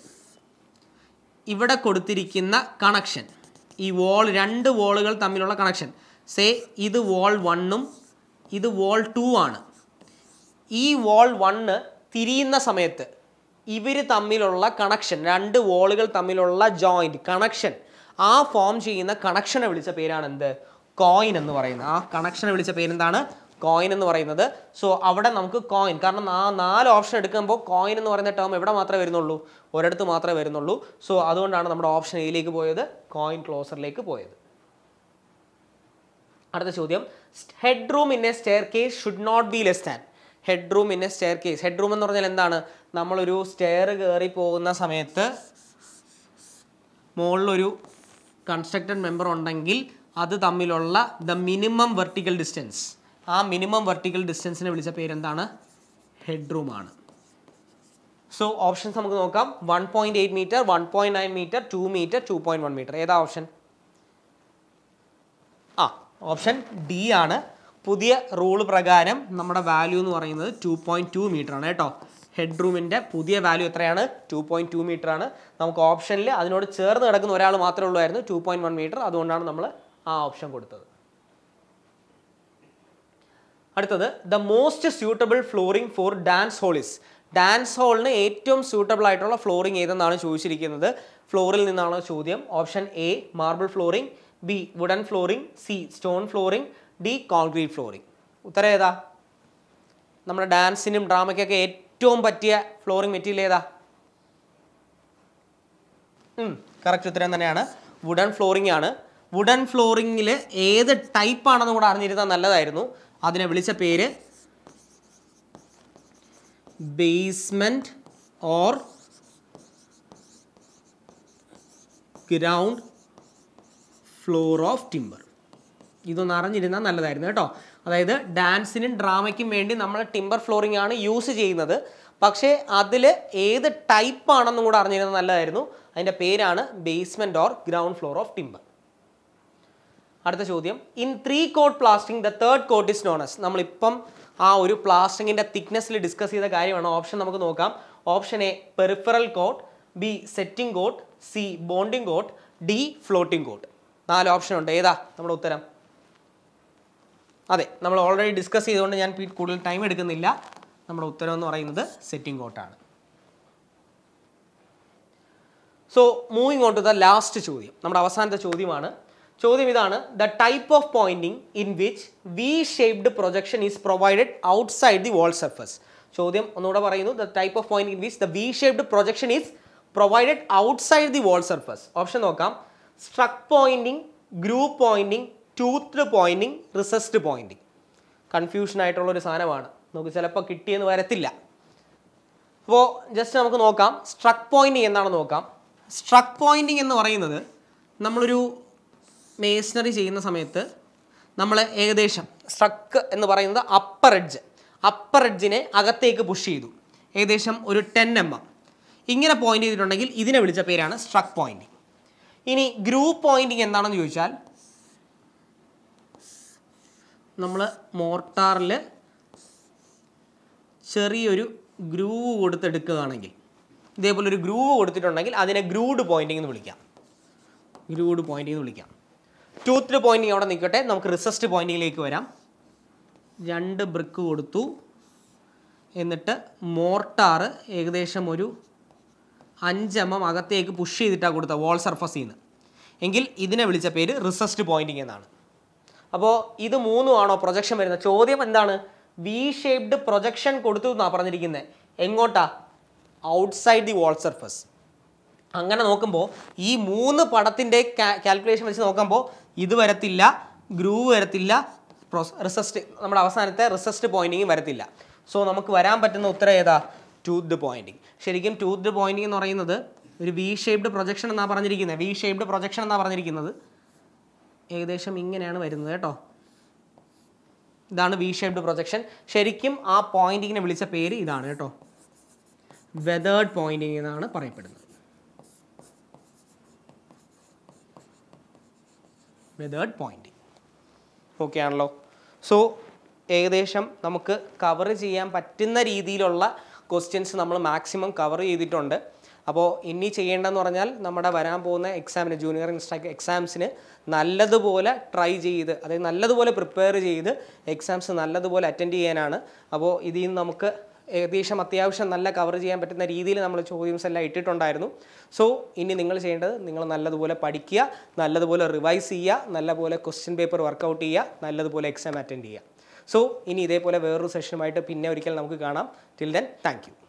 ഇവിടെ കൊടുത്തിരിക്കുന്ന കണക്ഷൻ ഈ വോൾ രണ്ട് വോളുകൾ തമ്മിലുള്ള കണക്ഷൻ സേ ഇത് വോൾ വണ്ണും ഇത് വോൾ ടു ആണ് ഈ വോൾ വണ്ണ് തിരിയുന്ന സമയത്ത് ഇവർ തമ്മിലുള്ള കണക്ഷൻ രണ്ട് വോളുകൾ തമ്മിലുള്ള ജോയിൻറ്റ് കണക്ഷൻ ആ ഫോം ചെയ്യുന്ന കണക്ഷനെ വിളിച്ച പേരാണ് എന്ത് കോയിൻ എന്ന് പറയുന്നത് ആ കണക്ഷനെ വിളിച്ച പേരെന്താണ് കോയിൻ എന്ന് പറയുന്നത് സോ അവിടെ നമുക്ക് കോയിൻ കാരണം ആ നാല് ഓപ്ഷൻ എടുക്കുമ്പോൾ കോയിൻ എന്ന് പറയുന്ന ടേം എവിടെ മാത്രമേ വരുന്നുള്ളൂ ഒരിടത്ത് മാത്രമേ വരുന്നുള്ളൂ സോ അതുകൊണ്ടാണ് നമ്മുടെ ഓപ്ഷൻ എയിലേക്ക് പോയത് കോയിൻ ക്ലോസറിലേക്ക് പോയത് അടുത്ത ചോദ്യം head room in a staircase should not be less than head room in a staircase head room എന്ന് പറഞ്ഞാൽ എന്താണ് നമ്മളൊരു സ്റ്റെയർ കയറി പോകുന്ന സമയത്ത് മുകളിലൊരു കൺസ്ട്രക്റ്റഡ് മെമ്പർ ഉണ്ടെങ്കിൽ അത് തമ്മിലുള്ള ദ മിനിമം വെർട്ടിക്കൽ ഡിസ്റ്റൻസ് ആ മിനിമം വെർട്ടിക്കൽ ഡിസ്റ്റൻസിനെ വിളിച്ച പേരെന്താണ് ഹെഡ്റൂം ആണ് സോ ഓപ്ഷൻസ് നമുക്ക് നോക്കാം one point eight metre one point nine metre two metre two point one metre ഏതാ ഓപ്ഷൻ ഓപ്ഷൻ ഡി ആണ് പുതിയ റൂൾ പ്രകാരം നമ്മുടെ വാല്യൂ എന്ന് പറയുന്നത് ടു പോയിൻറ്റ് ടു മീറ്റർ ആണ് കേട്ടോ ഹെഡ് റൂമിൻ്റെ പുതിയ വാല്യൂ എത്രയാണ് ടു പോയിൻറ്റ് ടു മീറ്റർ ആണ് നമുക്ക് ഓപ്ഷനിൽ അതിനോട് ചേർന്ന് കിടക്കുന്ന ഒരാൾ മാത്രമേ ഉള്ളൂ ടു പോയിൻറ്റ് വൺ മീറ്റർ അതുകൊണ്ടാണ് നമ്മൾ ആ ഓപ്ഷൻ കൊടുത്തത് അടുത്തത് the most suitable flooring for dance halls dance ഹോളിന് ഏറ്റവും സ്യൂട്ടബിൾ ആയിട്ടുള്ള ഫ്ലോറിംഗ് ഏതെന്നാണ് ചോദിച്ചിരിക്കുന്നത് ഫ്ലോറിൽ നിന്നാണോ ചോദ്യം option A marble flooring B wooden flooring C stone flooring D concrete flooring ഉത്തരം ഏതാ നമ്മുടെ ഡാൻസിനും ഡ്രാമയ്ക്കൊക്കെ ഏറ്റവും പറ്റിയ ഫ്ലോറിംഗ് മെറ്റീരിയൽ ഏതാ കറക്റ്റ് ഉത്തരം തന്നെയാണ് വുഡൻ ഫ്ലോറിംഗ് ആണ് വുഡൻ ഫ്ലോറിങ്ങിൽ ഏത് ടൈപ്പ് ആണെന്ന് കൂടെ അറിഞ്ഞിരുന്നാൽ നല്ലതായിരുന്നു അതിനെ വിളിച്ച പേര് basement or ground floor of timber ഇതൊന്ന് അറിഞ്ഞിരുന്നാൽ നല്ലതായിരുന്നു കേട്ടോ അതായത് ഡാൻസിനും ഡ്രാമയ്ക്കും വേണ്ടി നമ്മൾ ടിമ്പർ ഫ്ലോറിംഗ് ആണ് യൂസ് ചെയ്യുന്നത് പക്ഷേ അതിൽ ഏത് ടൈപ്പ് ആണെന്നും കൂടെ അറിഞ്ഞിരുന്നത് നല്ലതായിരുന്നു അതിൻ്റെ പേരാണ് basement or ground floor of timber അടുത്ത ചോദ്യം in three coat plastering the third coat is known as നമ്മളിപ്പം ആ ഒരു പ്ലാസ്റ്റിങ്ങിൻ്റെ തിക്നെസ്സിൽ ഡിസ്കസ് ചെയ്ത കാര്യമാണ് ഓപ്ഷൻ നമുക്ക് നോക്കാം option A peripheral coat B setting coat C bonding coat D floating coat നാല് ഓപ്ഷൻ ഉണ്ട് ഏതാ നമ്മുടെ ഉത്തരം അതെ നമ്മൾ ഓൾറെഡി ഡിസ്കസ് ചെയ്തുകൊണ്ട് ഞാൻ കൂടുതൽ ടൈം എടുക്കുന്നില്ല നമ്മുടെ ഉത്തരം എന്ന് പറയുന്നത് സെറ്റിംഗ് കോട്ടാണ് so moving on to the last ചോദ്യം നമ്മുടെ അവസാനത്തെ ചോദ്യമാണ് ചോദ്യം ഇതാണ് the type of pointing in which V shaped projection is provided outside the wall surface ചോദ്യം ഒന്നുകൂടെ പറയുന്നു the type of point in which the V shaped projection is provided outside the wall surface option നോക്കാം struck pointing group pointing tooth pointing recessed pointing confusion ആയിട്ടുള്ളൊരു സാധനമാണ് നമുക്ക് ചിലപ്പോൾ കിട്ടിയെന്ന് വരത്തില്ല അപ്പോൾ ജസ്റ്റ് നമുക്ക് നോക്കാം സ്ട്രക് പോയിൻറ്റിങ് എന്താണെന്ന് നോക്കാം സ്ട്രക് പോയിൻറ്റിങ് എന്ന് പറയുന്നത് നമ്മളൊരു മേസണറി ചെയ്യുന്ന സമയത്ത് നമ്മൾ ഏകദേശം സ്ട്രക്ക് എന്ന് പറയുന്നത് അപ്പർ എഡ്ജ് അപ്പർ എഡ്ജിനെ അകത്തേക്ക് പുഷ് ചെയ്തു ഏകദേശം ഒരു ടെൻ എം എം ഇങ്ങനെ പോയിൻ്റ് ചെയ്തിട്ടുണ്ടെങ്കിൽ ഇതിനെ വിളിച്ച പേരാണ് സ്ട്രക് പോയിൻറ്റിങ് ഇനി ഗ്രൂപ്പ് പോയിന്റിങ് എന്താണെന്ന് ചോദിച്ചാൽ നമ്മൾ മോർട്ടാറിൽ ചെറിയൊരു ഗ്രൂവ് കൊടുത്തെടുക്കുകയാണെങ്കിൽ ഇതേപോലെ ഒരു ഗ്രൂവ് കൊടുത്തിട്ടുണ്ടെങ്കിൽ അതിനെ ഗ്രൂഡ് പോയിന്റിംഗ് എന്ന് വിളിക്കാം ഗ്രൂഡ് പോയിന്റിംഗ് എന്ന് വിളിക്കാം ടൂത്ത് പോയിന്റിംഗ് അവിടെ നിൽക്കട്ടെ നമുക്ക് റിസസ്റ്റ് പോയിന്റിങ്ങിലേക്ക് വരാം രണ്ട് ബ്രിക്ക് കൊടുത്തു എന്നിട്ട് മോർട്ടാറ് ഏകദേശം ഒരു അഞ്ച് എം എം അകത്തേക്ക് പുഷ് ചെയ്തിട്ടാണ് കൊടുത്തത് വോൾ സർഫസിൽ നിന്ന് എങ്കിൽ ഇതിനെ വിളിച്ച പേര് റിസസ്റ്റ് പോയിൻറ്റിങ് എന്നാണ് അപ്പോൾ ഇത് മൂന്നുമാണോ പ്രൊജക്ഷൻ വരുന്നത് ചോദ്യം എന്താണ് വി ഷേപ്ഡ് പ്രൊജക്ഷൻ കൊടുത്തു എന്നാണ് പറഞ്ഞിരിക്കുന്നത് എങ്ങോട്ടാ ഔട്ട്സൈഡ് ദി വോൾ സർഫസ് അങ്ങനെ നോക്കുമ്പോൾ ഈ മൂന്ന് പടത്തിൻ്റെ കാൽക്കുലേഷൻ വെച്ച് നോക്കുമ്പോൾ ഇത് വരത്തില്ല ഗ്രൂവ് വരത്തില്ല റിസസ്റ്റ് നമ്മുടെ അവസാനത്തെ റിസസ്റ്റ് പോയിൻറ്റിങ് വരത്തില്ല സോ നമുക്ക് വരാൻ പറ്റുന്ന ഉത്തരം ഏതാ ടൂത്ത് പോയിൻറ്റിങ് ശരിക്കും ടൂത്ത് പോയിൻറ്റിങ് എന്ന് പറയുന്നത് ഒരു വി ഷേപ്ഡ് പ്രൊജക്ഷൻ എന്നാണ് പറഞ്ഞിരിക്കുന്നത് വി ഷേപ്ഡ് പ്രൊജക്ഷൻ എന്നാണ് പറഞ്ഞിരിക്കുന്നത് ഏകദേശം ഇങ്ങനെയാണ് വരുന്നത് കേട്ടോ ഇതാണ് വി ഷേപ്ഡ് പ്രൊജക്ഷൻ ശരിക്കും ആ പോയിൻറ്റിങ്ങിനെ വിളിച്ച പേര് ഇതാണ് കേട്ടോ വെതേഡ് പോയിൻറ്റിങ് എന്നാണ് പറയപ്പെടുന്നത് വെതേഡ് പോയിൻറ്റിങ് ഓക്കെ ആണല്ലോ സോ ഏകദേശം നമുക്ക് കവർ ചെയ്യാൻ പറ്റുന്ന രീതിയിലുള്ള ക്വസ്റ്റ്യൻസ് നമ്മൾ മാക്സിമം കവർ ചെയ്തിട്ടുണ്ട് അപ്പോൾ ഇനി ചെയ്യേണ്ടതെന്ന് പറഞ്ഞാൽ നമ്മുടെ വരാൻ പോകുന്ന എക്സാമിന് ജൂനിയർ ഇൻസ്ട്രക്ട് എക്സാംസിന് നല്ലതുപോലെ ട്രൈ ചെയ്ത് അതായത് നല്ലതുപോലെ പ്രിപ്പയർ ചെയ്ത് എക്സാംസ് നല്ലതുപോലെ അറ്റൻഡ് ചെയ്യാനാണ് അപ്പോൾ ഇതിൽ നിന്ന് നമുക്ക് ഏകദേശം അത്യാവശ്യം നല്ല കവർ ചെയ്യാൻ പറ്റുന്ന രീതിയിൽ നമ്മൾ ചോദ്യംസ് എല്ലാം ഇട്ടിട്ടുണ്ടായിരുന്നു സോ ഇനി നിങ്ങൾ ചെയ്യേണ്ടത് നിങ്ങൾ നല്ലതുപോലെ പഠിക്കുക നല്ലതുപോലെ റിവൈസ് ചെയ്യുക നല്ലപോലെ ക്വസ്റ്റ്യൻ പേപ്പർ വർക്കൗട്ട് ചെയ്യുക നല്ലതുപോലെ എക്സാം അറ്റൻഡ് ചെയ്യുക സോ ഇനി ഇതേപോലെ വേറൊരു സെഷനുമായിട്ട് പിന്നെ ഒരിക്കൽ നമുക്ക് കാണാം ടിൽ ദെൻ താങ്ക്